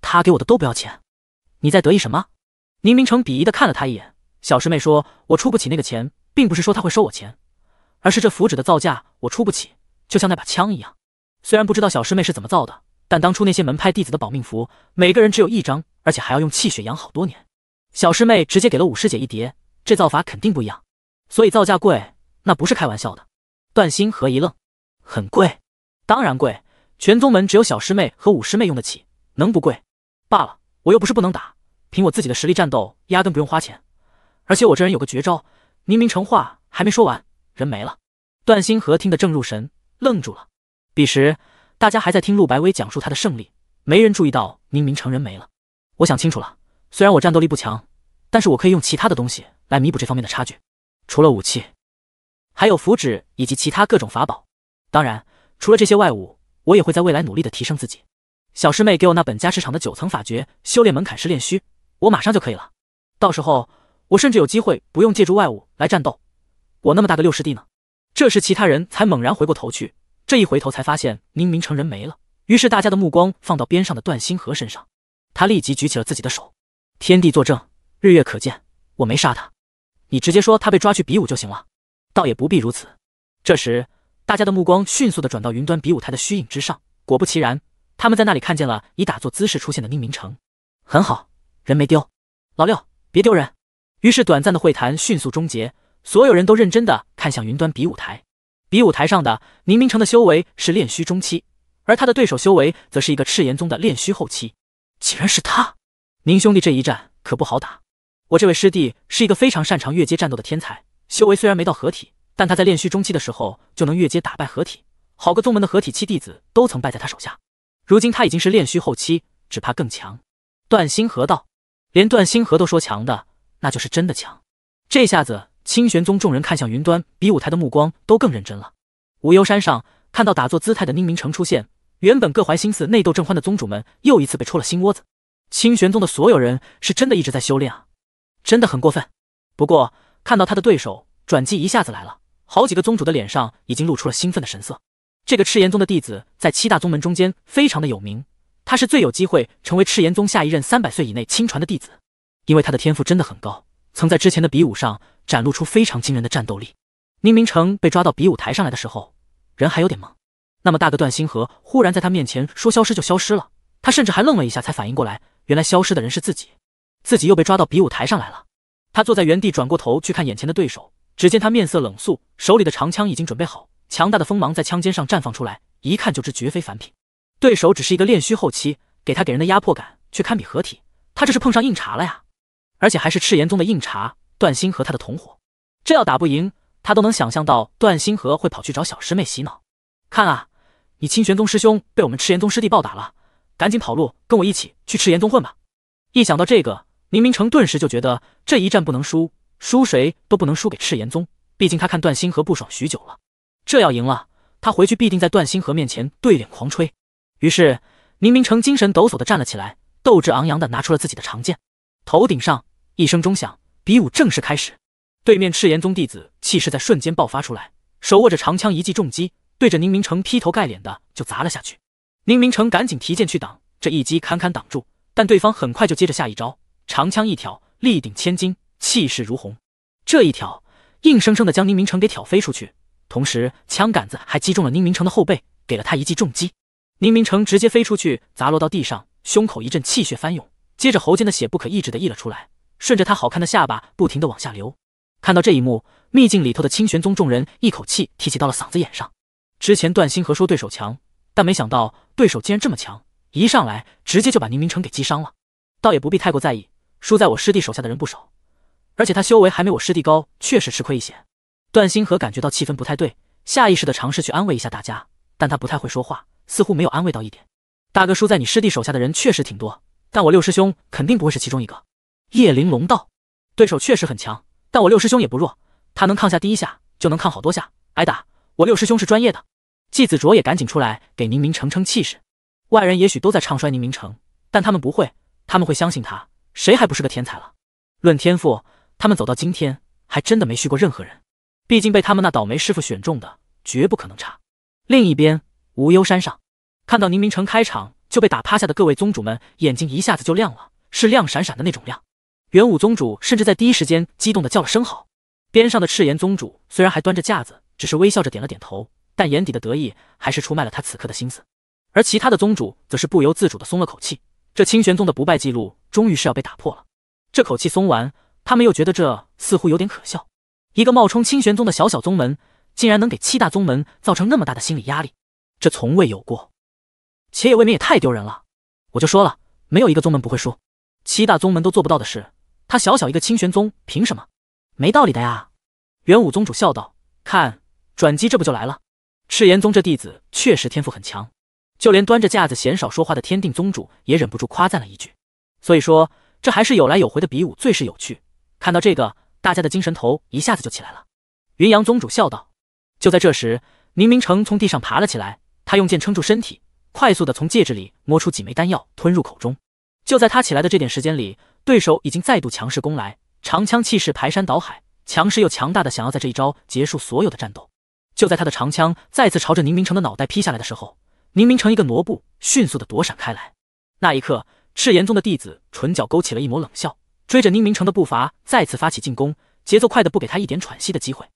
A: 她给我的都不要钱，你在得意什么？”宁明成鄙夷的看了他一眼。小师妹说：“我出不起那个钱，并不是说他会收我钱，而是这符纸的造价我出不起。就像那把枪一样，虽然不知道小师妹是怎么造的，但当初那些门派弟子的保命符，每个人只有一张，而且还要用气血养好多年。小师妹直接给了五师姐一叠，这造法肯定不一样，所以造价贵，那不是开玩笑的。”段星河一愣：“很贵？当然贵，全宗门只有小师妹和五师妹用得起，能不贵？罢了，我又不是不能打。”凭我自己的实力战斗，压根不用花钱。而且我这人有个绝招，明明成话还没说完，人没了。段星河听得正入神，愣住了。彼时大家还在听陆白薇讲述他的胜利，没人注意到宁明成人没了。我想清楚了，虽然我战斗力不强，但是我可以用其他的东西来弥补这方面的差距，除了武器，还有符纸以及其他各种法宝。当然，除了这些外物，我也会在未来努力的提升自己。小师妹给我那本加持场的九层法诀，修炼门槛是练虚。我马上就可以了，到时候我甚至有机会不用借助外物来战斗。我那么大个六师弟呢？这时其他人才猛然回过头去，这一回头才发现宁明城人没了，于是大家的目光放到边上的段星河身上，他立即举起了自己的手，天地作证，日月可见，我没杀他。你直接说他被抓去比武就行了，倒也不必如此。这时大家的目光迅速的转到云端比武台的虚影之上，果不其然，他们在那里看见了以打坐姿势出现的宁明城。很好。人没丢，老六别丢人。于是短暂的会谈迅速终结，所有人都认真的看向云端比武台。比武台上的宁明成的修为是炼虚中期，而他的对手修为则是一个赤炎宗的炼虚后期。竟然是他，宁兄弟这一战可不好打。我这位师弟是一个非常擅长越阶战斗的天才，修为虽然没到合体，但他在炼虚中期的时候就能越阶打败合体，好个宗门的合体期弟子都曾败在他手下。如今他已经是炼虚后期，只怕更强。段星河道。连段星河都说强的，那就是真的强。这下子，清玄宗众人看向云端比舞台的目光都更认真了。无忧山上看到打坐姿态的宁明城出现，原本各怀心思内斗正欢的宗主们又一次被戳了心窝子。清玄宗的所有人是真的一直在修炼啊，真的很过分。不过看到他的对手，转机一下子来了，好几个宗主的脸上已经露出了兴奋的神色。这个赤炎宗的弟子在七大宗门中间非常的有名。他是最有机会成为赤炎宗下一任三百岁以内亲传的弟子，因为他的天赋真的很高，曾在之前的比武上展露出非常惊人的战斗力。宁明成被抓到比武台上来的时候，人还有点懵。那么大个段星河忽然在他面前说消失就消失了，他甚至还愣了一下才反应过来，原来消失的人是自己，自己又被抓到比武台上来了。他坐在原地，转过头去看眼前的对手，只见他面色冷肃，手里的长枪已经准备好，强大的锋芒在枪尖上绽放出来，一看就知绝非凡品。对手只是一个炼虚后期，给他给人的压迫感却堪比合体。他这是碰上硬茬了呀，而且还是赤炎宗的硬茬。段星河他的同伙，这要打不赢，他都能想象到段星河会跑去找小师妹洗脑。看啊，你清玄宗师兄被我们赤炎宗师弟暴打了，赶紧跑路，跟我一起去赤炎宗混吧！一想到这个，宁明成顿时就觉得这一战不能输，输谁都不能输给赤炎宗。毕竟他看段星河不爽许久了，这要赢了，他回去必定在段星河面前对脸狂吹。于是，宁明成精神抖擞地站了起来，斗志昂扬地拿出了自己的长剑。头顶上一声钟响，比武正式开始。对面赤炎宗弟子气势在瞬间爆发出来，手握着长枪，一记重击对着宁明成劈头盖脸的就砸了下去。宁明成赶紧提剑去挡，这一击堪堪挡住，但对方很快就接着下一招，长枪一挑，力顶千斤，气势如虹。这一挑，硬生生的将宁明成给挑飞出去，同时枪杆子还击中了宁明成的后背，给了他一记重击。宁明成直接飞出去，砸落到地上，胸口一阵气血翻涌，接着喉间的血不可抑制的溢了出来，顺着他好看的下巴不停的往下流。看到这一幕，秘境里头的清玄宗众人一口气提起到了嗓子眼上。之前段星河说对手强，但没想到对手竟然这么强，一上来直接就把宁明成给击伤了。倒也不必太过在意，输在我师弟手下的人不少，而且他修为还没我师弟高，确实吃亏一些。段星河感觉到气氛不太对，下意识的尝试去安慰一下大家，但他不太会说话。似乎没有安慰到一点。大哥输在你师弟手下的人确实挺多，但我六师兄肯定不会是其中一个。叶玲珑道：“对手确实很强，但我六师兄也不弱。他能抗下第一下，就能抗好多下挨打。我六师兄是专业的。”季子卓也赶紧出来给宁明成撑气势。外人也许都在唱衰宁明成，但他们不会，他们会相信他。谁还不是个天才了？论天赋，他们走到今天还真的没虚过任何人。毕竟被他们那倒霉师傅选中的，绝不可能差。另一边。无忧山上，看到宁明城开场就被打趴下的各位宗主们，眼睛一下子就亮了，是亮闪闪的那种亮。元武宗主甚至在第一时间激动的叫了声“好”。边上的赤炎宗主虽然还端着架子，只是微笑着点了点头，但眼底的得意还是出卖了他此刻的心思。而其他的宗主则是不由自主的松了口气，这清玄宗的不败记录终于是要被打破了。这口气松完，他们又觉得这似乎有点可笑，一个冒充清玄宗的小小宗门，竟然能给七大宗门造成那么大的心理压力。这从未有过，且也未免也太丢人了。我就说了，没有一个宗门不会输，七大宗门都做不到的事，他小小一个清玄宗凭什么？没道理的呀！元武宗主笑道：“看，转机这不就来了。”赤炎宗这弟子确实天赋很强，就连端着架子、嫌少说话的天定宗主也忍不住夸赞了一句。所以说，这还是有来有回的比武最是有趣。看到这个，大家的精神头一下子就起来了。云阳宗主笑道：“就在这时，宁明城从地上爬了起来。”他用剑撑住身体，快速的从戒指里摸出几枚丹药，吞入口中。就在他起来的这点时间里，对手已经再度强势攻来，长枪气势排山倒海，强势又强大的想要在这一招结束所有的战斗。就在他的长枪再次朝着宁明成的脑袋劈下来的时候，宁明成一个挪步，迅速的躲闪开来。那一刻，赤炎宗的弟子唇角勾起了一抹冷笑，追着宁明成的步伐再次发起进攻，节奏快的不给他一点喘息的机会。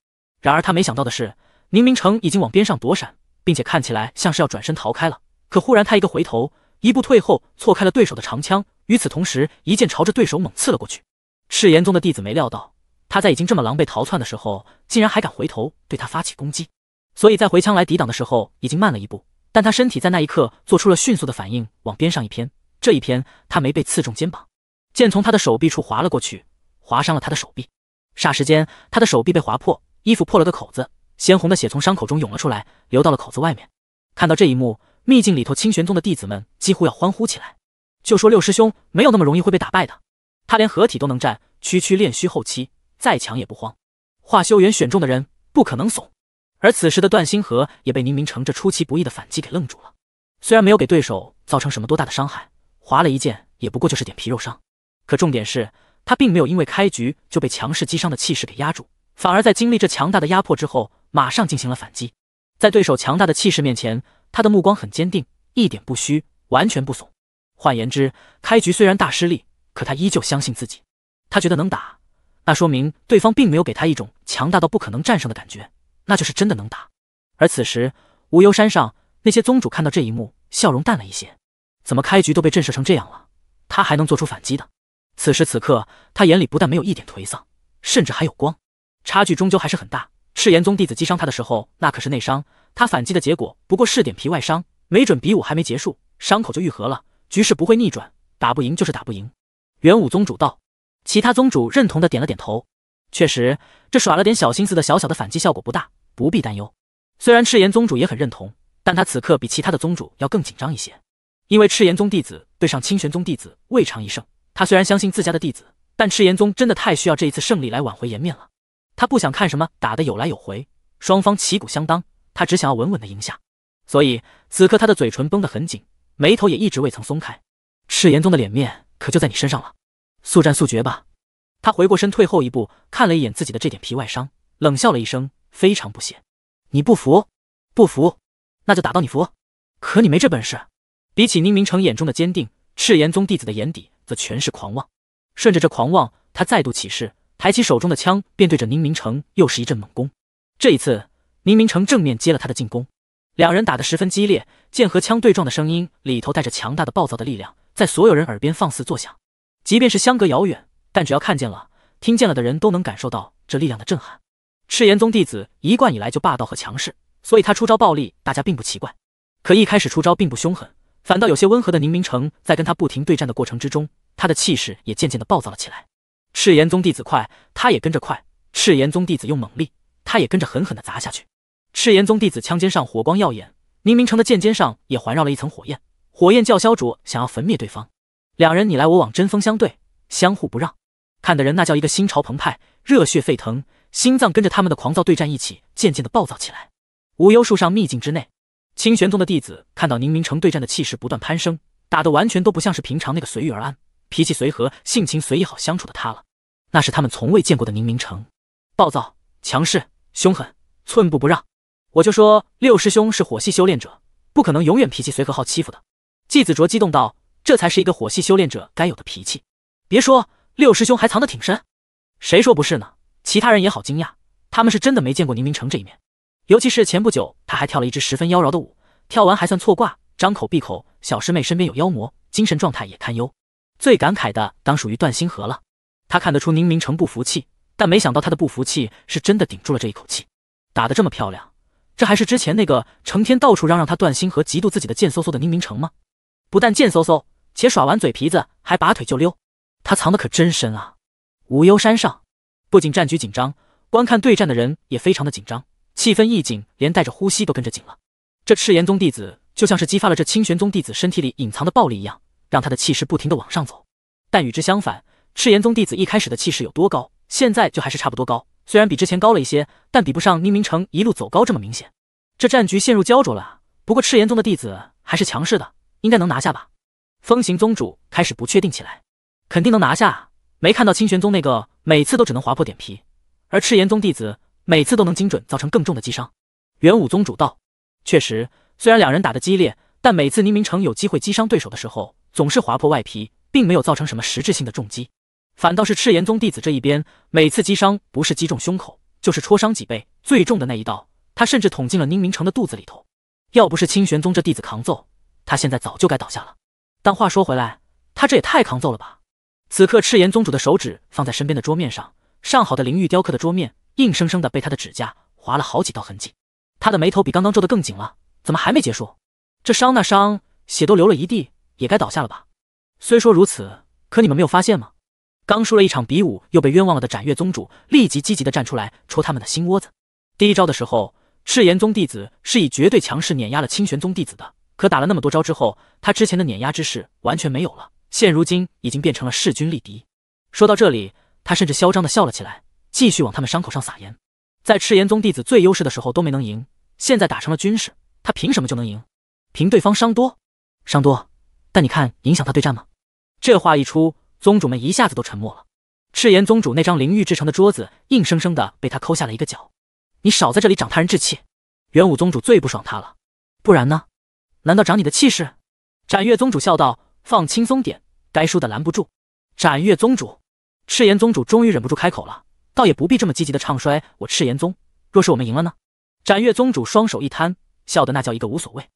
A: 然而他没想到的是，宁明成已经往边上躲闪。并且看起来像是要转身逃开了，可忽然他一个回头，一步退后，错开了对手的长枪。与此同时，一剑朝着对手猛刺了过去。赤炎宗的弟子没料到，他在已经这么狼狈逃窜的时候，竟然还敢回头对他发起攻击，所以在回枪来抵挡的时候已经慢了一步。但他身体在那一刻做出了迅速的反应，往边上一偏，这一偏他没被刺中肩膀，剑从他的手臂处划了过去，划伤了他的手臂。霎时间，他的手臂被划破，衣服破了个口子。鲜红的血从伤口中涌了出来，流到了口子外面。看到这一幕，秘境里头清玄宗的弟子们几乎要欢呼起来，就说六师兄没有那么容易会被打败的，他连合体都能战，区区炼虚后期再强也不慌。华修元选中的人不可能怂。而此时的段星河也被宁明成这出其不意的反击给愣住了，虽然没有给对手造成什么多大的伤害，划了一剑也不过就是点皮肉伤，可重点是他并没有因为开局就被强势击伤的气势给压住，反而在经历这强大的压迫之后。马上进行了反击，在对手强大的气势面前，他的目光很坚定，一点不虚，完全不怂。换言之，开局虽然大失利，可他依旧相信自己。他觉得能打，那说明对方并没有给他一种强大到不可能战胜的感觉，那就是真的能打。而此时，无忧山上那些宗主看到这一幕，笑容淡了一些。怎么开局都被震慑成这样了，他还能做出反击的？此时此刻，他眼里不但没有一点颓丧，甚至还有光。差距终究还是很大。赤炎宗弟子击伤他的时候，那可是内伤。他反击的结果不过是点皮外伤，没准比武还没结束，伤口就愈合了，局势不会逆转，打不赢就是打不赢。元武宗主道，其他宗主认同的点了点头。确实，这耍了点小心思的小小的反击效果不大，不必担忧。虽然赤炎宗主也很认同，但他此刻比其他的宗主要更紧张一些，因为赤炎宗弟子对上清玄宗弟子未尝一胜。他虽然相信自家的弟子，但赤炎宗真的太需要这一次胜利来挽回颜面了。他不想看什么打得有来有回，双方旗鼓相当，他只想要稳稳的赢下。所以此刻他的嘴唇绷得很紧，眉头也一直未曾松开。赤炎宗的脸面可就在你身上了，速战速决吧。他回过身，退后一步，看了一眼自己的这点皮外伤，冷笑了一声，非常不屑。你不服？不服？那就打到你服。可你没这本事。比起宁明成眼中的坚定，赤炎宗弟子的眼底则全是狂妄。顺着这狂妄，他再度起誓，抬起手中的枪，便对着宁明城又是一阵猛攻。这一次，宁明城正面接了他的进攻，两人打得十分激烈，剑和枪对撞的声音里头带着强大的暴躁的力量，在所有人耳边放肆作响。即便是相隔遥远，但只要看见了、听见了的人都能感受到这力量的震撼。赤炎宗弟子一贯以来就霸道和强势，所以他出招暴力，大家并不奇怪。可一开始出招并不凶狠，反倒有些温和的宁明城在跟他不停对战的过程之中，他的气势也渐渐的暴躁了起来。赤炎宗弟子快，他也跟着快。赤炎宗弟子用猛力，他也跟着狠狠地砸下去。赤炎宗弟子枪尖上火光耀眼，宁明城的剑尖上也环绕了一层火焰，火焰叫嚣着想要焚灭对方。两人你来我往，针锋相对，相互不让。看的人那叫一个心潮澎湃，热血沸腾，心脏跟着他们的狂躁对战一起渐渐的暴躁起来。无忧树上秘境之内，清玄宗的弟子看到宁明城对战的气势不断攀升，打得完全都不像是平常那个随遇而安。脾气随和、性情随意、好相处的他了，那是他们从未见过的宁明城，暴躁、强势、凶狠，寸步不让。我就说六师兄是火系修炼者，不可能永远脾气随和、好欺负的。季子卓激动道：“这才是一个火系修炼者该有的脾气。别说六师兄还藏得挺深，谁说不是呢？其他人也好惊讶，他们是真的没见过宁明城这一面。尤其是前不久他还跳了一支十分妖娆的舞，跳完还算错卦，张口闭口小师妹身边有妖魔，精神状态也堪忧。”最感慨的当属于段星河了，他看得出宁明成不服气，但没想到他的不服气是真的顶住了这一口气，打得这么漂亮，这还是之前那个成天到处嚷嚷他段星河嫉妒自己的贱嗖嗖的宁明成吗？不但贱嗖嗖，且耍完嘴皮子还拔腿就溜，他藏得可真深啊！无忧山上不仅战局紧张，观看对战的人也非常的紧张，气氛一紧，连带着呼吸都跟着紧了。这赤炎宗弟子就像是激发了这清玄宗弟子身体里隐藏的暴力一样。让他的气势不停的往上走，但与之相反，赤炎宗弟子一开始的气势有多高，现在就还是差不多高，虽然比之前高了一些，但比不上宁明城一路走高这么明显。这战局陷入焦灼了，不过赤炎宗的弟子还是强势的，应该能拿下吧？风行宗主开始不确定起来，肯定能拿下，没看到清玄宗那个每次都只能划破点皮，而赤炎宗弟子每次都能精准造成更重的击伤。元武宗主道：“确实，虽然两人打得激烈，但每次宁明城有机会击伤对手的时候。”总是划破外皮，并没有造成什么实质性的重击，反倒是赤炎宗弟子这一边，每次击伤不是击中胸口，就是戳伤脊背，最重的那一刀，他甚至捅进了宁明城的肚子里头。要不是清玄宗这弟子扛揍，他现在早就该倒下了。但话说回来，他这也太扛揍了吧？此刻赤炎宗主的手指放在身边的桌面上，上好的灵玉雕刻的桌面，硬生生的被他的指甲划了好几道痕迹。他的眉头比刚刚皱得更紧了，怎么还没结束？这伤那伤，血都流了一地。也该倒下了吧。虽说如此，可你们没有发现吗？刚输了一场比武，又被冤枉了的斩月宗主立即积极地站出来戳他们的心窝子。第一招的时候，赤炎宗弟子是以绝对强势碾压了清玄宗弟子的。可打了那么多招之后，他之前的碾压之势完全没有了，现如今已经变成了势均力敌。说到这里，他甚至嚣张地笑了起来，继续往他们伤口上撒盐。在赤炎宗弟子最优势的时候都没能赢，现在打成了军事，他凭什么就能赢？凭对方伤多？伤多？但你看，影响他对战吗？这话一出，宗主们一下子都沉默了。赤炎宗主那张灵玉制成的桌子，硬生生的被他抠下了一个角。你少在这里长他人志气！元武宗主最不爽他了。不然呢？难道长你的气势？斩月宗主笑道：“放轻松点，该输的拦不住。”斩月宗主，赤炎宗主终于忍不住开口了：“倒也不必这么积极的唱衰我赤炎宗。若是我们赢了呢？”斩月宗主双手一摊，笑得那叫一个无所谓：“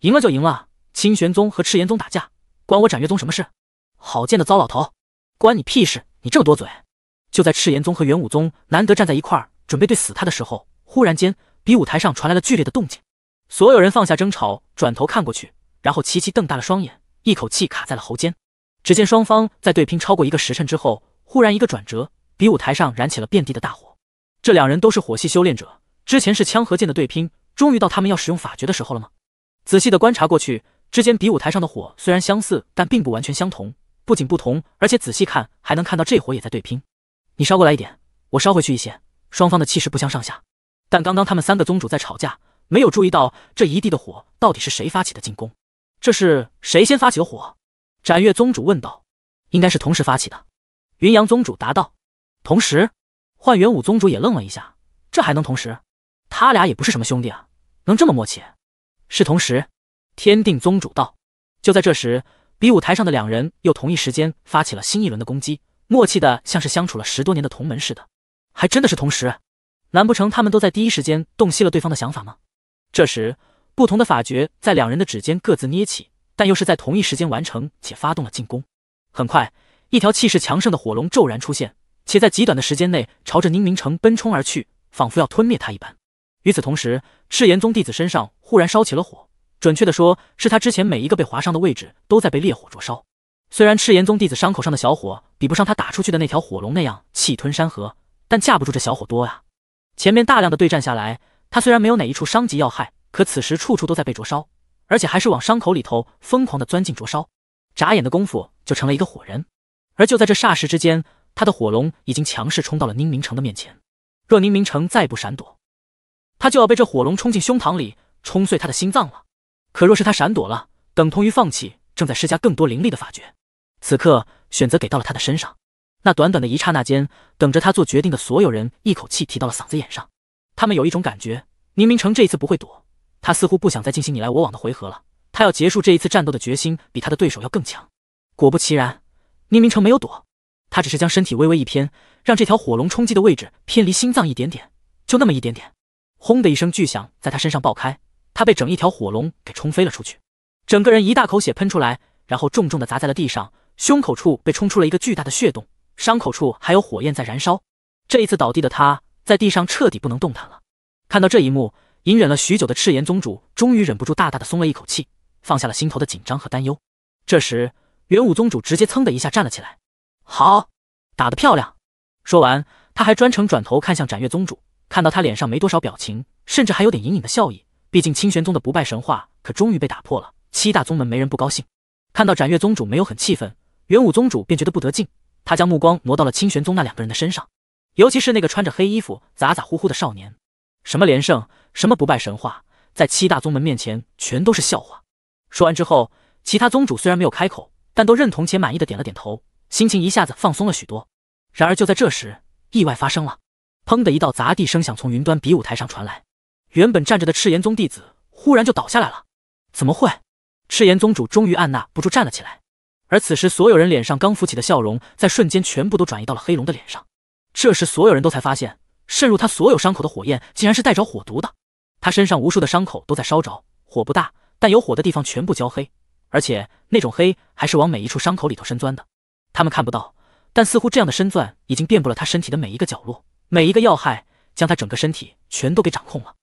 A: 赢了就赢了。”清玄宗和赤炎宗打架，关我斩月宗什么事？好贱的糟老头，关你屁事！你这么多嘴！就在赤炎宗和元武宗难得站在一块儿，准备对死他的时候，忽然间比武台上传来了剧烈的动静。所有人放下争吵，转头看过去，然后齐齐瞪大了双眼，一口气卡在了喉间。只见双方在对拼超过一个时辰之后，忽然一个转折，比武台上燃起了遍地的大火。这两人都是火系修炼者，之前是枪和剑的对拼，终于到他们要使用法诀的时候了吗？仔细的观察过去。之间比武台上的火虽然相似，但并不完全相同。不仅不同，而且仔细看还能看到这火也在对拼。你烧过来一点，我烧回去一些，双方的气势不相上下。但刚刚他们三个宗主在吵架，没有注意到这一地的火到底是谁发起的进攻。这是谁先发起的火？斩月宗主问道。应该是同时发起的。云阳宗主答道。同时，幻元武宗主也愣了一下。这还能同时？他俩也不是什么兄弟啊，能这么默契？是同时。天定宗主道。就在这时，比武台上的两人又同一时间发起了新一轮的攻击，默契的像是相处了十多年的同门似的。还真的是同时？难不成他们都在第一时间洞悉了对方的想法吗？这时，不同的法诀在两人的指尖各自捏起，但又是在同一时间完成且发动了进攻。很快，一条气势强盛的火龙骤然出现，且在极短的时间内朝着宁明城奔冲而去，仿佛要吞灭他一般。与此同时，赤炎宗弟子身上忽然烧起了火。准确的说，是他之前每一个被划伤的位置都在被烈火灼烧。虽然赤炎宗弟子伤口上的小火比不上他打出去的那条火龙那样气吞山河，但架不住这小火多呀。前面大量的对战下来，他虽然没有哪一处伤及要害，可此时处处都在被灼烧，而且还是往伤口里头疯狂的钻进灼烧。眨眼的功夫就成了一个火人。而就在这霎时之间，他的火龙已经强势冲到了宁明城的面前。若宁明城再不闪躲，他就要被这火龙冲进胸膛里，冲碎他的心脏了。可若是他闪躲了，等同于放弃正在施加更多灵力的法诀。此刻选择给到了他的身上。那短短的一刹那间，等着他做决定的所有人一口气提到了嗓子眼上。他们有一种感觉，宁明成这一次不会躲。他似乎不想再进行你来我往的回合了。他要结束这一次战斗的决心比他的对手要更强。果不其然，宁明成没有躲，他只是将身体微微一偏，让这条火龙冲击的位置偏离心脏一点点，就那么一点点。轰的一声巨响在他身上爆开。他被整一条火龙给冲飞了出去，整个人一大口血喷出来，然后重重的砸在了地上，胸口处被冲出了一个巨大的血洞，伤口处还有火焰在燃烧。这一次倒地的他在地上彻底不能动弹了。看到这一幕，隐忍了许久的赤炎宗主终于忍不住大大的松了一口气，放下了心头的紧张和担忧。这时，元武宗主直接噌的一下站了起来，好，打得漂亮！说完，他还专程转头看向斩月宗主，看到他脸上没多少表情，甚至还有点隐隐的笑意。毕竟清玄宗的不败神话可终于被打破了，七大宗门没人不高兴。看到斩月宗主没有很气愤，元武宗主便觉得不得劲，他将目光挪到了清玄宗那两个人的身上，尤其是那个穿着黑衣服、咋咋呼呼的少年。什么连胜，什么不败神话，在七大宗门面前全都是笑话。说完之后，其他宗主虽然没有开口，但都认同且满意的点了点头，心情一下子放松了许多。然而就在这时，意外发生了，砰的一道砸地声响从云端比武台上传来。原本站着的赤炎宗弟子忽然就倒下来了，怎么会？赤炎宗主终于按捺不住站了起来。而此时，所有人脸上刚浮起的笑容，在瞬间全部都转移到了黑龙的脸上。这时，所有人都才发现，渗入他所有伤口的火焰竟然是带着火毒的。他身上无数的伤口都在烧着，火不大，但有火的地方全部焦黑，而且那种黑还是往每一处伤口里头深钻的。他们看不到，但似乎这样的深钻已经遍布了他身体的每一个角落，每一个要害，将他整个身体全都给掌控了。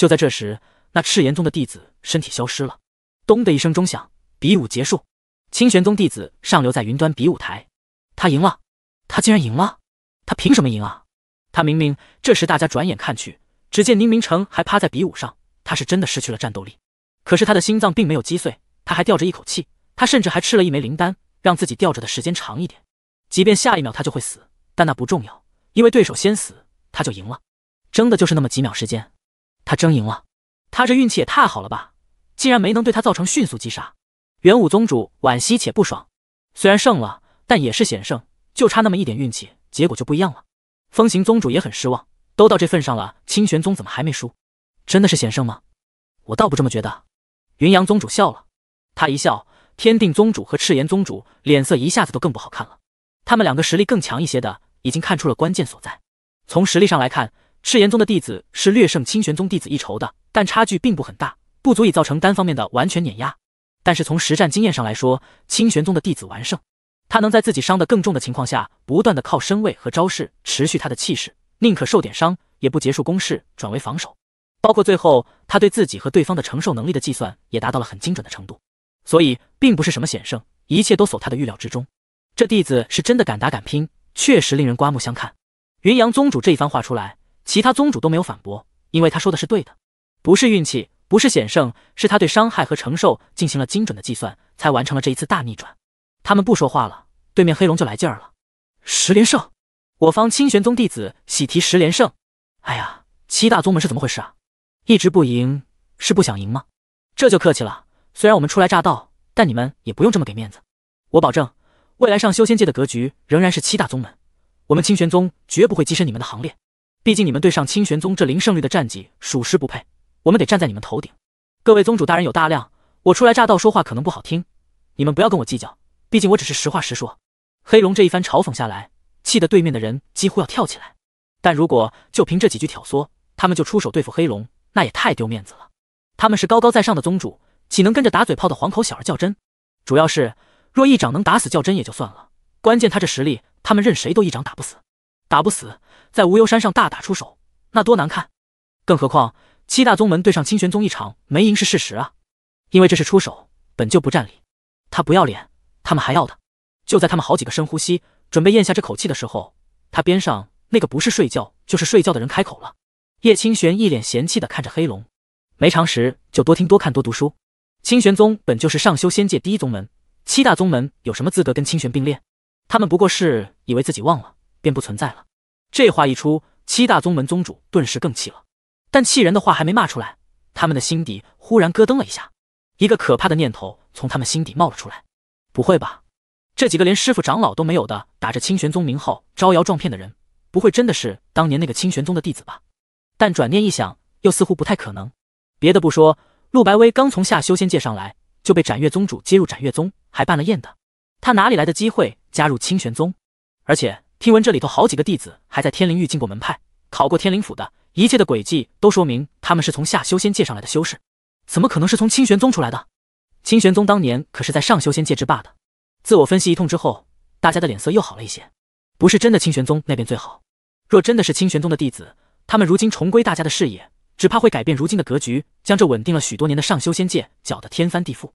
A: 就在这时，那赤炎宗的弟子身体消失了。咚的一声钟响，比武结束。清玄宗弟子上留在云端比武台，他赢了！他竟然赢了！他凭什么赢啊？他明明这时，大家转眼看去，只见宁明成还趴在比武上，他是真的失去了战斗力。可是他的心脏并没有击碎，他还吊着一口气。他甚至还吃了一枚灵丹，让自己吊着的时间长一点。即便下一秒他就会死，但那不重要，因为对手先死，他就赢了。争的就是那么几秒时间。他争赢了，他这运气也太好了吧，竟然没能对他造成迅速击杀。元武宗主惋惜且不爽，虽然胜了，但也是险胜，就差那么一点运气，结果就不一样了。风行宗主也很失望，都到这份上了，清玄宗怎么还没输？真的是险胜吗？我倒不这么觉得。云阳宗主笑了，他一笑，天定宗主和赤炎宗主脸色一下子都更不好看了。他们两个实力更强一些的，已经看出了关键所在。从实力上来看。赤炎宗的弟子是略胜清玄宗弟子一筹的，但差距并不很大，不足以造成单方面的完全碾压。但是从实战经验上来说，清玄宗的弟子完胜。他能在自己伤得更重的情况下，不断的靠身位和招式持续他的气势，宁可受点伤，也不结束攻势转为防守。包括最后他对自己和对方的承受能力的计算，也达到了很精准的程度。所以并不是什么险胜，一切都在他的预料之中。这弟子是真的敢打敢拼，确实令人刮目相看。云阳宗主这一番话出来。其他宗主都没有反驳，因为他说的是对的，不是运气，不是险胜，是他对伤害和承受进行了精准的计算，才完成了这一次大逆转。他们不说话了，对面黑龙就来劲儿了，十连胜！我方清玄宗弟子喜提十连胜！哎呀，七大宗门是怎么回事啊？一直不赢是不想赢吗？这就客气了，虽然我们初来乍到，但你们也不用这么给面子。我保证，未来上修仙界的格局仍然是七大宗门，我们清玄宗绝不会跻身你们的行列。毕竟你们对上清玄宗这零胜率的战绩，属实不配。我们得站在你们头顶。各位宗主大人有大量，我初来乍到，说话可能不好听，你们不要跟我计较。毕竟我只是实话实说。黑龙这一番嘲讽下来，气得对面的人几乎要跳起来。但如果就凭这几句挑唆，他们就出手对付黑龙，那也太丢面子了。他们是高高在上的宗主，岂能跟着打嘴炮的黄口小儿较真？主要是，若一掌能打死较真也就算了，关键他这实力，他们任谁都一掌打不死，打不死。在无忧山上大打出手，那多难看！更何况七大宗门对上清玄宗一场没赢是事实啊，因为这是出手，本就不占理。他不要脸，他们还要的。就在他们好几个深呼吸，准备咽下这口气的时候，他边上那个不是睡觉就是睡觉的人开口了。叶清玄一脸嫌弃的看着黑龙，没常识就多听多看多读书。清玄宗本就是上修仙界第一宗门，七大宗门有什么资格跟清玄并列？他们不过是以为自己忘了，便不存在了。这话一出，七大宗门宗主顿时更气了。但气人的话还没骂出来，他们的心底忽然咯噔了一下，一个可怕的念头从他们心底冒了出来。不会吧？这几个连师傅长老都没有的，打着清玄宗名号招摇撞骗的人，不会真的是当年那个清玄宗的弟子吧？但转念一想，又似乎不太可能。别的不说，陆白薇刚从下修仙界上来，就被斩月宗主接入斩月宗，还办了宴的，他哪里来的机会加入清玄宗？而且。听闻这里头好几个弟子还在天灵域进过门派，考过天灵府的一切的轨迹，都说明他们是从下修仙界上来的修士，怎么可能是从清玄宗出来的？清玄宗当年可是在上修仙界之霸的。自我分析一通之后，大家的脸色又好了一些。不是真的清玄宗那边最好，若真的是清玄宗的弟子，他们如今重归大家的视野，只怕会改变如今的格局，将这稳定了许多年的上修仙界搅得天翻地覆，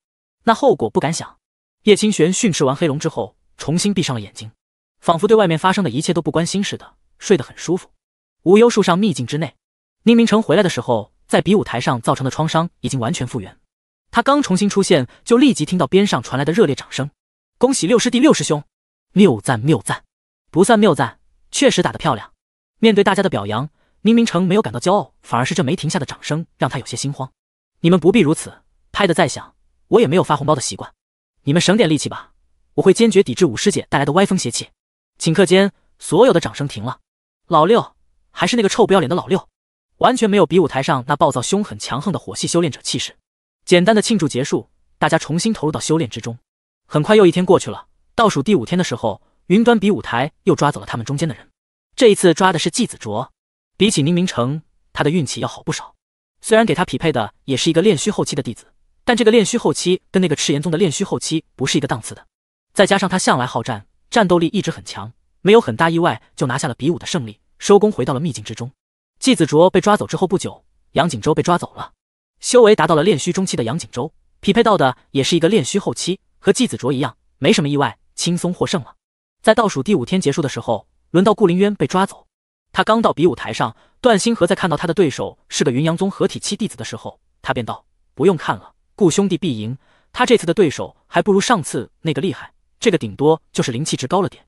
A: 那后果不敢想。叶清玄训斥完黑龙之后，重新闭上了眼睛。仿佛对外面发生的一切都不关心似的，睡得很舒服。无忧树上秘境之内，宁明城回来的时候，在比武台上造成的创伤已经完全复原。他刚重新出现，就立即听到边上传来的热烈掌声：“恭喜六师弟、六师兄，谬赞谬赞，不算谬赞，确实打得漂亮。”面对大家的表扬，宁明城没有感到骄傲，反而是这没停下的掌声让他有些心慌。“你们不必如此，拍得再响，我也没有发红包的习惯。你们省点力气吧，我会坚决抵制五师姐带来的歪风邪气。”顷刻间，所有的掌声停了。老六，还是那个臭不要脸的老六，完全没有比舞台上那暴躁、凶狠、强横的火系修炼者气势。简单的庆祝结束，大家重新投入到修炼之中。很快又一天过去了，倒数第五天的时候，云端比舞台又抓走了他们中间的人。这一次抓的是季子卓。比起宁明成，他的运气要好不少。虽然给他匹配的也是一个炼虚后期的弟子，但这个炼虚后期跟那个赤炎宗的炼虚后期不是一个档次的。再加上他向来好战。战斗力一直很强，没有很大意外就拿下了比武的胜利，收工回到了秘境之中。季子卓被抓走之后不久，杨景洲被抓走了。修为达到了炼虚中期的杨景洲，匹配到的也是一个炼虚后期，和季子卓一样，没什么意外，轻松获胜了。在倒数第五天结束的时候，轮到顾凌渊被抓走。他刚到比武台上，段星河在看到他的对手是个云阳宗合体七弟子的时候，他便道：“不用看了，顾兄弟必赢。他这次的对手还不如上次那个厉害。”这个顶多就是灵气值高了点，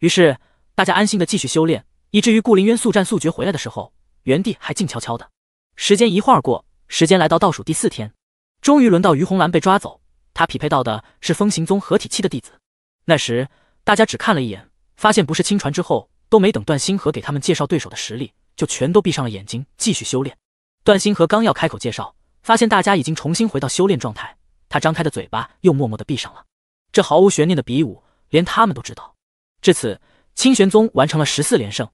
A: 于是大家安心的继续修炼，以至于顾凌渊速战速决回来的时候，原地还静悄悄的。时间一晃过，时间来到倒数第四天，终于轮到于红兰被抓走。他匹配到的是风行宗合体期的弟子。那时大家只看了一眼，发现不是亲传之后，都没等段星河给他们介绍对手的实力，就全都闭上了眼睛继续修炼。段星河刚要开口介绍，发现大家已经重新回到修炼状态，他张开的嘴巴又默默的闭上了。这毫无悬念的比武，连他们都知道。至此，清玄宗完成了十四连胜，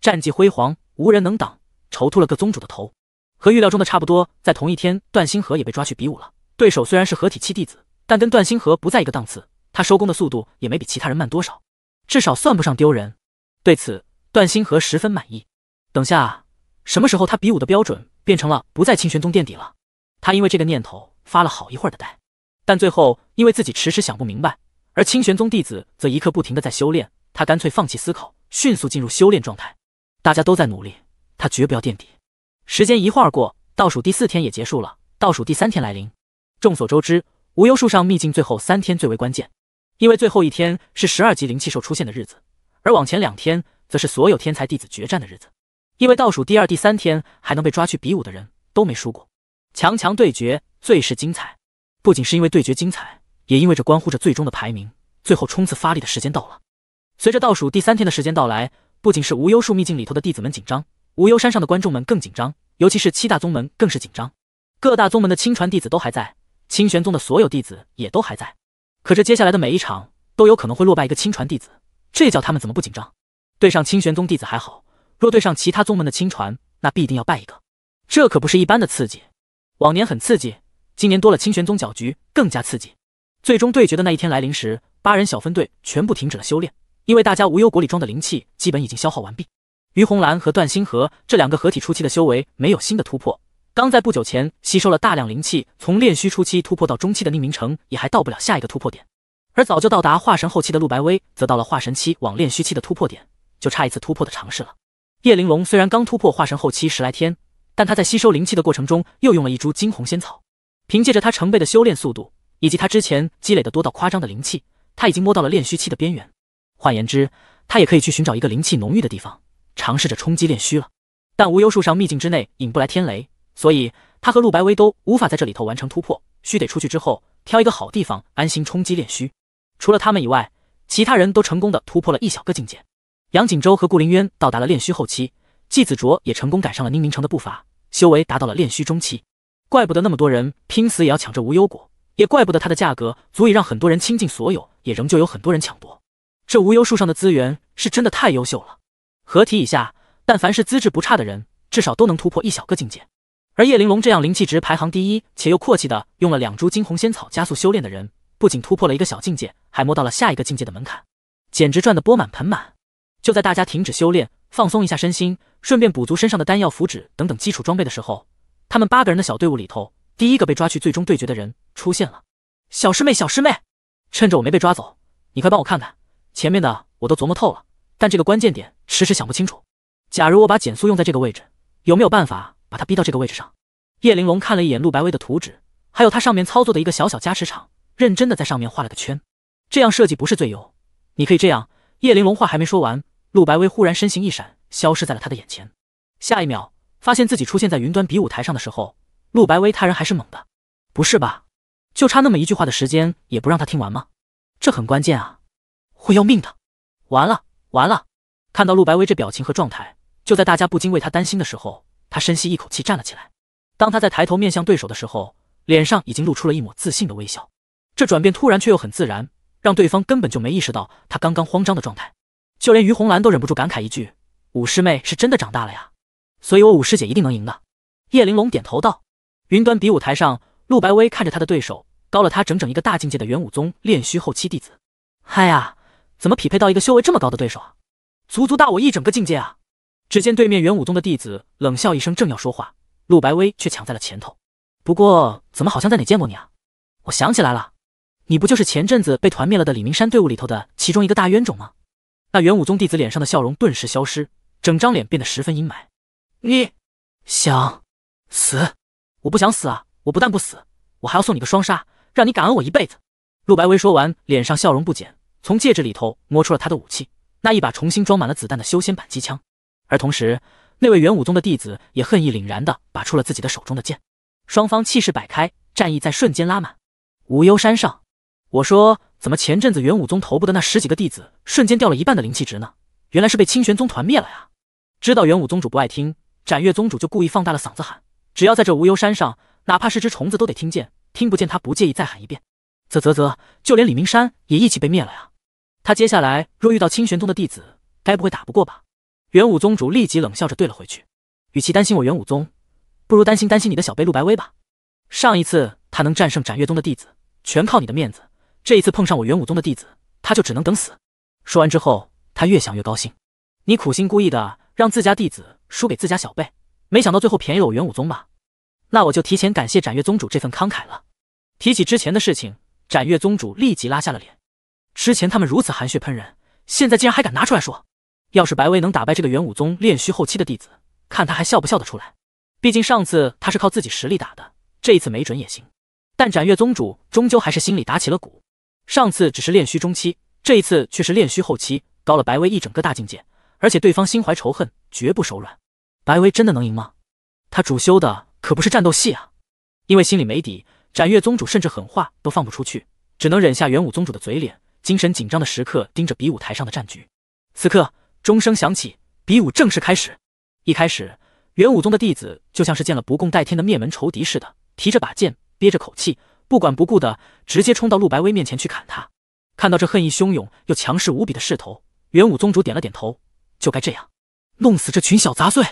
A: 战绩辉煌，无人能挡，愁秃了个宗主的头。和预料中的差不多，在同一天，段星河也被抓去比武了。对手虽然是合体七弟子，但跟段星河不在一个档次，他收功的速度也没比其他人慢多少，至少算不上丢人。对此，段星河十分满意。等下，什么时候他比武的标准变成了不在清玄宗垫底了？他因为这个念头发了好一会儿的呆，但最后。因为自己迟迟想不明白，而清玄宗弟子则一刻不停的在修炼，他干脆放弃思考，迅速进入修炼状态。大家都在努力，他绝不要垫底。时间一晃而过，倒数第四天也结束了，倒数第三天来临。众所周知，无忧树上秘境最后三天最为关键，因为最后一天是十二级灵气兽出现的日子，而往前两天则是所有天才弟子决战的日子。因为倒数第二、第三天还能被抓去比武的人都没输过，强强对决最是精彩。不仅是因为对决精彩。也因为这关乎着最终的排名，最后冲刺发力的时间到了。随着倒数第三天的时间到来，不仅是无忧树秘境里头的弟子们紧张，无忧山上的观众们更紧张，尤其是七大宗门更是紧张。各大宗门的亲传弟子都还在，清玄宗的所有弟子也都还在。可这接下来的每一场都有可能会落败一个亲传弟子，这叫他们怎么不紧张？对上清玄宗弟子还好，若对上其他宗门的亲传，那必定要败一个。这可不是一般的刺激，往年很刺激，今年多了清玄宗搅局，更加刺激。最终对决的那一天来临时，八人小分队全部停止了修炼，因为大家无忧国里装的灵气基本已经消耗完毕。于红兰和段星河这两个合体初期的修为没有新的突破，刚在不久前吸收了大量灵气，从炼虚初期突破到中期的宁明城也还到不了下一个突破点。而早就到达化神后期的陆白薇，则到了化神期往炼虚期的突破点，就差一次突破的尝试了。叶玲珑虽然刚突破化神后期十来天，但他在吸收灵气的过程中又用了一株金红仙草，凭借着他成倍的修炼速度。以及他之前积累的多到夸张的灵气，他已经摸到了炼虚期的边缘。换言之，他也可以去寻找一个灵气浓郁的地方，尝试着冲击炼虚了。但无忧树上秘境之内引不来天雷，所以他和陆白薇都无法在这里头完成突破，需得出去之后挑一个好地方安心冲击炼虚。除了他们以外，其他人都成功的突破了一小个境界。杨景洲和顾凌渊到达了炼虚后期，季子卓也成功赶上了宁明城的步伐，修为达到了炼虚中期。怪不得那么多人拼死也要抢这无忧果。也怪不得它的价格足以让很多人倾尽所有，也仍旧有很多人抢夺。这无忧树上的资源是真的太优秀了。合体以下，但凡是资质不差的人，至少都能突破一小个境界。而叶玲珑这样灵气值排行第一且又阔气的，用了两株金红仙草加速修炼的人，不仅突破了一个小境界，还摸到了下一个境界的门槛，简直赚得钵满盆满。就在大家停止修炼，放松一下身心，顺便补足身上的丹药、符纸等等基础装备的时候，他们八个人的小队伍里头，第一个被抓去最终对决的人。出现了，小师妹，小师妹，趁着我没被抓走，你快帮我看看前面的，我都琢磨透了，但这个关键点迟迟想不清楚。假如我把减速用在这个位置，有没有办法把他逼到这个位置上？叶玲珑看了一眼陆白薇的图纸，还有他上面操作的一个小小加持场，认真的在上面画了个圈。这样设计不是最优，你可以这样。叶玲珑话还没说完，陆白薇忽然身形一闪，消失在了他的眼前。下一秒，发现自己出现在云端比舞台上的时候，陆白薇他人还是猛的，不是吧？就差那么一句话的时间，也不让他听完吗？这很关键啊，会要命的！完了完了！看到陆白薇这表情和状态，就在大家不禁为他担心的时候，他深吸一口气站了起来。当他在抬头面向对手的时候，脸上已经露出了一抹自信的微笑。这转变突然却又很自然，让对方根本就没意识到他刚刚慌张的状态。就连于红兰都忍不住感慨一句：“五师妹是真的长大了呀，所以我五师姐一定能赢的。”叶玲珑点头道。云端比武台上。陆白薇看着他的对手，高了他整整一个大境界的元武宗练虚后期弟子。哎呀，怎么匹配到一个修为这么高的对手啊？足足大我一整个境界啊！只见对面元武宗的弟子冷笑一声，正要说话，陆白薇却抢在了前头。不过，怎么好像在哪见过你啊？我想起来了，你不就是前阵子被团灭了的李明山队伍里头的其中一个大冤种吗？那元武宗弟子脸上的笑容顿时消失，整张脸变得十分阴霾。你想死？我不想死啊！我不但不死，我还要送你个双杀，让你感恩我一辈子。陆白薇说完，脸上笑容不减，从戒指里头摸出了他的武器，那一把重新装满了子弹的修仙版机枪。而同时，那位元武宗的弟子也恨意凛然的拔出了自己的手中的剑，双方气势摆开，战意在瞬间拉满。无忧山上，我说怎么前阵子元武宗头部的那十几个弟子瞬间掉了一半的灵气值呢？原来是被清玄宗团灭了呀！知道元武宗主不爱听，斩月宗主就故意放大了嗓子喊：只要在这无忧山上。哪怕是只虫子都得听见，听不见他不介意再喊一遍。啧啧啧，就连李明山也一起被灭了呀！他接下来若遇到清玄宗的弟子，该不会打不过吧？元武宗主立即冷笑着对了回去，与其担心我元武宗，不如担心担心你的小辈陆白薇吧。上一次他能战胜斩月宗的弟子，全靠你的面子，这一次碰上我元武宗的弟子，他就只能等死。说完之后，他越想越高兴。你苦心孤诣的让自家弟子输给自家小辈，没想到最后便宜了我元武宗吧？那我就提前感谢斩月宗主这份慷慨了。提起之前的事情，斩月宗主立即拉下了脸。之前他们如此含血喷人，现在竟然还敢拿出来说。要是白薇能打败这个元武宗练虚后期的弟子，看他还笑不笑得出来。毕竟上次他是靠自己实力打的，这一次没准也行。但斩月宗主终究还是心里打起了鼓。上次只是练虚中期，这一次却是练虚后期，高了白薇一整个大境界。而且对方心怀仇恨，绝不手软。白薇真的能赢吗？他主修的。可不是战斗戏啊，因为心里没底，斩月宗主甚至狠话都放不出去，只能忍下元武宗主的嘴脸。精神紧张的时刻，盯着比武台上的战局。此刻钟声响起，比武正式开始。一开始，元武宗的弟子就像是见了不共戴天的灭门仇敌似的，提着把剑，憋着口气，不管不顾的直接冲到陆白薇面前去砍他。看到这恨意汹涌又强势无比的势头，元武宗主点了点头，就该这样，弄死这群小杂碎。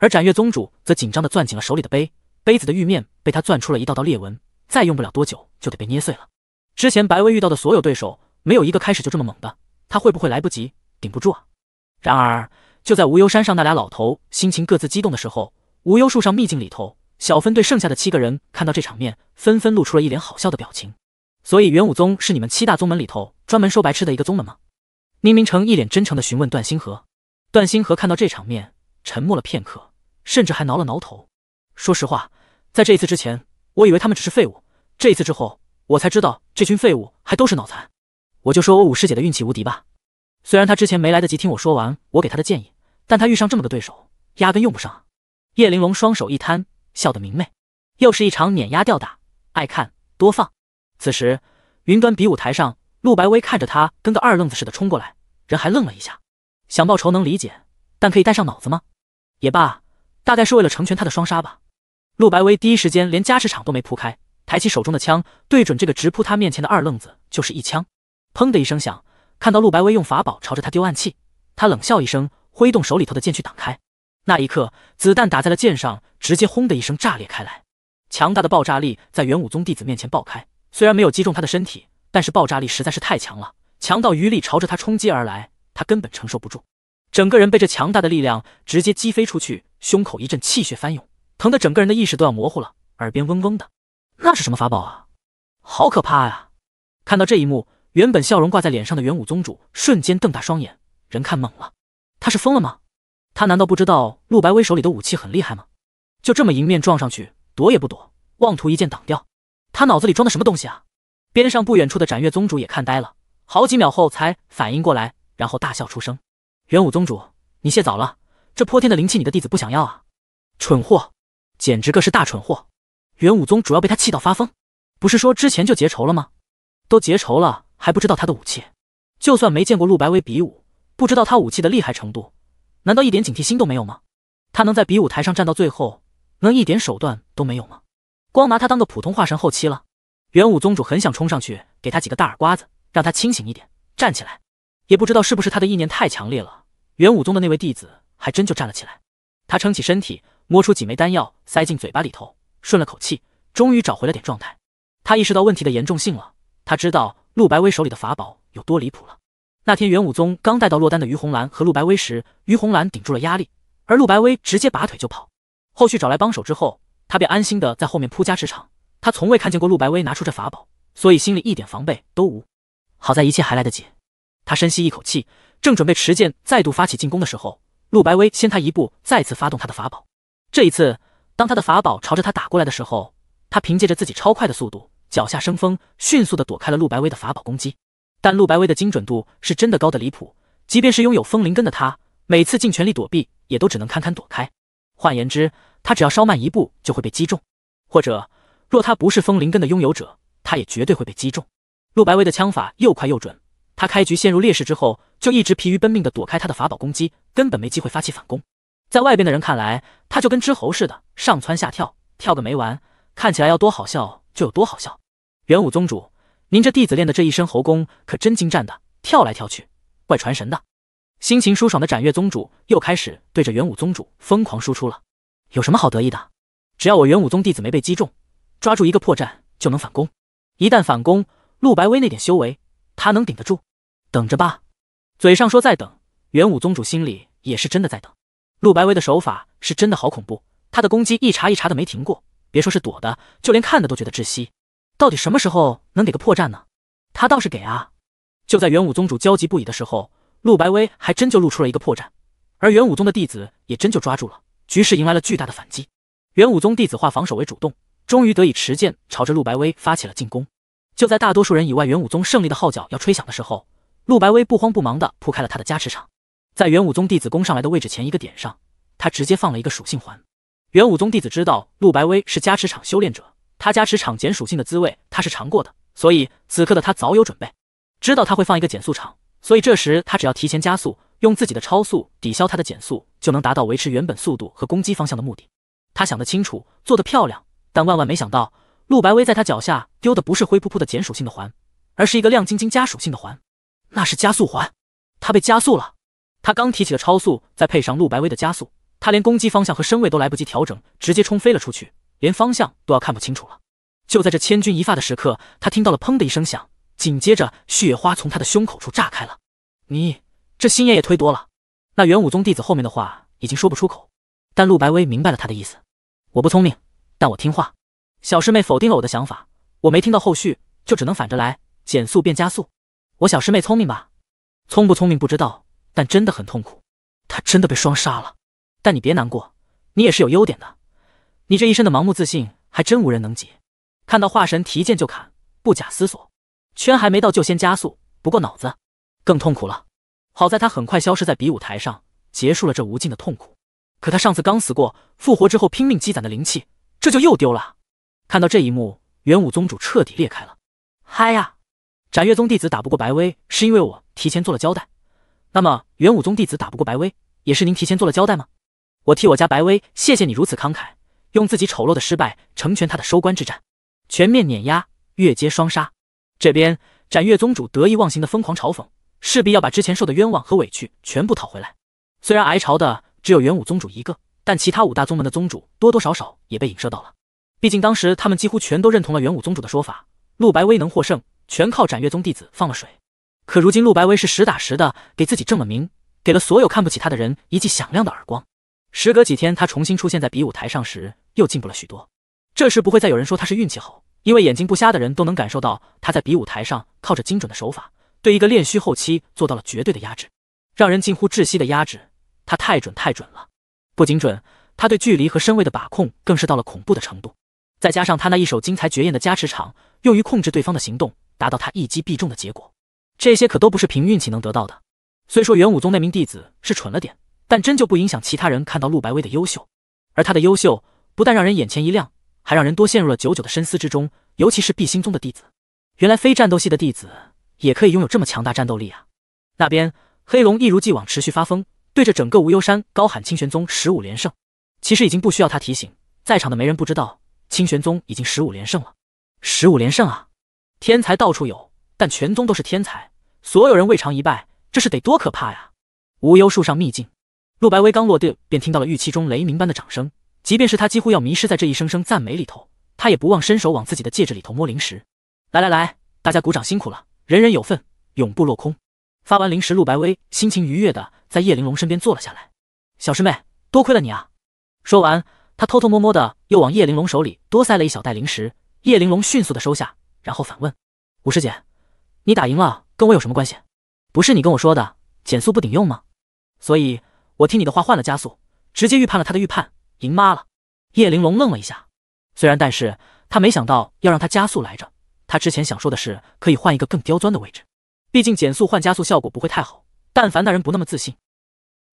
A: 而斩月宗主则紧张地攥紧了手里的杯，杯子的玉面被他攥出了一道道裂纹，再用不了多久就得被捏碎了。之前白薇遇到的所有对手，没有一个开始就这么猛的，他会不会来不及顶不住啊？然而，就在无忧山上那俩老头心情各自激动的时候，无忧树上秘境里头，小分队剩下的七个人看到这场面，纷纷露出了一脸好笑的表情。所以，元武宗是你们七大宗门里头专门收白痴的一个宗门吗？宁明成一脸真诚地询问段星河。段星河看到这场面，沉默了片刻。甚至还挠了挠头。说实话，在这一次之前，我以为他们只是废物。这一次之后，我才知道这群废物还都是脑残。我就说我五师姐的运气无敌吧。虽然她之前没来得及听我说完我给她的建议，但她遇上这么个对手，压根用不上。叶玲珑双手一摊，笑得明媚。又是一场碾压吊打，爱看多放。此时，云端比武台上，陆白薇看着他跟个二愣子似的冲过来，人还愣了一下。想报仇能理解，但可以带上脑子吗？也罢。大概是为了成全他的双杀吧。陆白薇第一时间连加持场都没铺开，抬起手中的枪，对准这个直扑他面前的二愣子就是一枪。砰的一声响，看到陆白薇用法宝朝着他丢暗器，他冷笑一声，挥动手里头的剑去挡开。那一刻，子弹打在了剑上，直接轰的一声炸裂开来，强大的爆炸力在元武宗弟子面前爆开。虽然没有击中他的身体，但是爆炸力实在是太强了，强到余力朝着他冲击而来，他根本承受不住，整个人被这强大的力量直接击飞出去。胸口一阵气血翻涌，疼得整个人的意识都要模糊了，耳边嗡嗡的。那是什么法宝啊？好可怕呀！看到这一幕，原本笑容挂在脸上的元武宗主瞬间瞪大双眼，人看懵了。他是疯了吗？他难道不知道陆白薇手里的武器很厉害吗？就这么迎面撞上去，躲也不躲，妄图一剑挡掉？他脑子里装的什么东西啊？边上不远处的斩月宗主也看呆了，好几秒后才反应过来，然后大笑出声：“元武宗主，你谢早了。”这泼天的灵气，你的弟子不想要啊？蠢货，简直个是大蠢货！元武宗主要被他气到发疯。不是说之前就结仇了吗？都结仇了还不知道他的武器？就算没见过陆白薇比武，不知道他武器的厉害程度，难道一点警惕心都没有吗？他能在比武台上站到最后，能一点手段都没有吗？光拿他当个普通化神后期了？元武宗主很想冲上去给他几个大耳刮子，让他清醒一点，站起来。也不知道是不是他的意念太强烈了，元武宗的那位弟子。还真就站了起来，他撑起身体，摸出几枚丹药塞进嘴巴里头，顺了口气，终于找回了点状态。他意识到问题的严重性了，他知道陆白薇手里的法宝有多离谱了。那天元武宗刚带到落单的于红兰和陆白薇时，于红兰顶住了压力，而陆白薇直接拔腿就跑。后续找来帮手之后，他便安心的在后面铺加持场。他从未看见过陆白薇拿出这法宝，所以心里一点防备都无。好在一切还来得及，他深吸一口气，正准备持剑再度发起进攻的时候。陆白薇先他一步，再次发动他的法宝。这一次，当他的法宝朝着他打过来的时候，他凭借着自己超快的速度，脚下生风，迅速的躲开了陆白薇的法宝攻击。但陆白薇的精准度是真的高的离谱，即便是拥有风灵根的他，每次尽全力躲避，也都只能堪堪躲开。换言之，他只要稍慢一步，就会被击中。或者，若他不是风灵根的拥有者，他也绝对会被击中。陆白薇的枪法又快又准。他开局陷入劣势之后，就一直疲于奔命的躲开他的法宝攻击，根本没机会发起反攻。在外边的人看来，他就跟只猴似的，上蹿下跳，跳个没完，看起来要多好笑就有多好笑。元武宗主，您这弟子练的这一身猴功可真精湛的，跳来跳去，怪传神的。心情舒爽的斩月宗主又开始对着元武宗主疯狂输出了。有什么好得意的？只要我元武宗弟子没被击中，抓住一个破绽就能反攻。一旦反攻，陆白薇那点修为。他能顶得住？等着吧！嘴上说在等，元武宗主心里也是真的在等。陆白薇的手法是真的好恐怖，他的攻击一茬一茬的没停过，别说是躲的，就连看的都觉得窒息。到底什么时候能给个破绽呢？他倒是给啊！就在元武宗主焦急不已的时候，陆白薇还真就露出了一个破绽，而元武宗的弟子也真就抓住了，局势迎来了巨大的反击。元武宗弟子化防守为主动，终于得以持剑朝着陆白薇发起了进攻。就在大多数人以外，元武宗胜利的号角要吹响的时候，陆白薇不慌不忙地铺开了他的加持场，在元武宗弟子攻上来的位置前一个点上，他直接放了一个属性环。元武宗弟子知道陆白薇是加持场修炼者，他加持场减属性的滋味他是尝过的，所以此刻的他早有准备，知道他会放一个减速场，所以这时他只要提前加速，用自己的超速抵消他的减速，就能达到维持原本速度和攻击方向的目的。他想得清楚，做得漂亮，但万万没想到。陆白薇在他脚下丢的不是灰扑扑的减属性的环，而是一个亮晶晶加属性的环，那是加速环。他被加速了，他刚提起了超速再配上陆白薇的加速，他连攻击方向和身位都来不及调整，直接冲飞了出去，连方向都要看不清楚了。就在这千钧一发的时刻，他听到了砰的一声响，紧接着血花从他的胸口处炸开了。你这心眼也忒多了。那元武宗弟子后面的话已经说不出口，但陆白薇明白了他的意思。我不聪明，但我听话。小师妹否定了我的想法，我没听到后续，就只能反着来，减速变加速。我小师妹聪明吧？聪不聪明不知道，但真的很痛苦。他真的被双杀了。但你别难过，你也是有优点的，你这一身的盲目自信还真无人能及。看到化神提剑就砍，不假思索，圈还没到就先加速，不过脑子，更痛苦了。好在他很快消失在比武台上，结束了这无尽的痛苦。可他上次刚死过，复活之后拼命积攒的灵气，这就又丢了。看到这一幕，元武宗主彻底裂开了。嗨呀，斩月宗弟子打不过白威，是因为我提前做了交代。那么，元武宗弟子打不过白威，也是您提前做了交代吗？我替我家白威谢谢你如此慷慨，用自己丑陋的失败成全他的收官之战，全面碾压，越阶双杀。这边斩月宗主得意忘形的疯狂嘲讽，势必要把之前受的冤枉和委屈全部讨回来。虽然挨嘲的只有元武宗主一个，但其他五大宗门的宗主多多少少也被影射到了。毕竟当时他们几乎全都认同了元武宗主的说法，陆白威能获胜全靠斩月宗弟子放了水。可如今陆白威是实打实的给自己正了名，给了所有看不起他的人一记响亮的耳光。时隔几天，他重新出现在比武台上时，又进步了许多。这时不会再有人说他是运气好，因为眼睛不瞎的人都能感受到他在比武台上靠着精准的手法，对一个练虚后期做到了绝对的压制，让人近乎窒息的压制。他太准太准了，不仅准，他对距离和身位的把控更是到了恐怖的程度。再加上他那一手精彩绝艳的加持场，用于控制对方的行动，达到他一击必中的结果。这些可都不是凭运气能得到的。虽说元武宗那名弟子是蠢了点，但真就不影响其他人看到陆白薇的优秀。而他的优秀不但让人眼前一亮，还让人多陷入了久久的深思之中。尤其是碧星宗的弟子，原来非战斗系的弟子也可以拥有这么强大战斗力啊！那边黑龙一如既往持续发疯，对着整个无忧山高喊：“清玄宗十五连胜！”其实已经不需要他提醒，在场的没人不知道。清玄宗已经十五连胜了，十五连胜啊！天才到处有，但全宗都是天才，所有人未尝一败，这是得多可怕呀！无忧树上秘境，陆白薇刚落地，便听到了预期中雷鸣般的掌声。即便是他几乎要迷失在这一声声赞美里头，他也不忘伸手往自己的戒指里头摸零食。来来来，大家鼓掌，辛苦了，人人有份，永不落空。发完零食，陆白薇心情愉悦的在叶玲珑身边坐了下来。小师妹，多亏了你啊！说完。他偷偷摸摸的又往叶玲珑手里多塞了一小袋零食，叶玲珑迅速的收下，然后反问：“五师姐，你打赢了跟我有什么关系？不是你跟我说的减速不顶用吗？所以我听你的话换了加速，直接预判了他的预判，赢妈了。”叶玲珑愣了一下，虽然但是他没想到要让他加速来着，他之前想说的是可以换一个更刁钻的位置，毕竟减速换加速效果不会太好，但凡那人不那么自信，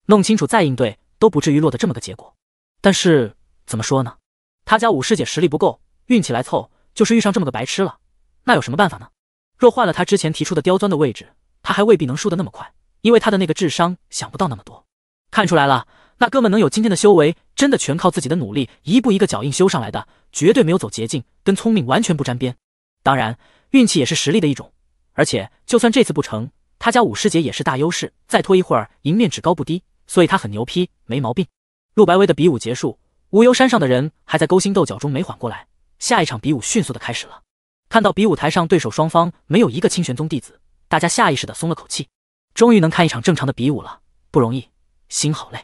A: 弄清楚再应对都不至于落得这么个结果，但是。怎么说呢？他家五师姐实力不够，运气来凑，就是遇上这么个白痴了。那有什么办法呢？若换了他之前提出的刁钻的位置，他还未必能输的那么快，因为他的那个智商想不到那么多。看出来了，那哥们能有今天的修为，真的全靠自己的努力，一步一个脚印修上来的，绝对没有走捷径，跟聪明完全不沾边。当然，运气也是实力的一种。而且，就算这次不成，他家五师姐也是大优势，再拖一会儿，赢面只高不低。所以他很牛批，没毛病。陆白薇的比武结束。无忧山上的人还在勾心斗角中没缓过来，下一场比武迅速的开始了。看到比武台上对手双方没有一个清玄宗弟子，大家下意识的松了口气，终于能看一场正常的比武了，不容易，心好累。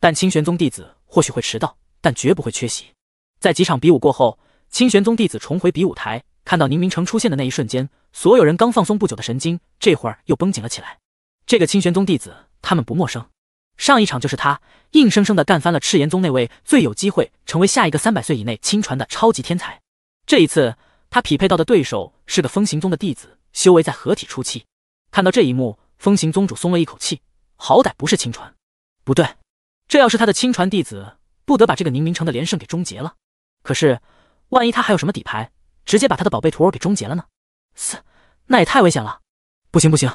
A: 但清玄宗弟子或许会迟到，但绝不会缺席。在几场比武过后，清玄宗弟子重回比武台，看到宁明城出现的那一瞬间，所有人刚放松不久的神经，这会儿又绷紧了起来。这个清玄宗弟子他们不陌生。上一场就是他硬生生的干翻了赤炎宗那位最有机会成为下一个三百岁以内亲传的超级天才。这一次他匹配到的对手是个风行宗的弟子，修为在合体初期。看到这一幕，风行宗主松了一口气，好歹不是亲传。不对，这要是他的亲传弟子，不得把这个宁明城的连胜给终结了？可是万一他还有什么底牌，直接把他的宝贝徒儿给终结了呢？嘶，那也太危险了！不行不行！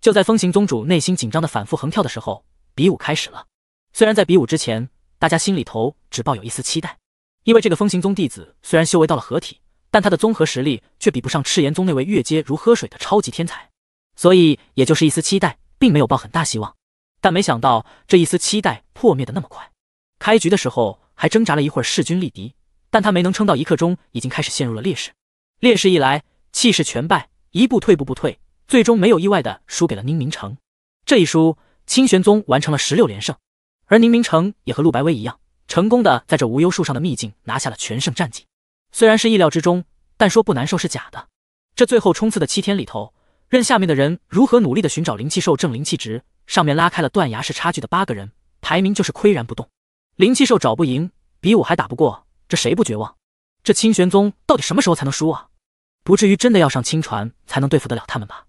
A: 就在风行宗主内心紧张的反复横跳的时候。比武开始了。虽然在比武之前，大家心里头只抱有一丝期待，因为这个风行宗弟子虽然修为到了合体，但他的综合实力却比不上赤炎宗那位越阶如喝水的超级天才，所以也就是一丝期待，并没有抱很大希望。但没想到这一丝期待破灭的那么快。开局的时候还挣扎了一会儿，势均力敌，但他没能撑到一刻钟，已经开始陷入了劣势。劣势一来，气势全败，一步退，步步退，最终没有意外的输给了宁明城。这一输。清玄宗完成了十六连胜，而宁明城也和陆白威一样，成功的在这无忧树上的秘境拿下了全胜战绩。虽然是意料之中，但说不难受是假的。这最后冲刺的七天里头，任下面的人如何努力的寻找灵气兽正灵气值，上面拉开了断崖式差距的八个人排名就是岿然不动。灵气兽找不赢，比武还打不过，这谁不绝望？这清玄宗到底什么时候才能输啊？不至于真的要上清船才能对付得了他们吧？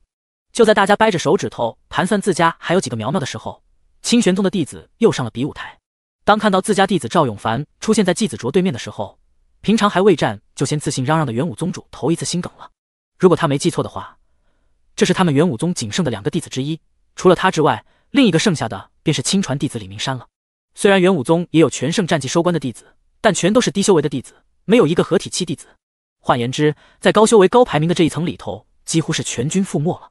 A: 就在大家掰着手指头盘算自家还有几个苗苗的时候，清玄宗的弟子又上了比武台。当看到自家弟子赵永凡出现在季子卓对面的时候，平常还未战就先自信嚷嚷的元武宗主头一次心梗了。如果他没记错的话，这是他们元武宗仅剩的两个弟子之一。除了他之外，另一个剩下的便是亲传弟子李明山了。虽然元武宗也有全胜战绩收官的弟子，但全都是低修为的弟子，没有一个合体期弟子。换言之，在高修为高排名的这一层里头，几乎是全军覆没了。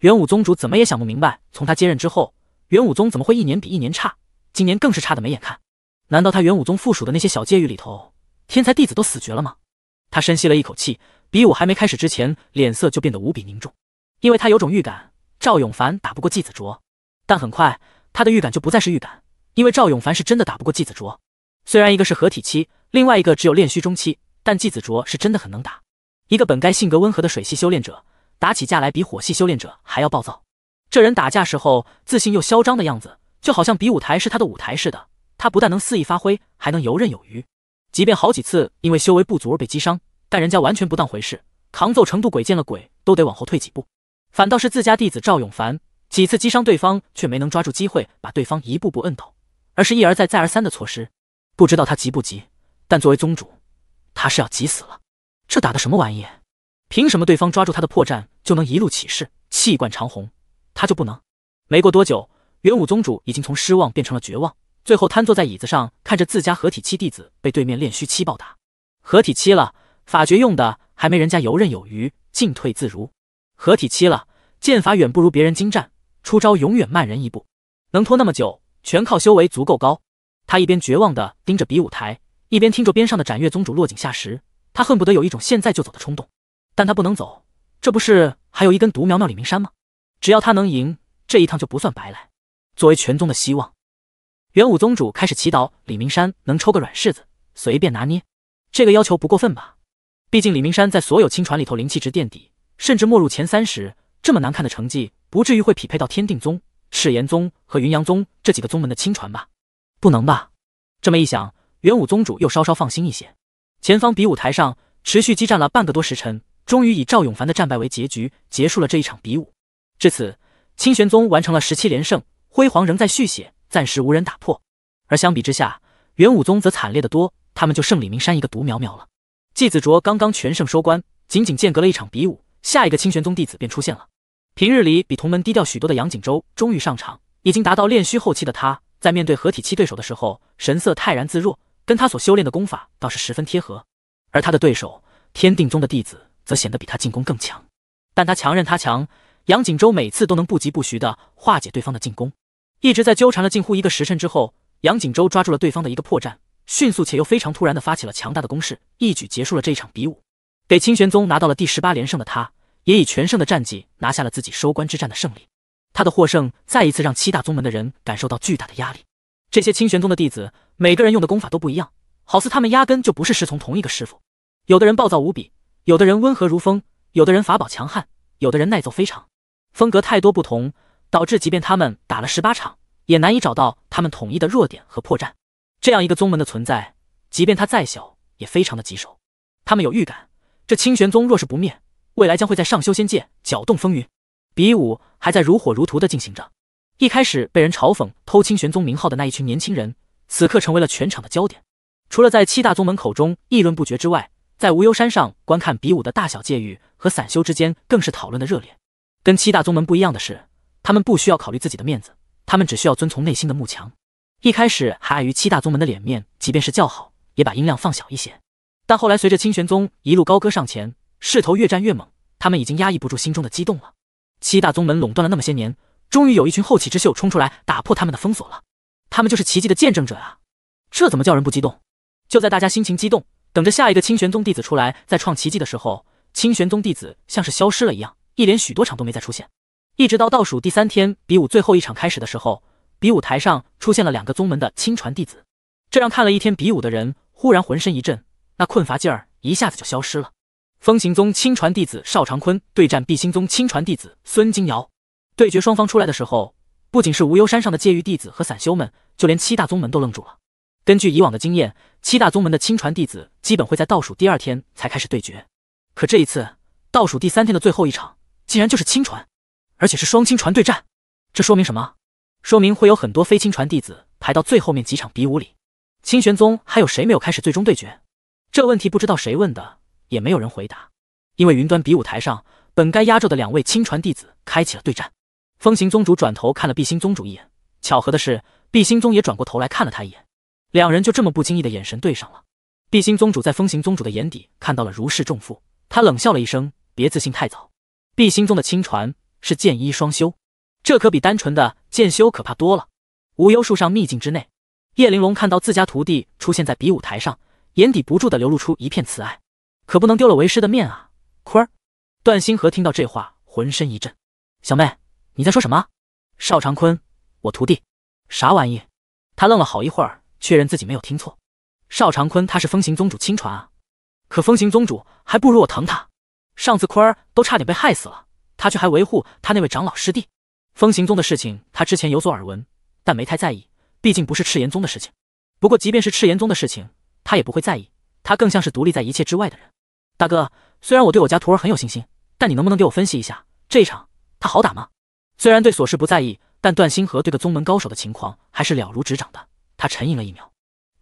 A: 元武宗主怎么也想不明白，从他接任之后，元武宗怎么会一年比一年差？今年更是差的没眼看。难道他元武宗附属的那些小界域里头，天才弟子都死绝了吗？他深吸了一口气，比武还没开始之前，脸色就变得无比凝重，因为他有种预感，赵永凡打不过纪子卓。但很快，他的预感就不再是预感，因为赵永凡是真的打不过纪子卓。虽然一个是合体期，另外一个只有炼虚中期，但纪子卓是真的很能打。一个本该性格温和的水系修炼者。打起架来比火系修炼者还要暴躁，这人打架时候自信又嚣张的样子，就好像比武台是他的舞台似的。他不但能肆意发挥，还能游刃有余。即便好几次因为修为不足而被击伤，但人家完全不当回事，扛揍程度鬼见了鬼都得往后退几步。反倒是自家弟子赵永凡，几次击伤对方却没能抓住机会把对方一步步摁倒，而是一而再再而三的错失。不知道他急不急，但作为宗主，他是要急死了。这打的什么玩意？凭什么对方抓住他的破绽就能一路起势气贯长虹，他就不能？没过多久，元武宗主已经从失望变成了绝望，最后瘫坐在椅子上，看着自家合体期弟子被对面练虚期暴打。合体期了，法诀用的还没人家游刃有余，进退自如。合体期了，剑法远不如别人精湛，出招永远慢人一步。能拖那么久，全靠修为足够高。他一边绝望的盯着比武台，一边听着边上的斩月宗主落井下石，他恨不得有一种现在就走的冲动。但他不能走，这不是还有一根独苗苗李明山吗？只要他能赢，这一趟就不算白来。作为全宗的希望，元武宗主开始祈祷李明山能抽个软柿子，随便拿捏。这个要求不过分吧？毕竟李明山在所有亲传里头灵气值垫底，甚至没入前三十，这么难看的成绩，不至于会匹配到天定宗、赤炎宗和云阳宗这几个宗门的亲传吧？不能吧？这么一想，元武宗主又稍稍放心一些。前方比武台上持续激战了半个多时辰。终于以赵永凡的战败为结局，结束了这一场比武。至此，清玄宗完成了十七连胜，辉煌仍在续写，暂时无人打破。而相比之下，元武宗则惨烈的多，他们就剩李明山一个独苗苗了。季子卓刚刚全胜收官，仅仅间隔了一场比武，下一个清玄宗弟子便出现了。平日里比同门低调许多的杨景洲终于上场，已经达到炼虚后期的他，在面对合体期对手的时候，神色泰然自若，跟他所修炼的功法倒是十分贴合。而他的对手，天定宗的弟子。则显得比他进攻更强，但他强任他强，杨景洲每次都能不疾不徐地化解对方的进攻，一直在纠缠了近乎一个时辰之后，杨景洲抓住了对方的一个破绽，迅速且又非常突然地发起了强大的攻势，一举结束了这一场比武，给清玄宗拿到了第十八连胜的他，也以全胜的战绩拿下了自己收官之战的胜利。他的获胜再一次让七大宗门的人感受到巨大的压力。这些清玄宗的弟子，每个人用的功法都不一样，好似他们压根就不是师从同一个师傅，有的人暴躁无比。有的人温和如风，有的人法宝强悍，有的人耐揍非常，风格太多不同，导致即便他们打了十八场，也难以找到他们统一的弱点和破绽。这样一个宗门的存在，即便他再小，也非常的棘手。他们有预感，这清玄宗若是不灭，未来将会在上修仙界搅动风云。比武还在如火如荼的进行着，一开始被人嘲讽偷清玄宗名号的那一群年轻人，此刻成为了全场的焦点，除了在七大宗门口中议论不绝之外。在无忧山上观看比武的大小界域和散修之间更是讨论的热烈。跟七大宗门不一样的是，他们不需要考虑自己的面子，他们只需要遵从内心的幕墙。一开始还碍于七大宗门的脸面，即便是叫好，也把音量放小一些。但后来随着清玄宗一路高歌上前，势头越战越猛，他们已经压抑不住心中的激动了。七大宗门垄断了那么些年，终于有一群后起之秀冲出来打破他们的封锁了，他们就是奇迹的见证者啊！这怎么叫人不激动？就在大家心情激动。等着下一个清玄宗弟子出来再创奇迹的时候，清玄宗弟子像是消失了一样，一连许多场都没再出现。一直到倒数第三天比武最后一场开始的时候，比武台上出现了两个宗门的亲传弟子，这让看了一天比武的人忽然浑身一震，那困乏劲儿一下子就消失了。风行宗亲传弟子邵长坤对战碧心宗亲传弟子孙金瑶，对决双方出来的时候，不仅是无忧山上的界域弟子和散修们，就连七大宗门都愣住了。根据以往的经验。七大宗门的亲传弟子基本会在倒数第二天才开始对决，可这一次倒数第三天的最后一场竟然就是亲传，而且是双亲传对战，这说明什么？说明会有很多非亲传弟子排到最后面几场比武里。清玄宗还有谁没有开始最终对决？这问题不知道谁问的，也没有人回答，因为云端比武台上本该压轴的两位亲传弟子开启了对战。风行宗主转头看了碧星宗主一眼，巧合的是，碧星宗也转过头来看了他一眼。两人就这么不经意的眼神对上了。碧心宗主在风行宗主的眼底看到了如释重负，他冷笑了一声：“别自信太早，碧心宗的亲传是剑衣双修，这可比单纯的剑修可怕多了。”无忧树上秘境之内，叶玲珑看到自家徒弟出现在比武台上，眼底不住的流露出一片慈爱，可不能丢了为师的面啊！坤儿，段星河听到这话，浑身一震：“小妹，你在说什么？”邵长坤，我徒弟，啥玩意？他愣了好一会儿。确认自己没有听错，邵长坤他是风行宗主亲传啊，可风行宗主还不如我疼他。上次坤儿都差点被害死了，他却还维护他那位长老师弟。风行宗的事情他之前有所耳闻，但没太在意，毕竟不是赤炎宗的事情。不过即便是赤炎宗的事情，他也不会在意，他更像是独立在一切之外的人。大哥，虽然我对我家徒儿很有信心，但你能不能给我分析一下这一场他好打吗？虽然对琐事不在意，但段星河对个宗门高手的情况还是了如指掌的。他沉吟了一秒。